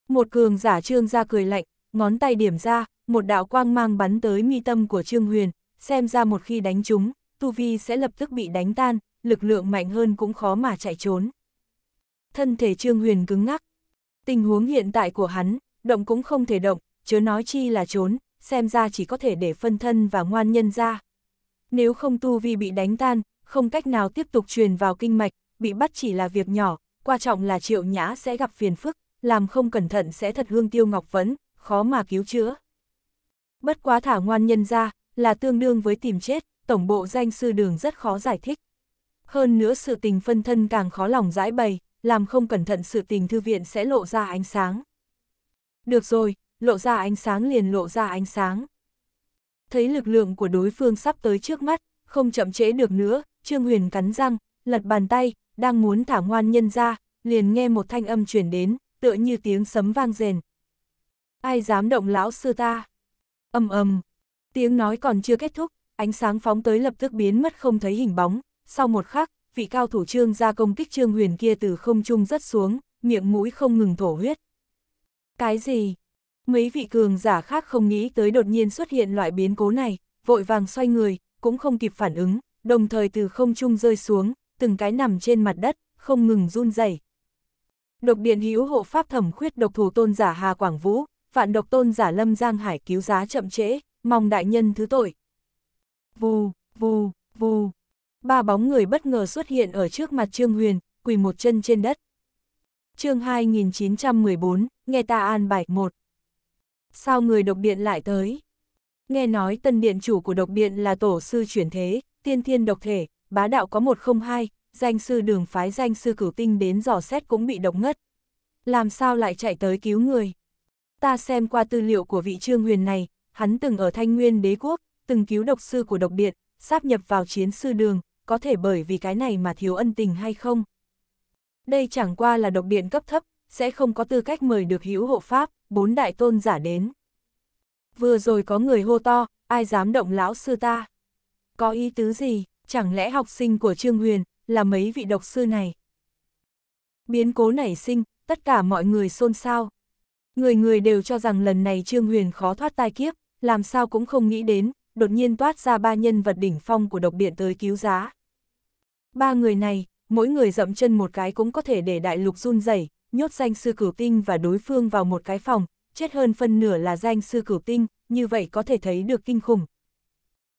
S1: Một cường giả Trương ra cười lạnh, ngón tay điểm ra, một đạo quang mang bắn tới mi tâm của Trương Huyền, xem ra một khi đánh chúng, tu vi sẽ lập tức bị đánh tan, lực lượng mạnh hơn cũng khó mà chạy trốn. Thân thể Trương Huyền cứng ngắc. Tình huống hiện tại của hắn, động cũng không thể động, chớ nói chi là trốn, xem ra chỉ có thể để phân thân và ngoan nhân ra. Nếu không tu vi bị đánh tan, không cách nào tiếp tục truyền vào kinh mạch, bị bắt chỉ là việc nhỏ, quan trọng là triệu nhã sẽ gặp phiền phức, làm không cẩn thận sẽ thật hương tiêu ngọc vấn, khó mà cứu chữa. Bất quá thả ngoan nhân ra, là tương đương với tìm chết, tổng bộ danh sư đường rất khó giải thích. Hơn nữa sự tình phân thân càng khó lòng giải bày, làm không cẩn thận sự tình thư viện sẽ lộ ra ánh sáng. Được rồi, lộ ra ánh sáng liền lộ ra ánh sáng. Thấy lực lượng của đối phương sắp tới trước mắt, không chậm trễ được nữa, Trương Huyền cắn răng, lật bàn tay, đang muốn thả ngoan nhân ra, liền nghe một thanh âm chuyển đến, tựa như tiếng sấm vang rền. Ai dám động lão sư ta? Âm ầm, tiếng nói còn chưa kết thúc, ánh sáng phóng tới lập tức biến mất không thấy hình bóng, sau một khắc, vị cao thủ trương ra công kích trương huyền kia từ không trung rất xuống, miệng mũi không ngừng thổ huyết. Cái gì? Mấy vị cường giả khác không nghĩ tới đột nhiên xuất hiện loại biến cố này, vội vàng xoay người, cũng không kịp phản ứng, đồng thời từ không trung rơi xuống, từng cái nằm trên mặt đất, không ngừng run rẩy. Độc điện hữu hộ pháp thẩm khuyết độc thủ tôn giả Hà Quảng Vũ, vạn độc tôn giả Lâm Giang Hải cứu giá chậm trễ, mong đại nhân thứ tội. Vù, vù, vù, ba bóng người bất ngờ xuất hiện ở trước mặt Trương Huyền, quỳ một chân trên đất. chương 2914, nghe ta an bài một. Sao người độc điện lại tới? Nghe nói tân điện chủ của độc điện là tổ sư chuyển thế, tiên thiên độc thể, bá đạo có một không hai danh sư đường phái danh sư cửu tinh đến dò xét cũng bị độc ngất. Làm sao lại chạy tới cứu người? Ta xem qua tư liệu của vị trương huyền này, hắn từng ở Thanh Nguyên đế quốc, từng cứu độc sư của độc điện, sáp nhập vào chiến sư đường, có thể bởi vì cái này mà thiếu ân tình hay không. Đây chẳng qua là độc điện cấp thấp, sẽ không có tư cách mời được hữu hộ pháp, bốn đại tôn giả đến. Vừa rồi có người hô to, ai dám động lão sư ta? Có ý tứ gì, chẳng lẽ học sinh của Trương Huyền là mấy vị độc sư này? Biến cố nảy sinh, tất cả mọi người xôn xao. Người người đều cho rằng lần này Trương Huyền khó thoát tai kiếp, làm sao cũng không nghĩ đến, đột nhiên toát ra ba nhân vật đỉnh phong của độc điện tới cứu giá. Ba người này, mỗi người dậm chân một cái cũng có thể để đại lục run rẩy nhốt danh sư cửu tinh và đối phương vào một cái phòng, chết hơn phân nửa là danh sư cửu tinh, như vậy có thể thấy được kinh khủng.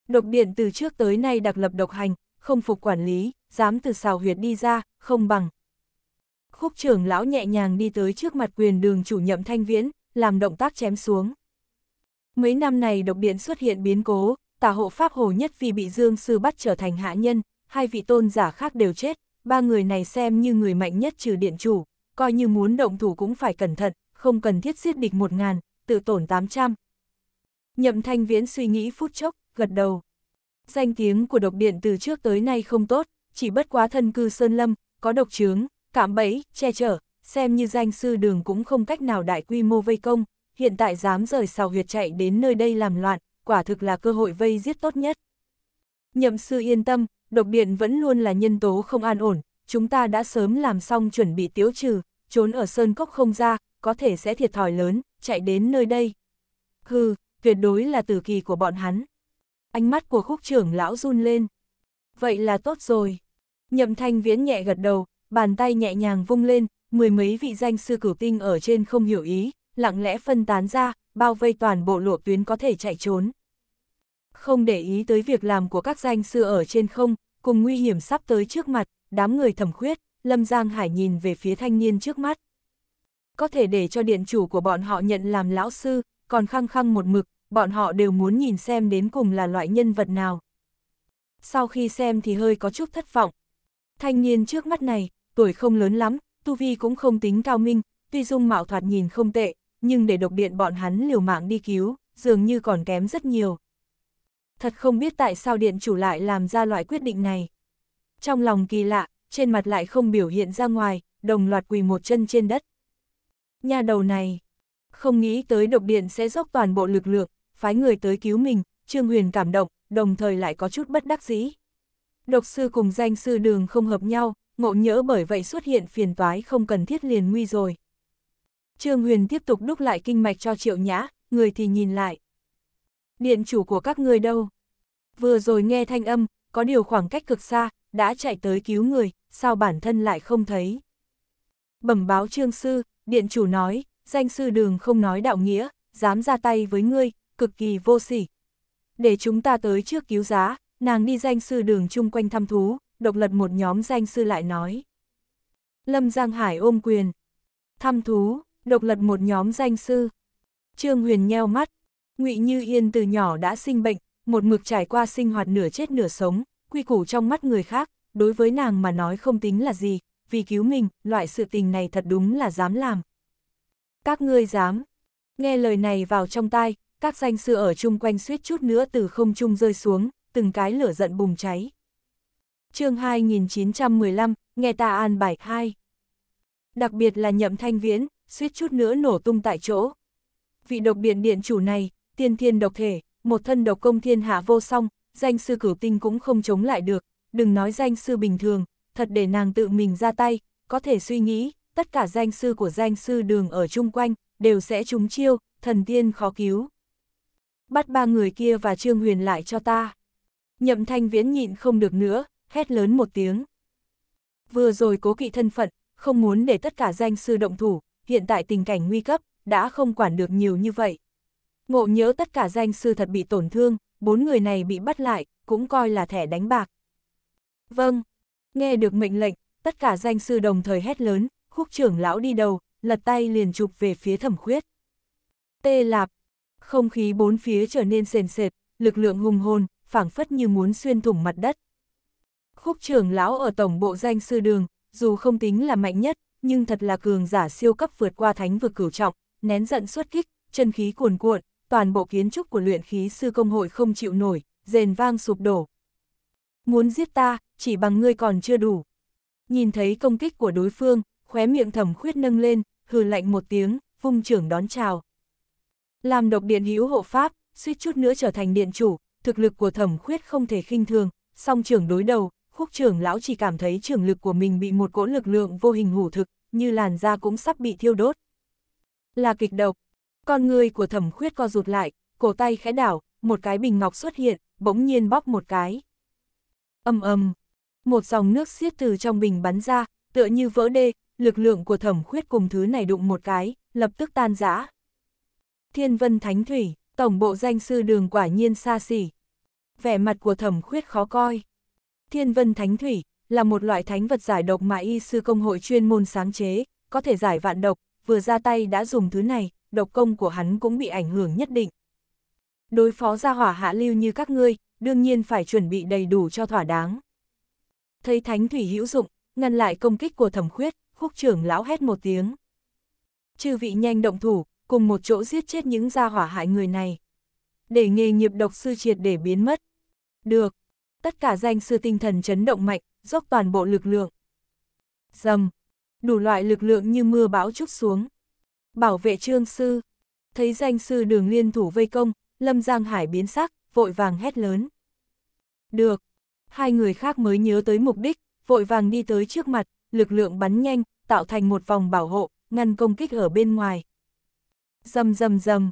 S1: Độc điện từ trước tới nay đặc lập độc hành, không phục quản lý, dám từ xào huyệt đi ra, không bằng. Khúc trưởng lão nhẹ nhàng đi tới trước mặt quyền đường chủ nhậm thanh viễn, làm động tác chém xuống. Mấy năm này độc điện xuất hiện biến cố, tà hộ pháp hồ nhất vì bị dương sư bắt trở thành hạ nhân, hai vị tôn giả khác đều chết, ba người này xem như người mạnh nhất trừ điện chủ, coi như muốn động thủ cũng phải cẩn thận, không cần thiết giết địch một ngàn, tự tổn tám trăm. Nhậm thanh viễn suy nghĩ phút chốc, gật đầu. Danh tiếng của độc điện từ trước tới nay không tốt, chỉ bất quá thân cư sơn lâm, có độc trướng, cạm bẫy, che chở, xem như danh sư đường cũng không cách nào đại quy mô vây công, hiện tại dám rời sào huyệt chạy đến nơi đây làm loạn, quả thực là cơ hội vây giết tốt nhất. Nhậm sư yên tâm, độc điện vẫn luôn là nhân tố không an ổn, chúng ta đã sớm làm xong chuẩn bị tiếu trừ, trốn ở sơn cốc không ra, có thể sẽ thiệt thòi lớn, chạy đến nơi đây. Hừ, tuyệt đối là tử kỳ của bọn hắn. Ánh mắt của khúc trưởng lão run lên. Vậy là tốt rồi. Nhậm thanh viễn nhẹ gật đầu, bàn tay nhẹ nhàng vung lên, mười mấy vị danh sư cửu tinh ở trên không hiểu ý, lặng lẽ phân tán ra, bao vây toàn bộ lộ tuyến có thể chạy trốn. Không để ý tới việc làm của các danh sư ở trên không, cùng nguy hiểm sắp tới trước mặt, đám người thẩm khuyết, Lâm Giang Hải nhìn về phía thanh niên trước mắt. Có thể để cho điện chủ của bọn họ nhận làm lão sư, còn khăng khăng một mực, bọn họ đều muốn nhìn xem đến cùng là loại nhân vật nào. Sau khi xem thì hơi có chút thất vọng. Thanh niên trước mắt này, tuổi không lớn lắm, tu vi cũng không tính cao minh, tuy dung mạo thoạt nhìn không tệ, nhưng để độc điện bọn hắn liều mạng đi cứu, dường như còn kém rất nhiều thật không biết tại sao điện chủ lại làm ra loại quyết định này. Trong lòng kỳ lạ, trên mặt lại không biểu hiện ra ngoài, đồng loạt quỳ một chân trên đất. Nhà đầu này, không nghĩ tới độc điện sẽ dốc toàn bộ lực lượng, phái người tới cứu mình, Trương Huyền cảm động, đồng thời lại có chút bất đắc dĩ. Độc sư cùng danh sư đường không hợp nhau, ngộ nhỡ bởi vậy xuất hiện phiền toái không cần thiết liền nguy rồi. Trương Huyền tiếp tục đúc lại kinh mạch cho Triệu Nhã, người thì nhìn lại, điện chủ của các người đâu? Vừa rồi nghe thanh âm, có điều khoảng cách cực xa, đã chạy tới cứu người, sao bản thân lại không thấy? Bẩm báo trương sư, điện chủ nói, danh sư đường không nói đạo nghĩa, dám ra tay với ngươi, cực kỳ vô sỉ. Để chúng ta tới trước cứu giá, nàng đi danh sư đường chung quanh thăm thú, độc lật một nhóm danh sư lại nói. Lâm Giang Hải ôm quyền. Thăm thú, độc lật một nhóm danh sư. Trương Huyền nheo mắt, Ngụy Như Yên từ nhỏ đã sinh bệnh, một mực trải qua sinh hoạt nửa chết nửa sống, quy củ trong mắt người khác, đối với nàng mà nói không tính là gì, vì cứu mình, loại sự tình này thật đúng là dám làm. Các ngươi dám. Nghe lời này vào trong tai, các danh sư ở chung quanh suýt chút nữa từ không trung rơi xuống, từng cái lửa giận bùng cháy. chương 2915, nghe ta an bài 2. Đặc biệt là nhậm thanh viễn, suýt chút nữa nổ tung tại chỗ. Vị độc biện điện chủ này, tiên thiên độc thể, một thân độc công thiên hạ vô song, danh sư cửu tinh cũng không chống lại được, đừng nói danh sư bình thường, thật để nàng tự mình ra tay, có thể suy nghĩ, tất cả danh sư của danh sư đường ở chung quanh, đều sẽ trúng chiêu, thần tiên khó cứu. Bắt ba người kia và Trương Huyền lại cho ta. Nhậm thanh viễn nhịn không được nữa, hét lớn một tiếng. Vừa rồi cố kỵ thân phận, không muốn để tất cả danh sư động thủ, hiện tại tình cảnh nguy cấp, đã không quản được nhiều như vậy, Ngộ nhớ tất cả danh sư thật bị tổn thương, bốn người này bị bắt lại, cũng coi là thẻ đánh bạc. Vâng, nghe được mệnh lệnh, tất cả danh sư đồng thời hét lớn, khúc trưởng lão đi đầu, lật tay liền chụp về phía thẩm khuyết. Tê lạp, không khí bốn phía trở nên sền sệt, lực lượng hùng hồn, phảng phất như muốn xuyên thủng mặt đất. Khúc trưởng lão ở tổng bộ danh sư đường, dù không tính là mạnh nhất, nhưng thật là cường giả siêu cấp vượt qua thánh vực cửu trọng, nén giận xuất kích, chân khí cuồn cuộn, toàn bộ kiến trúc của luyện khí sư công hội không chịu nổi, rền vang sụp đổ. Muốn giết ta, chỉ bằng ngươi còn chưa đủ. Nhìn thấy công kích của đối phương, khóe miệng thẩm khuyết nâng lên, hừ lạnh một tiếng, vung trưởng đón chào. Làm độc điện hữu hộ pháp, suýt chút nữa trở thành điện chủ, thực lực của thẩm khuyết không thể khinh thường, song trưởng đối đầu, khúc trưởng lão chỉ cảm thấy trưởng lực của mình bị một cỗ lực lượng vô hình hủ thực, như làn da cũng sắp bị thiêu đốt. Là kịch độc, con người của thẩm khuyết co rụt lại, cổ tay khẽ đảo, một cái bình ngọc xuất hiện, bỗng nhiên bóp một cái. Âm âm, một dòng nước xiết từ trong bình bắn ra, tựa như vỡ đê, lực lượng của thẩm khuyết cùng thứ này đụng một cái, lập tức tan rã. Thiên vân thánh thủy, tổng bộ danh sư đường quả nhiên xa xỉ. Vẻ mặt của thẩm khuyết khó coi. Thiên vân thánh thủy, là một loại thánh vật giải độc mà y sư công hội chuyên môn sáng chế, có thể giải vạn độc, vừa ra tay đã dùng thứ này, độc công của hắn cũng bị ảnh hưởng nhất định. Đối phó gia hỏa hạ lưu như các ngươi, đương nhiên phải chuẩn bị đầy đủ cho thỏa đáng. Thấy thánh thủy hữu dụng, ngăn lại công kích của thẩm khuyết, khúc trưởng lão hét một tiếng. Chư vị nhanh động thủ, cùng một chỗ giết chết những gia hỏa hại người này. Để nghề nghiệp độc sư triệt để biến mất. Được. Tất cả danh sư tinh thần chấn động mạnh, dốc toàn bộ lực lượng. Dầm. Đủ loại lực lượng như mưa bão trút xuống, Bảo vệ trương sư. Thấy danh sư đường liên thủ vây công, Lâm Giang Hải biến sắc, vội vàng hét lớn. Được. Hai người khác mới nhớ tới mục đích, vội vàng đi tới trước mặt, lực lượng bắn nhanh, tạo thành một vòng bảo hộ, ngăn công kích ở bên ngoài. Dầm dầm dầm.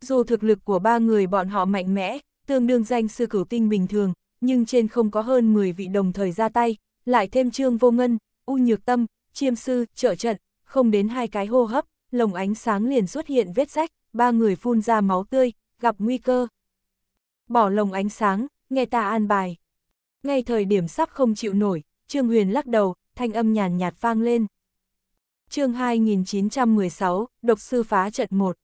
S1: Dù thực lực của ba người bọn họ mạnh mẽ, tương đương danh sư cửu tinh bình thường, nhưng trên không có hơn 10 vị đồng thời ra tay, lại thêm trương vô ngân, u nhược tâm, chiêm sư, trợ trận, không đến hai cái hô hấp, lồng ánh sáng liền xuất hiện vết rách, ba người phun ra máu tươi, gặp nguy cơ. Bỏ lồng ánh sáng, nghe ta an bài. Ngay thời điểm sắp không chịu nổi, Trương Huyền lắc đầu, thanh âm nhàn nhạt vang lên. chương 2916, độc sư phá trận 1.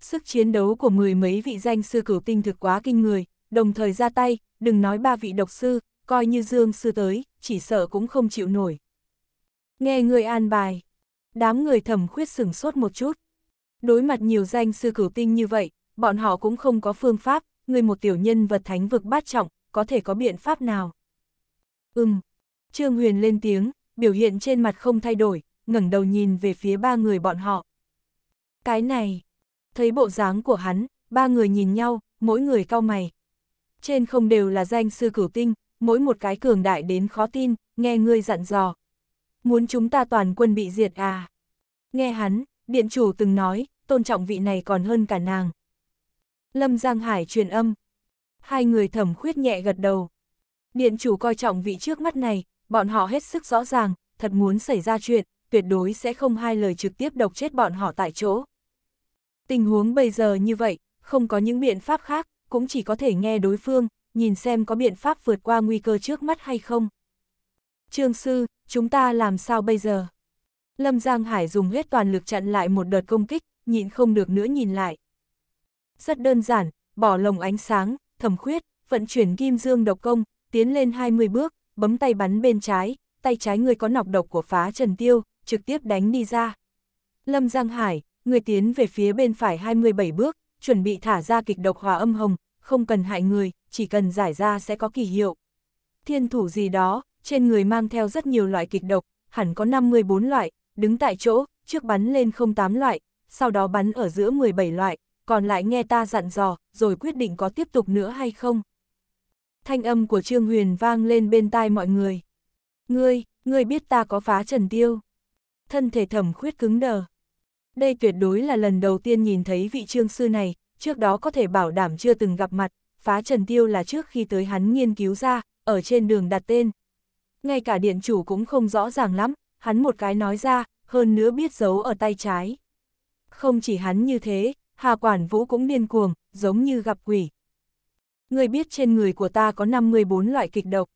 S1: Sức chiến đấu của mười mấy vị danh sư cửu tinh thực quá kinh người, đồng thời ra tay, đừng nói ba vị độc sư, coi như dương sư tới, chỉ sợ cũng không chịu nổi. Nghe người an bài, đám người thẩm khuyết sửng sốt một chút. Đối mặt nhiều danh sư cửu tinh như vậy, bọn họ cũng không có phương pháp, người một tiểu nhân vật thánh vực bát trọng, có thể có biện pháp nào. Ừm, Trương Huyền lên tiếng, biểu hiện trên mặt không thay đổi, ngẩng đầu nhìn về phía ba người bọn họ. Cái này, thấy bộ dáng của hắn, ba người nhìn nhau, mỗi người cau mày. Trên không đều là danh sư cửu tinh, mỗi một cái cường đại đến khó tin, nghe ngươi dặn dò, muốn chúng ta toàn quân bị diệt à. Nghe hắn, điện chủ từng nói, tôn trọng vị này còn hơn cả nàng. Lâm Giang Hải truyền âm. Hai người thẩm khuyết nhẹ gật đầu. Điện chủ coi trọng vị trước mắt này, bọn họ hết sức rõ ràng, thật muốn xảy ra chuyện, tuyệt đối sẽ không hai lời trực tiếp độc chết bọn họ tại chỗ. Tình huống bây giờ như vậy, không có những biện pháp khác, cũng chỉ có thể nghe đối phương, nhìn xem có biện pháp vượt qua nguy cơ trước mắt hay không. Trương Sư, chúng ta làm sao bây giờ? Lâm Giang Hải dùng hết toàn lực chặn lại một đợt công kích, nhịn không được nữa nhìn lại. Rất đơn giản, bỏ lồng ánh sáng, thẩm khuyết, vận chuyển kim dương độc công, tiến lên 20 bước, bấm tay bắn bên trái, tay trái người có nọc độc của phá trần tiêu, trực tiếp đánh đi ra. Lâm Giang Hải, người tiến về phía bên phải 27 bước, chuẩn bị thả ra kịch độc hòa âm hồng, không cần hại người, chỉ cần giải ra sẽ có kỳ hiệu. Thiên thủ gì đó, trên người mang theo rất nhiều loại kịch độc, hẳn có 54 loại, đứng tại chỗ, trước bắn lên 08 loại, sau đó bắn ở giữa 17 loại, còn lại nghe ta dặn dò, rồi quyết định có tiếp tục nữa hay không. Thanh âm của Trương Huyền vang lên bên tai mọi người. Ngươi, ngươi biết ta có phá trần tiêu. Thân thể thẩm khuyết cứng đờ. Đây tuyệt đối là lần đầu tiên nhìn thấy vị trương sư này, trước đó có thể bảo đảm chưa từng gặp mặt, phá trần tiêu là trước khi tới hắn nghiên cứu ra, ở trên đường đặt tên, ngay cả điện chủ cũng không rõ ràng lắm, hắn một cái nói ra, hơn nữa biết giấu ở tay trái. Không chỉ hắn như thế, Hà Quản Vũ cũng điên cuồng, giống như gặp quỷ. Người biết trên người của ta có 54 loại kịch độc.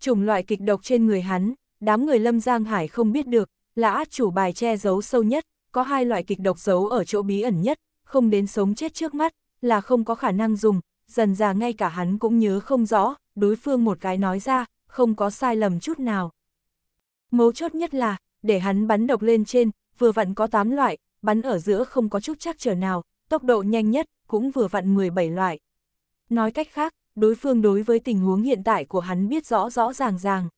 S1: Chủng loại kịch độc trên người hắn, đám người Lâm Giang Hải không biết được, là át chủ bài che giấu sâu nhất, có hai loại kịch độc giấu ở chỗ bí ẩn nhất, không đến sống chết trước mắt, là không có khả năng dùng, dần già ngay cả hắn cũng nhớ không rõ, đối phương một cái nói ra, không có sai lầm chút nào. Mấu chốt nhất là, để hắn bắn độc lên trên, vừa vặn có 8 loại, bắn ở giữa không có chút chắc trở nào, tốc độ nhanh nhất cũng vừa vặn 17 loại. Nói cách khác, đối phương đối với tình huống hiện tại của hắn biết rõ rõ ràng ràng.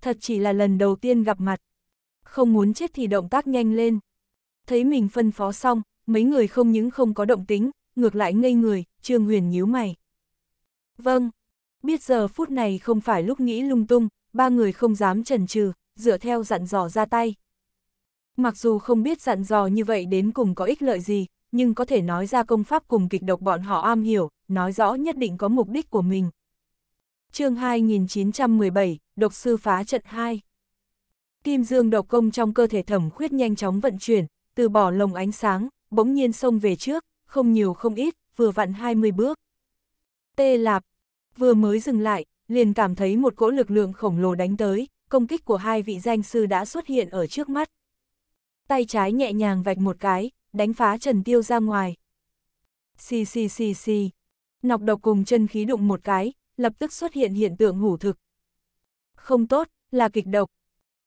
S1: Thật chỉ là lần đầu tiên gặp mặt. Không muốn chết thì động tác nhanh lên. Thấy mình phân phó xong, mấy người không những không có động tính, ngược lại ngây người, Trương Huyền nhíu mày. Vâng, Biết giờ phút này không phải lúc nghĩ lung tung, ba người không dám chần chừ, dựa theo dặn dò ra tay. Mặc dù không biết dặn dò như vậy đến cùng có ích lợi gì, nhưng có thể nói ra công pháp cùng kịch độc bọn họ am hiểu, nói rõ nhất định có mục đích của mình. chương 2917, Độc sư phá trận 2 Kim dương độc công trong cơ thể thẩm khuyết nhanh chóng vận chuyển, từ bỏ lồng ánh sáng, bỗng nhiên xông về trước, không nhiều không ít, vừa vặn 20 bước. Tê lạp, vừa mới dừng lại, liền cảm thấy một cỗ lực lượng khổng lồ đánh tới, công kích của hai vị danh sư đã xuất hiện ở trước mắt. Tay trái nhẹ nhàng vạch một cái, đánh phá Trần Tiêu ra ngoài. Xì xì xì xì. Nọc độc cùng chân khí đụng một cái, lập tức xuất hiện hiện tượng hủ thực. Không tốt, là kịch độc.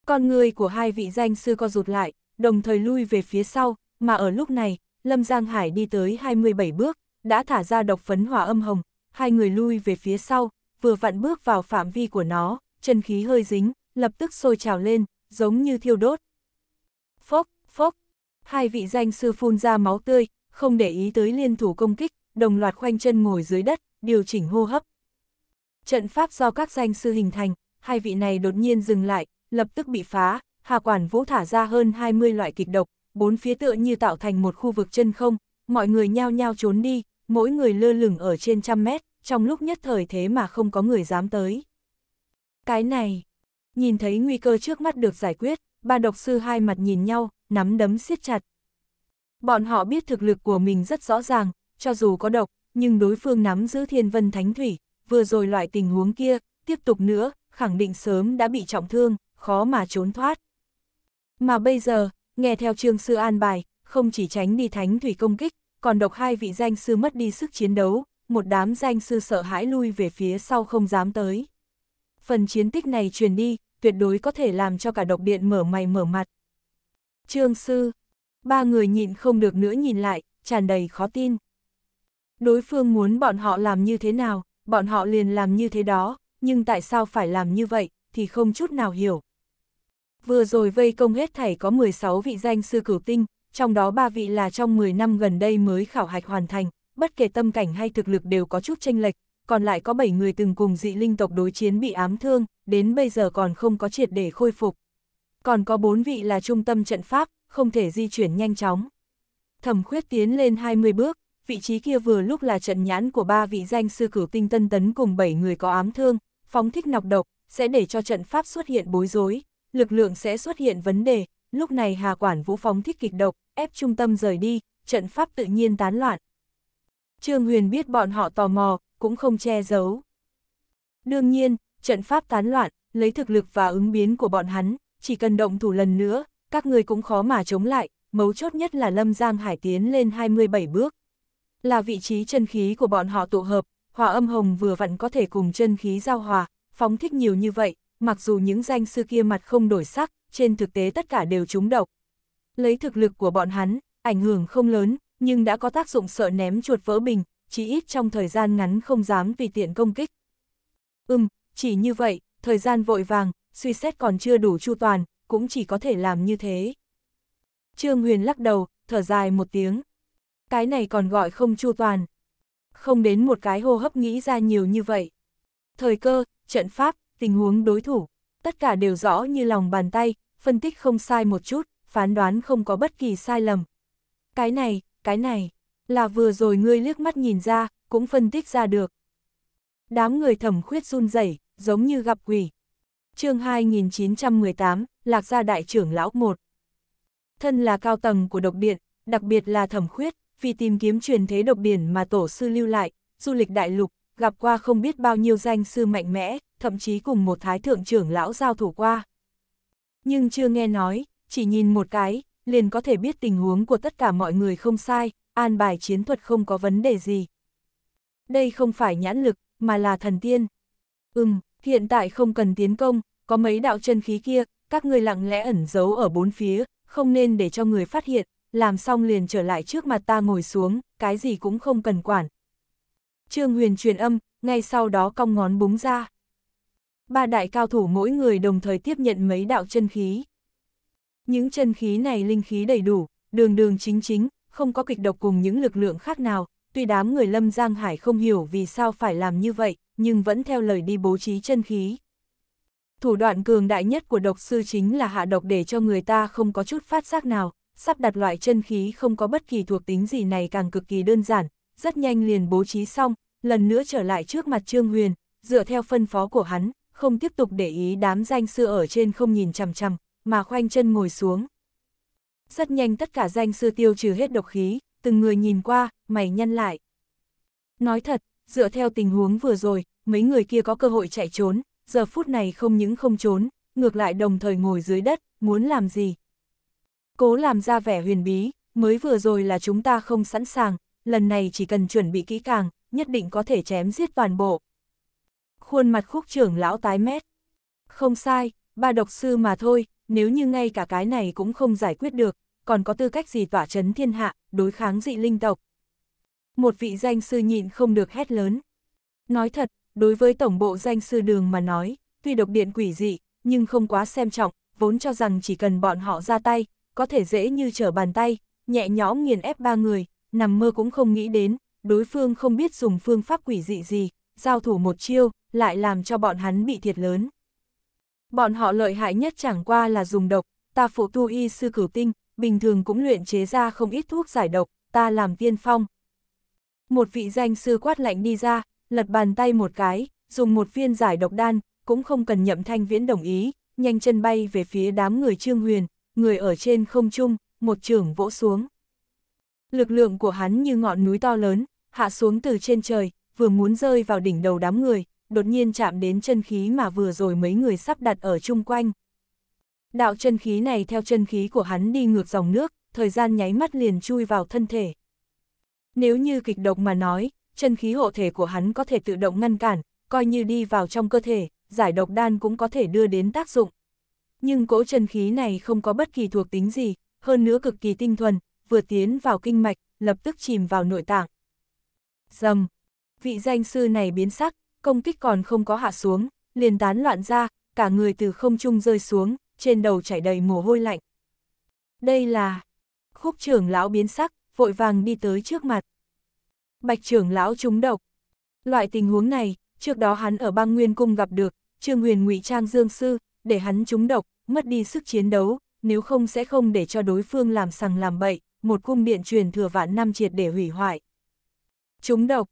S1: Con người của hai vị danh sư co rụt lại, đồng thời lui về phía sau, mà ở lúc này, Lâm Giang Hải đi tới 27 bước, đã thả ra độc phấn hỏa âm hồng, hai người lui về phía sau, vừa vặn bước vào phạm vi của nó, chân khí hơi dính, lập tức sôi trào lên, giống như thiêu đốt. Phốc, phốc, hai vị danh sư phun ra máu tươi, không để ý tới liên thủ công kích, đồng loạt khoanh chân ngồi dưới đất, điều chỉnh hô hấp. Trận pháp do các danh sư hình thành, hai vị này đột nhiên dừng lại, lập tức bị phá, Hà Quản Vũ thả ra hơn 20 loại kịch độc, bốn phía tựa như tạo thành một khu vực chân không, mọi người nhao nhao trốn đi, mỗi người lơ lửng ở trên trăm mét trong lúc nhất thời thế mà không có người dám tới. Cái này, nhìn thấy nguy cơ trước mắt được giải quyết, ba độc sư hai mặt nhìn nhau, nắm đấm siết chặt. Bọn họ biết thực lực của mình rất rõ ràng, cho dù có độc, nhưng đối phương nắm giữ thiên vân thánh thủy, vừa rồi loại tình huống kia, tiếp tục nữa, khẳng định sớm đã bị trọng thương, khó mà trốn thoát. Mà bây giờ, nghe theo trương sư an bài, không chỉ tránh đi thánh thủy công kích, còn độc hai vị danh sư mất đi sức chiến đấu, một đám danh sư sợ hãi lui về phía sau không dám tới. Phần chiến tích này truyền đi, tuyệt đối có thể làm cho cả độc điện mở mày mở mặt. Trương sư, ba người nhịn không được nữa nhìn lại, tràn đầy khó tin. Đối phương muốn bọn họ làm như thế nào, bọn họ liền làm như thế đó, nhưng tại sao phải làm như vậy, thì không chút nào hiểu. Vừa rồi vây công hết thảy có 16 vị danh sư cửu tinh, trong đó ba vị là trong 10 năm gần đây mới khảo hạch hoàn thành, bất kể tâm cảnh hay thực lực đều có chút tranh lệch, còn lại có 7 người từng cùng dị linh tộc đối chiến bị ám thương, đến bây giờ còn không có triệt để khôi phục. Còn có 4 vị là trung tâm trận pháp, không thể di chuyển nhanh chóng. Thẩm khuyết tiến lên 20 bước, vị trí kia vừa lúc là trận nhãn của ba vị danh sư cửu tinh tân tấn cùng 7 người có ám thương, phóng thích nọc độc, sẽ để cho trận pháp xuất hiện bối rối, lực lượng sẽ xuất hiện vấn đề, lúc này Hà Quản Vũ phóng thích kịch độc, ép trung tâm rời đi, trận pháp tự nhiên tán loạn. Trương Huyền biết bọn họ tò mò, cũng không che giấu. Đương nhiên, trận pháp tán loạn, lấy thực lực và ứng biến của bọn hắn, chỉ cần động thủ lần nữa, các người cũng khó mà chống lại, mấu chốt nhất là Lâm Giang Hải tiến lên 27 bước. Là vị trí chân khí của bọn họ tụ hợp, hòa âm hồng vừa vặn có thể cùng chân khí giao hòa, phóng thích nhiều như vậy, mặc dù những danh sư kia mặt không đổi sắc, trên thực tế tất cả đều trúng độc. Lấy thực lực của bọn hắn, ảnh hưởng không lớn, nhưng đã có tác dụng sợ ném chuột vỡ bình, chỉ ít trong thời gian ngắn không dám vì tiện công kích. Ừm, chỉ như vậy, thời gian vội vàng, suy xét còn chưa đủ chu toàn, cũng chỉ có thể làm như thế. Trương Huyền lắc đầu, thở dài một tiếng. Cái này còn gọi không chu toàn. Không đến một cái hô hấp nghĩ ra nhiều như vậy. Thời cơ, trận pháp, tình huống đối thủ, tất cả đều rõ như lòng bàn tay, phân tích không sai một chút, phán đoán không có bất kỳ sai lầm. Cái này, cái này, là vừa rồi ngươi liếc mắt nhìn ra, cũng phân tích ra được. Đám người thẩm khuyết run rẩy giống như gặp quỷ. chương 2918, Lạc gia đại trưởng lão 1. Thân là cao tầng của độc điện, đặc biệt là thẩm khuyết, vì tìm kiếm truyền thế độc biển mà tổ sư lưu lại, du lịch đại lục, gặp qua không biết bao nhiêu danh sư mạnh mẽ, thậm chí cùng một thái thượng trưởng lão giao thủ qua. Nhưng chưa nghe nói, chỉ nhìn một cái, liền có thể biết tình huống của tất cả mọi người không sai, an bài chiến thuật không có vấn đề gì. Đây không phải nhãn lực, mà là thần tiên. Ừm, hiện tại không cần tiến công, có mấy đạo chân khí kia, các người lặng lẽ ẩn giấu ở bốn phía, không nên để cho người phát hiện, làm xong liền trở lại trước mặt ta ngồi xuống, cái gì cũng không cần quản. Trương Huyền truyền âm, ngay sau đó cong ngón búng ra. Ba đại cao thủ mỗi người đồng thời tiếp nhận mấy đạo chân khí. Những chân khí này linh khí đầy đủ, đường đường chính chính, không có kịch độc cùng những lực lượng khác nào, tuy đám người Lâm Giang Hải không hiểu vì sao phải làm như vậy, nhưng vẫn theo lời đi bố trí chân khí. Thủ đoạn cường đại nhất của độc sư chính là hạ độc để cho người ta không có chút phát giác nào, sắp đặt loại chân khí không có bất kỳ thuộc tính gì này càng cực kỳ đơn giản, rất nhanh liền bố trí xong, lần nữa trở lại trước mặt Trương Huyền, dựa theo phân phó của hắn, không tiếp tục để ý đám danh sư ở trên không nhìn chằm chằm, mà khoanh chân ngồi xuống. Rất nhanh tất cả danh sư tiêu trừ hết độc khí, từng người nhìn qua, mày nhăn lại. Nói thật, dựa theo tình huống vừa rồi, mấy người kia có cơ hội chạy trốn, giờ phút này không những không trốn, ngược lại đồng thời ngồi dưới đất, muốn làm gì. Cố làm ra vẻ huyền bí, mới vừa rồi là chúng ta không sẵn sàng, lần này chỉ cần chuẩn bị kỹ càng, nhất định có thể chém giết toàn bộ. Khuôn mặt khúc trưởng lão tái mét. Không sai, ba độc sư mà thôi, nếu như ngay cả cái này cũng không giải quyết được, còn có tư cách gì tỏa chấn thiên hạ, đối kháng dị linh tộc. Một vị danh sư nhịn không được hét lớn. Nói thật, đối với tổng bộ danh sư đường mà nói, tuy độc điện quỷ dị, nhưng không quá xem trọng, vốn cho rằng chỉ cần bọn họ ra tay, có thể dễ như trở bàn tay, nhẹ nhõm nghiền ép ba người, nằm mơ cũng không nghĩ đến, đối phương không biết dùng phương pháp quỷ dị gì, giao thủ một chiêu, lại làm cho bọn hắn bị thiệt lớn. Bọn họ lợi hại nhất chẳng qua là dùng độc, ta phụ tu y sư cửu tinh, bình thường cũng luyện chế ra không ít thuốc giải độc, ta làm tiên phong. Một vị danh sư quát lạnh đi ra, lật bàn tay một cái, dùng một viên giải độc đan, cũng không cần nhậm thanh viễn đồng ý, nhanh chân bay về phía đám người trương huyền, người ở trên không trung, một trường vỗ xuống. Lực lượng của hắn như ngọn núi to lớn, hạ xuống từ trên trời, vừa muốn rơi vào đỉnh đầu đám người, đột nhiên chạm đến chân khí mà vừa rồi mấy người sắp đặt ở chung quanh. Đạo chân khí này theo chân khí của hắn đi ngược dòng nước, thời gian nháy mắt liền chui vào thân thể. Nếu như kịch độc mà nói, chân khí hộ thể của hắn có thể tự động ngăn cản, coi như đi vào trong cơ thể, giải độc đan cũng có thể đưa đến tác dụng. Nhưng cỗ chân khí này không có bất kỳ thuộc tính gì, hơn nữa cực kỳ tinh thuần, vừa tiến vào kinh mạch, lập tức chìm vào nội tạng. Dầm! Vị danh sư này biến sắc, công kích còn không có hạ xuống, liền tán loạn ra, cả người từ không trung rơi xuống, trên đầu chảy đầy mồ hôi lạnh. Đây là... Khúc trưởng lão biến sắc, vội vàng đi tới trước mặt. Bạch trưởng lão trúng độc. Loại tình huống này, trước đó hắn ở băng Nguyên Cung gặp được, Trương Huyền ngụy Trang Dương Sư, để hắn trúng độc, mất đi sức chiến đấu, nếu không sẽ không để cho đối phương làm sằng làm bậy, một cung điện truyền thừa vạn năm triệt để hủy hoại. Trúng độc,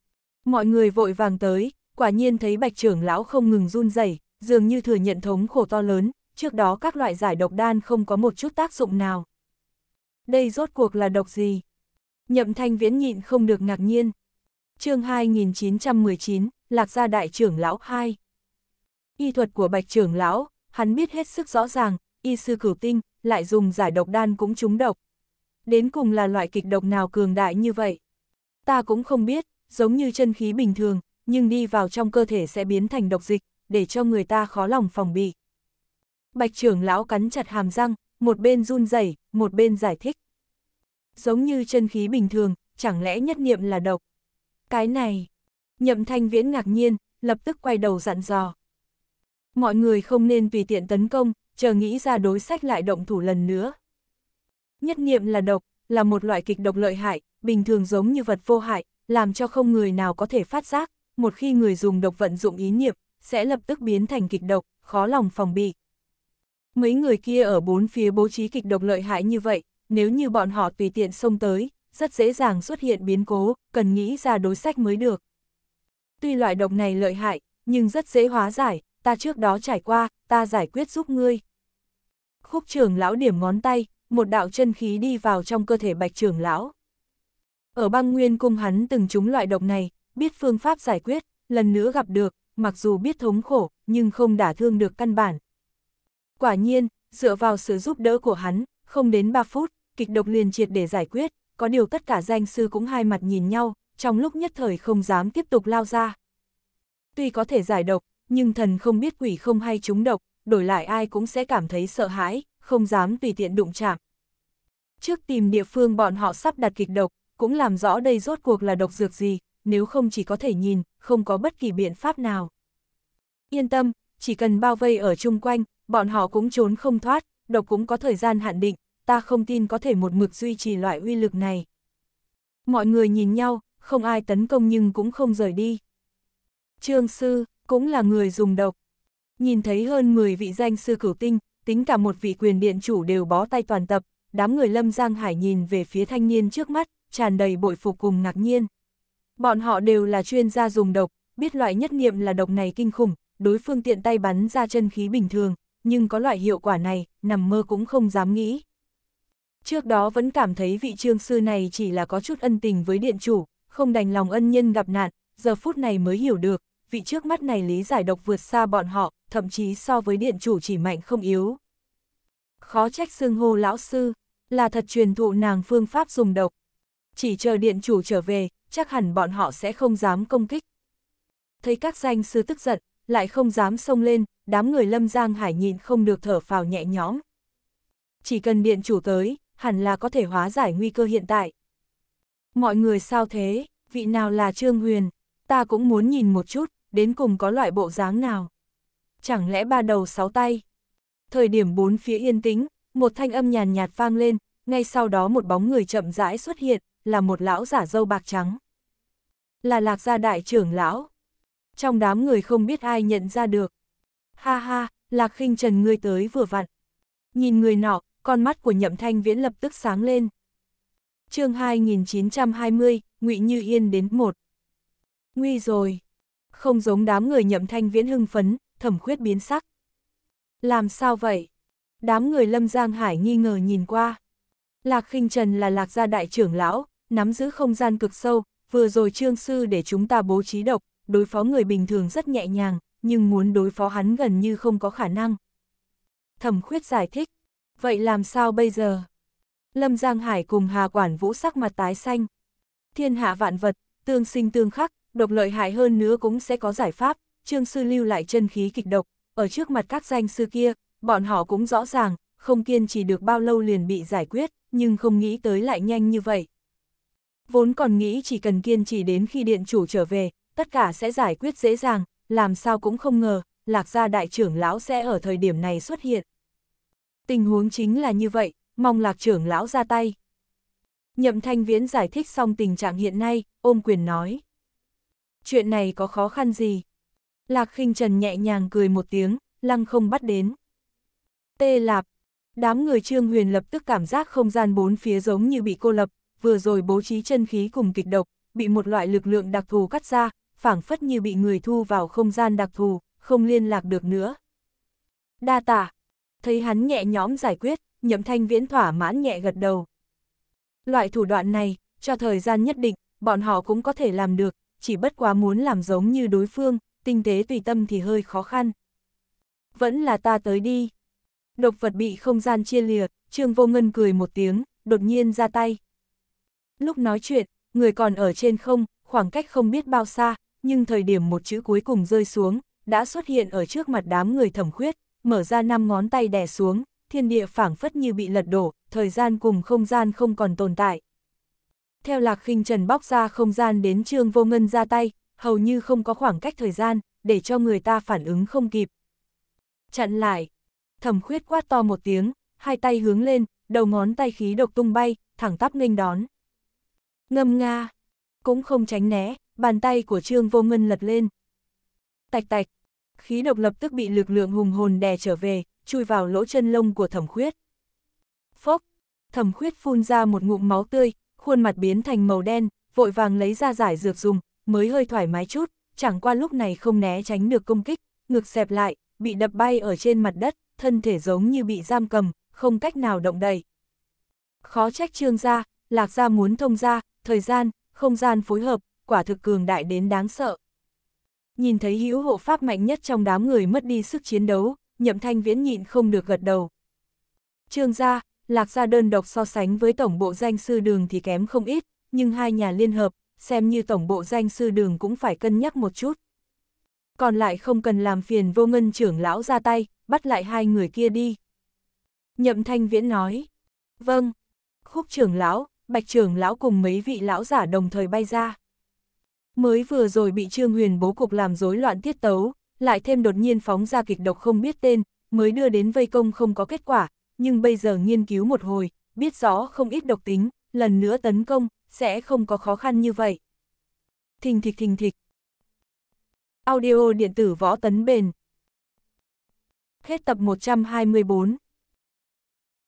S1: mọi người vội vàng tới, quả nhiên thấy bạch trưởng lão không ngừng run rẩy dường như thừa nhận thống khổ to lớn, trước đó các loại giải độc đan không có một chút tác dụng nào. Đây rốt cuộc là độc gì? Nhậm thanh viễn nhịn không được ngạc nhiên. chương 2919, Lạc gia đại trưởng lão 2. Y thuật của bạch trưởng lão, hắn biết hết sức rõ ràng, y sư cửu tinh, lại dùng giải độc đan cũng trúng độc. Đến cùng là loại kịch độc nào cường đại như vậy? Ta cũng không biết, giống như chân khí bình thường, nhưng đi vào trong cơ thể sẽ biến thành độc dịch, để cho người ta khó lòng phòng bị. Bạch trưởng lão cắn chặt hàm răng, một bên run rẩy, một bên giải thích. Giống như chân khí bình thường, chẳng lẽ nhất niệm là độc? Cái này, nhậm thanh viễn ngạc nhiên, lập tức quay đầu dặn dò. Mọi người không nên tùy tiện tấn công, chờ nghĩ ra đối sách lại động thủ lần nữa. Nhất niệm là độc, là một loại kịch độc lợi hại, bình thường giống như vật vô hại, làm cho không người nào có thể phát giác, một khi người dùng độc vận dụng ý niệm, sẽ lập tức biến thành kịch độc, khó lòng phòng bị. Mấy người kia ở bốn phía bố trí kịch độc lợi hại như vậy, nếu như bọn họ tùy tiện xông tới, rất dễ dàng xuất hiện biến cố, cần nghĩ ra đối sách mới được. Tuy loại độc này lợi hại, nhưng rất dễ hóa giải, ta trước đó trải qua, ta giải quyết giúp ngươi. Khúc trưởng lão điểm ngón tay, một đạo chân khí đi vào trong cơ thể bạch trưởng lão. Ở băng nguyên cung hắn từng trúng loại độc này, biết phương pháp giải quyết, lần nữa gặp được, mặc dù biết thống khổ, nhưng không đả thương được căn bản. Quả nhiên, dựa vào sự giúp đỡ của hắn, không đến 3 phút, kịch độc liền triệt để giải quyết, có điều tất cả danh sư cũng hai mặt nhìn nhau, trong lúc nhất thời không dám tiếp tục lao ra. Tuy có thể giải độc, nhưng thần không biết quỷ không hay trúng độc, đổi lại ai cũng sẽ cảm thấy sợ hãi, không dám tùy tiện đụng chạm. Trước tìm địa phương bọn họ sắp đặt kịch độc, cũng làm rõ đây rốt cuộc là độc dược gì, nếu không chỉ có thể nhìn, không có bất kỳ biện pháp nào. Yên tâm, chỉ cần bao vây ở chung quanh, bọn họ cũng trốn không thoát, độc cũng có thời gian hạn định, ta không tin có thể một mực duy trì loại uy lực này. Mọi người nhìn nhau, không ai tấn công nhưng cũng không rời đi. Trương sư, cũng là người dùng độc. Nhìn thấy hơn 10 vị danh sư cửu tinh, tính cả một vị quyền điện chủ đều bó tay toàn tập, đám người lâm giang hải nhìn về phía thanh niên trước mắt, tràn đầy bội phục cùng ngạc nhiên. Bọn họ đều là chuyên gia dùng độc, biết loại nhất niệm là độc này kinh khủng, đối phương tiện tay bắn ra chân khí bình thường, nhưng có loại hiệu quả này, nằm mơ cũng không dám nghĩ. Trước đó vẫn cảm thấy vị trương sư này chỉ là có chút ân tình với điện chủ, không đành lòng ân nhân gặp nạn, giờ phút này mới hiểu được, vị trước mắt này lý giải độc vượt xa bọn họ, thậm chí so với điện chủ chỉ mạnh không yếu. Khó trách xương hô lão sư, là thật truyền thụ nàng phương pháp dùng độc. Chỉ chờ điện chủ trở về, chắc hẳn bọn họ sẽ không dám công kích. Thấy các danh sư tức giận, lại không dám xông lên, đám người lâm giang hải nhịn không được thở phào nhẹ nhõm. Chỉ cần điện chủ tới, hẳn là có thể hóa giải nguy cơ hiện tại. Mọi người sao thế, vị nào là Trương Huyền, ta cũng muốn nhìn một chút, đến cùng có loại bộ dáng nào. Chẳng lẽ ba đầu sáu tay? Thời điểm bốn phía yên tĩnh, một thanh âm nhàn nhạt vang lên, ngay sau đó một bóng người chậm rãi xuất hiện, là một lão giả dâu bạc trắng. Là lạc gia đại trưởng lão. Trong đám người không biết ai nhận ra được. Ha ha, lạc khinh trần ngươi tới vừa vặn. Nhìn người nọ, con mắt của nhậm thanh viễn lập tức sáng lên. chương 2920, ngụy Như Yên đến một. Nguy rồi. Không giống đám người nhậm thanh viễn hưng phấn, thẩm khuyết biến sắc. Làm sao vậy? Đám người Lâm Giang Hải nghi ngờ nhìn qua. Lạc khinh Trần là Lạc gia đại trưởng lão, nắm giữ không gian cực sâu, vừa rồi trương sư để chúng ta bố trí độc, đối phó người bình thường rất nhẹ nhàng, nhưng muốn đối phó hắn gần như không có khả năng. Thẩm khuyết giải thích, vậy làm sao bây giờ? Lâm Giang Hải cùng Hà Quản Vũ sắc mặt tái xanh. Thiên hạ vạn vật, tương sinh tương khắc, độc lợi hại hơn nữa cũng sẽ có giải pháp, trương sư lưu lại chân khí kịch độc, ở trước mặt các danh sư kia, bọn họ cũng rõ ràng, không kiên trì được bao lâu liền bị giải quyết, nhưng không nghĩ tới lại nhanh như vậy vốn còn nghĩ chỉ cần kiên trì đến khi điện chủ trở về, tất cả sẽ giải quyết dễ dàng, làm sao cũng không ngờ, lạc gia đại trưởng lão sẽ ở thời điểm này xuất hiện. Tình huống chính là như vậy, mong lạc trưởng lão ra tay. Nhậm thanh viễn giải thích xong tình trạng hiện nay, ôm quyền nói. Chuyện này có khó khăn gì? Lạc khinh trần nhẹ nhàng cười một tiếng, lăng không bắt đến. Tê lạp, đám người trương huyền lập tức cảm giác không gian bốn phía giống như bị cô lập, vừa rồi bố trí chân khí cùng kịch độc, bị một loại lực lượng đặc thù cắt ra, phảng phất như bị người thu vào không gian đặc thù, không liên lạc được nữa. Đa tả, thấy hắn nhẹ nhõm giải quyết, nhậm thanh viễn thỏa mãn nhẹ gật đầu. Loại thủ đoạn này, cho thời gian nhất định, bọn họ cũng có thể làm được, chỉ bất quá muốn làm giống như đối phương, tinh tế tùy tâm thì hơi khó khăn. Vẫn là ta tới đi. Độc vật bị không gian chia lìa, Trương Vô Ngân cười một tiếng, đột nhiên ra tay. Lúc nói chuyện, người còn ở trên không, khoảng cách không biết bao xa, nhưng thời điểm một chữ cuối cùng rơi xuống, đã xuất hiện ở trước mặt đám người thẩm khuyết, mở ra năm ngón tay đè xuống, thiên địa phảng phất như bị lật đổ, thời gian cùng không gian không còn tồn tại. Theo lạc khinh trần bóc ra không gian đến trương vô ngân ra tay, hầu như không có khoảng cách thời gian, để cho người ta phản ứng không kịp. Chặn lại, thẩm khuyết quát to một tiếng, hai tay hướng lên, đầu ngón tay khí độc tung bay, thẳng tắp nghênh đón. Ngâm nga, cũng không tránh né, bàn tay của Trương Vô Ngân lật lên. Tạch tạch, khí độc lập tức bị lực lượng hùng hồn đè trở về, chui vào lỗ chân lông của thẩm khuyết. Phốc, thẩm khuyết phun ra một ngụm máu tươi, khuôn mặt biến thành màu đen, vội vàng lấy ra giải dược dùng, mới hơi thoải mái chút, chẳng qua lúc này không né tránh được công kích, ngực xẹp lại, bị đập bay ở trên mặt đất, thân thể giống như bị giam cầm, không cách nào động đậy. Khó trách trương gia, lạc gia muốn thông gia, thời gian, không gian phối hợp, quả thực cường đại đến đáng sợ. Nhìn thấy hữu hộ pháp mạnh nhất trong đám người mất đi sức chiến đấu, nhậm thanh viễn nhịn không được gật đầu. Trương gia, lạc gia đơn độc so sánh với tổng bộ danh sư đường thì kém không ít, nhưng hai nhà liên hợp, xem như tổng bộ danh sư đường cũng phải cân nhắc một chút. Còn lại không cần làm phiền vô ngân trưởng lão ra tay, bắt lại hai người kia đi. Nhậm thanh viễn nói, vâng, khúc trưởng lão, bạch trưởng lão cùng mấy vị lão giả đồng thời bay ra. Mới vừa rồi bị Trương Huyền bố cục làm rối loạn tiết tấu, lại thêm đột nhiên phóng ra kịch độc không biết tên, mới đưa đến vây công không có kết quả, nhưng bây giờ nghiên cứu một hồi, biết rõ không ít độc tính, lần nữa tấn công, sẽ không có khó khăn như vậy. Thình thịch thình thịch. Audio điện tử võ tấn bền. Hết tập 124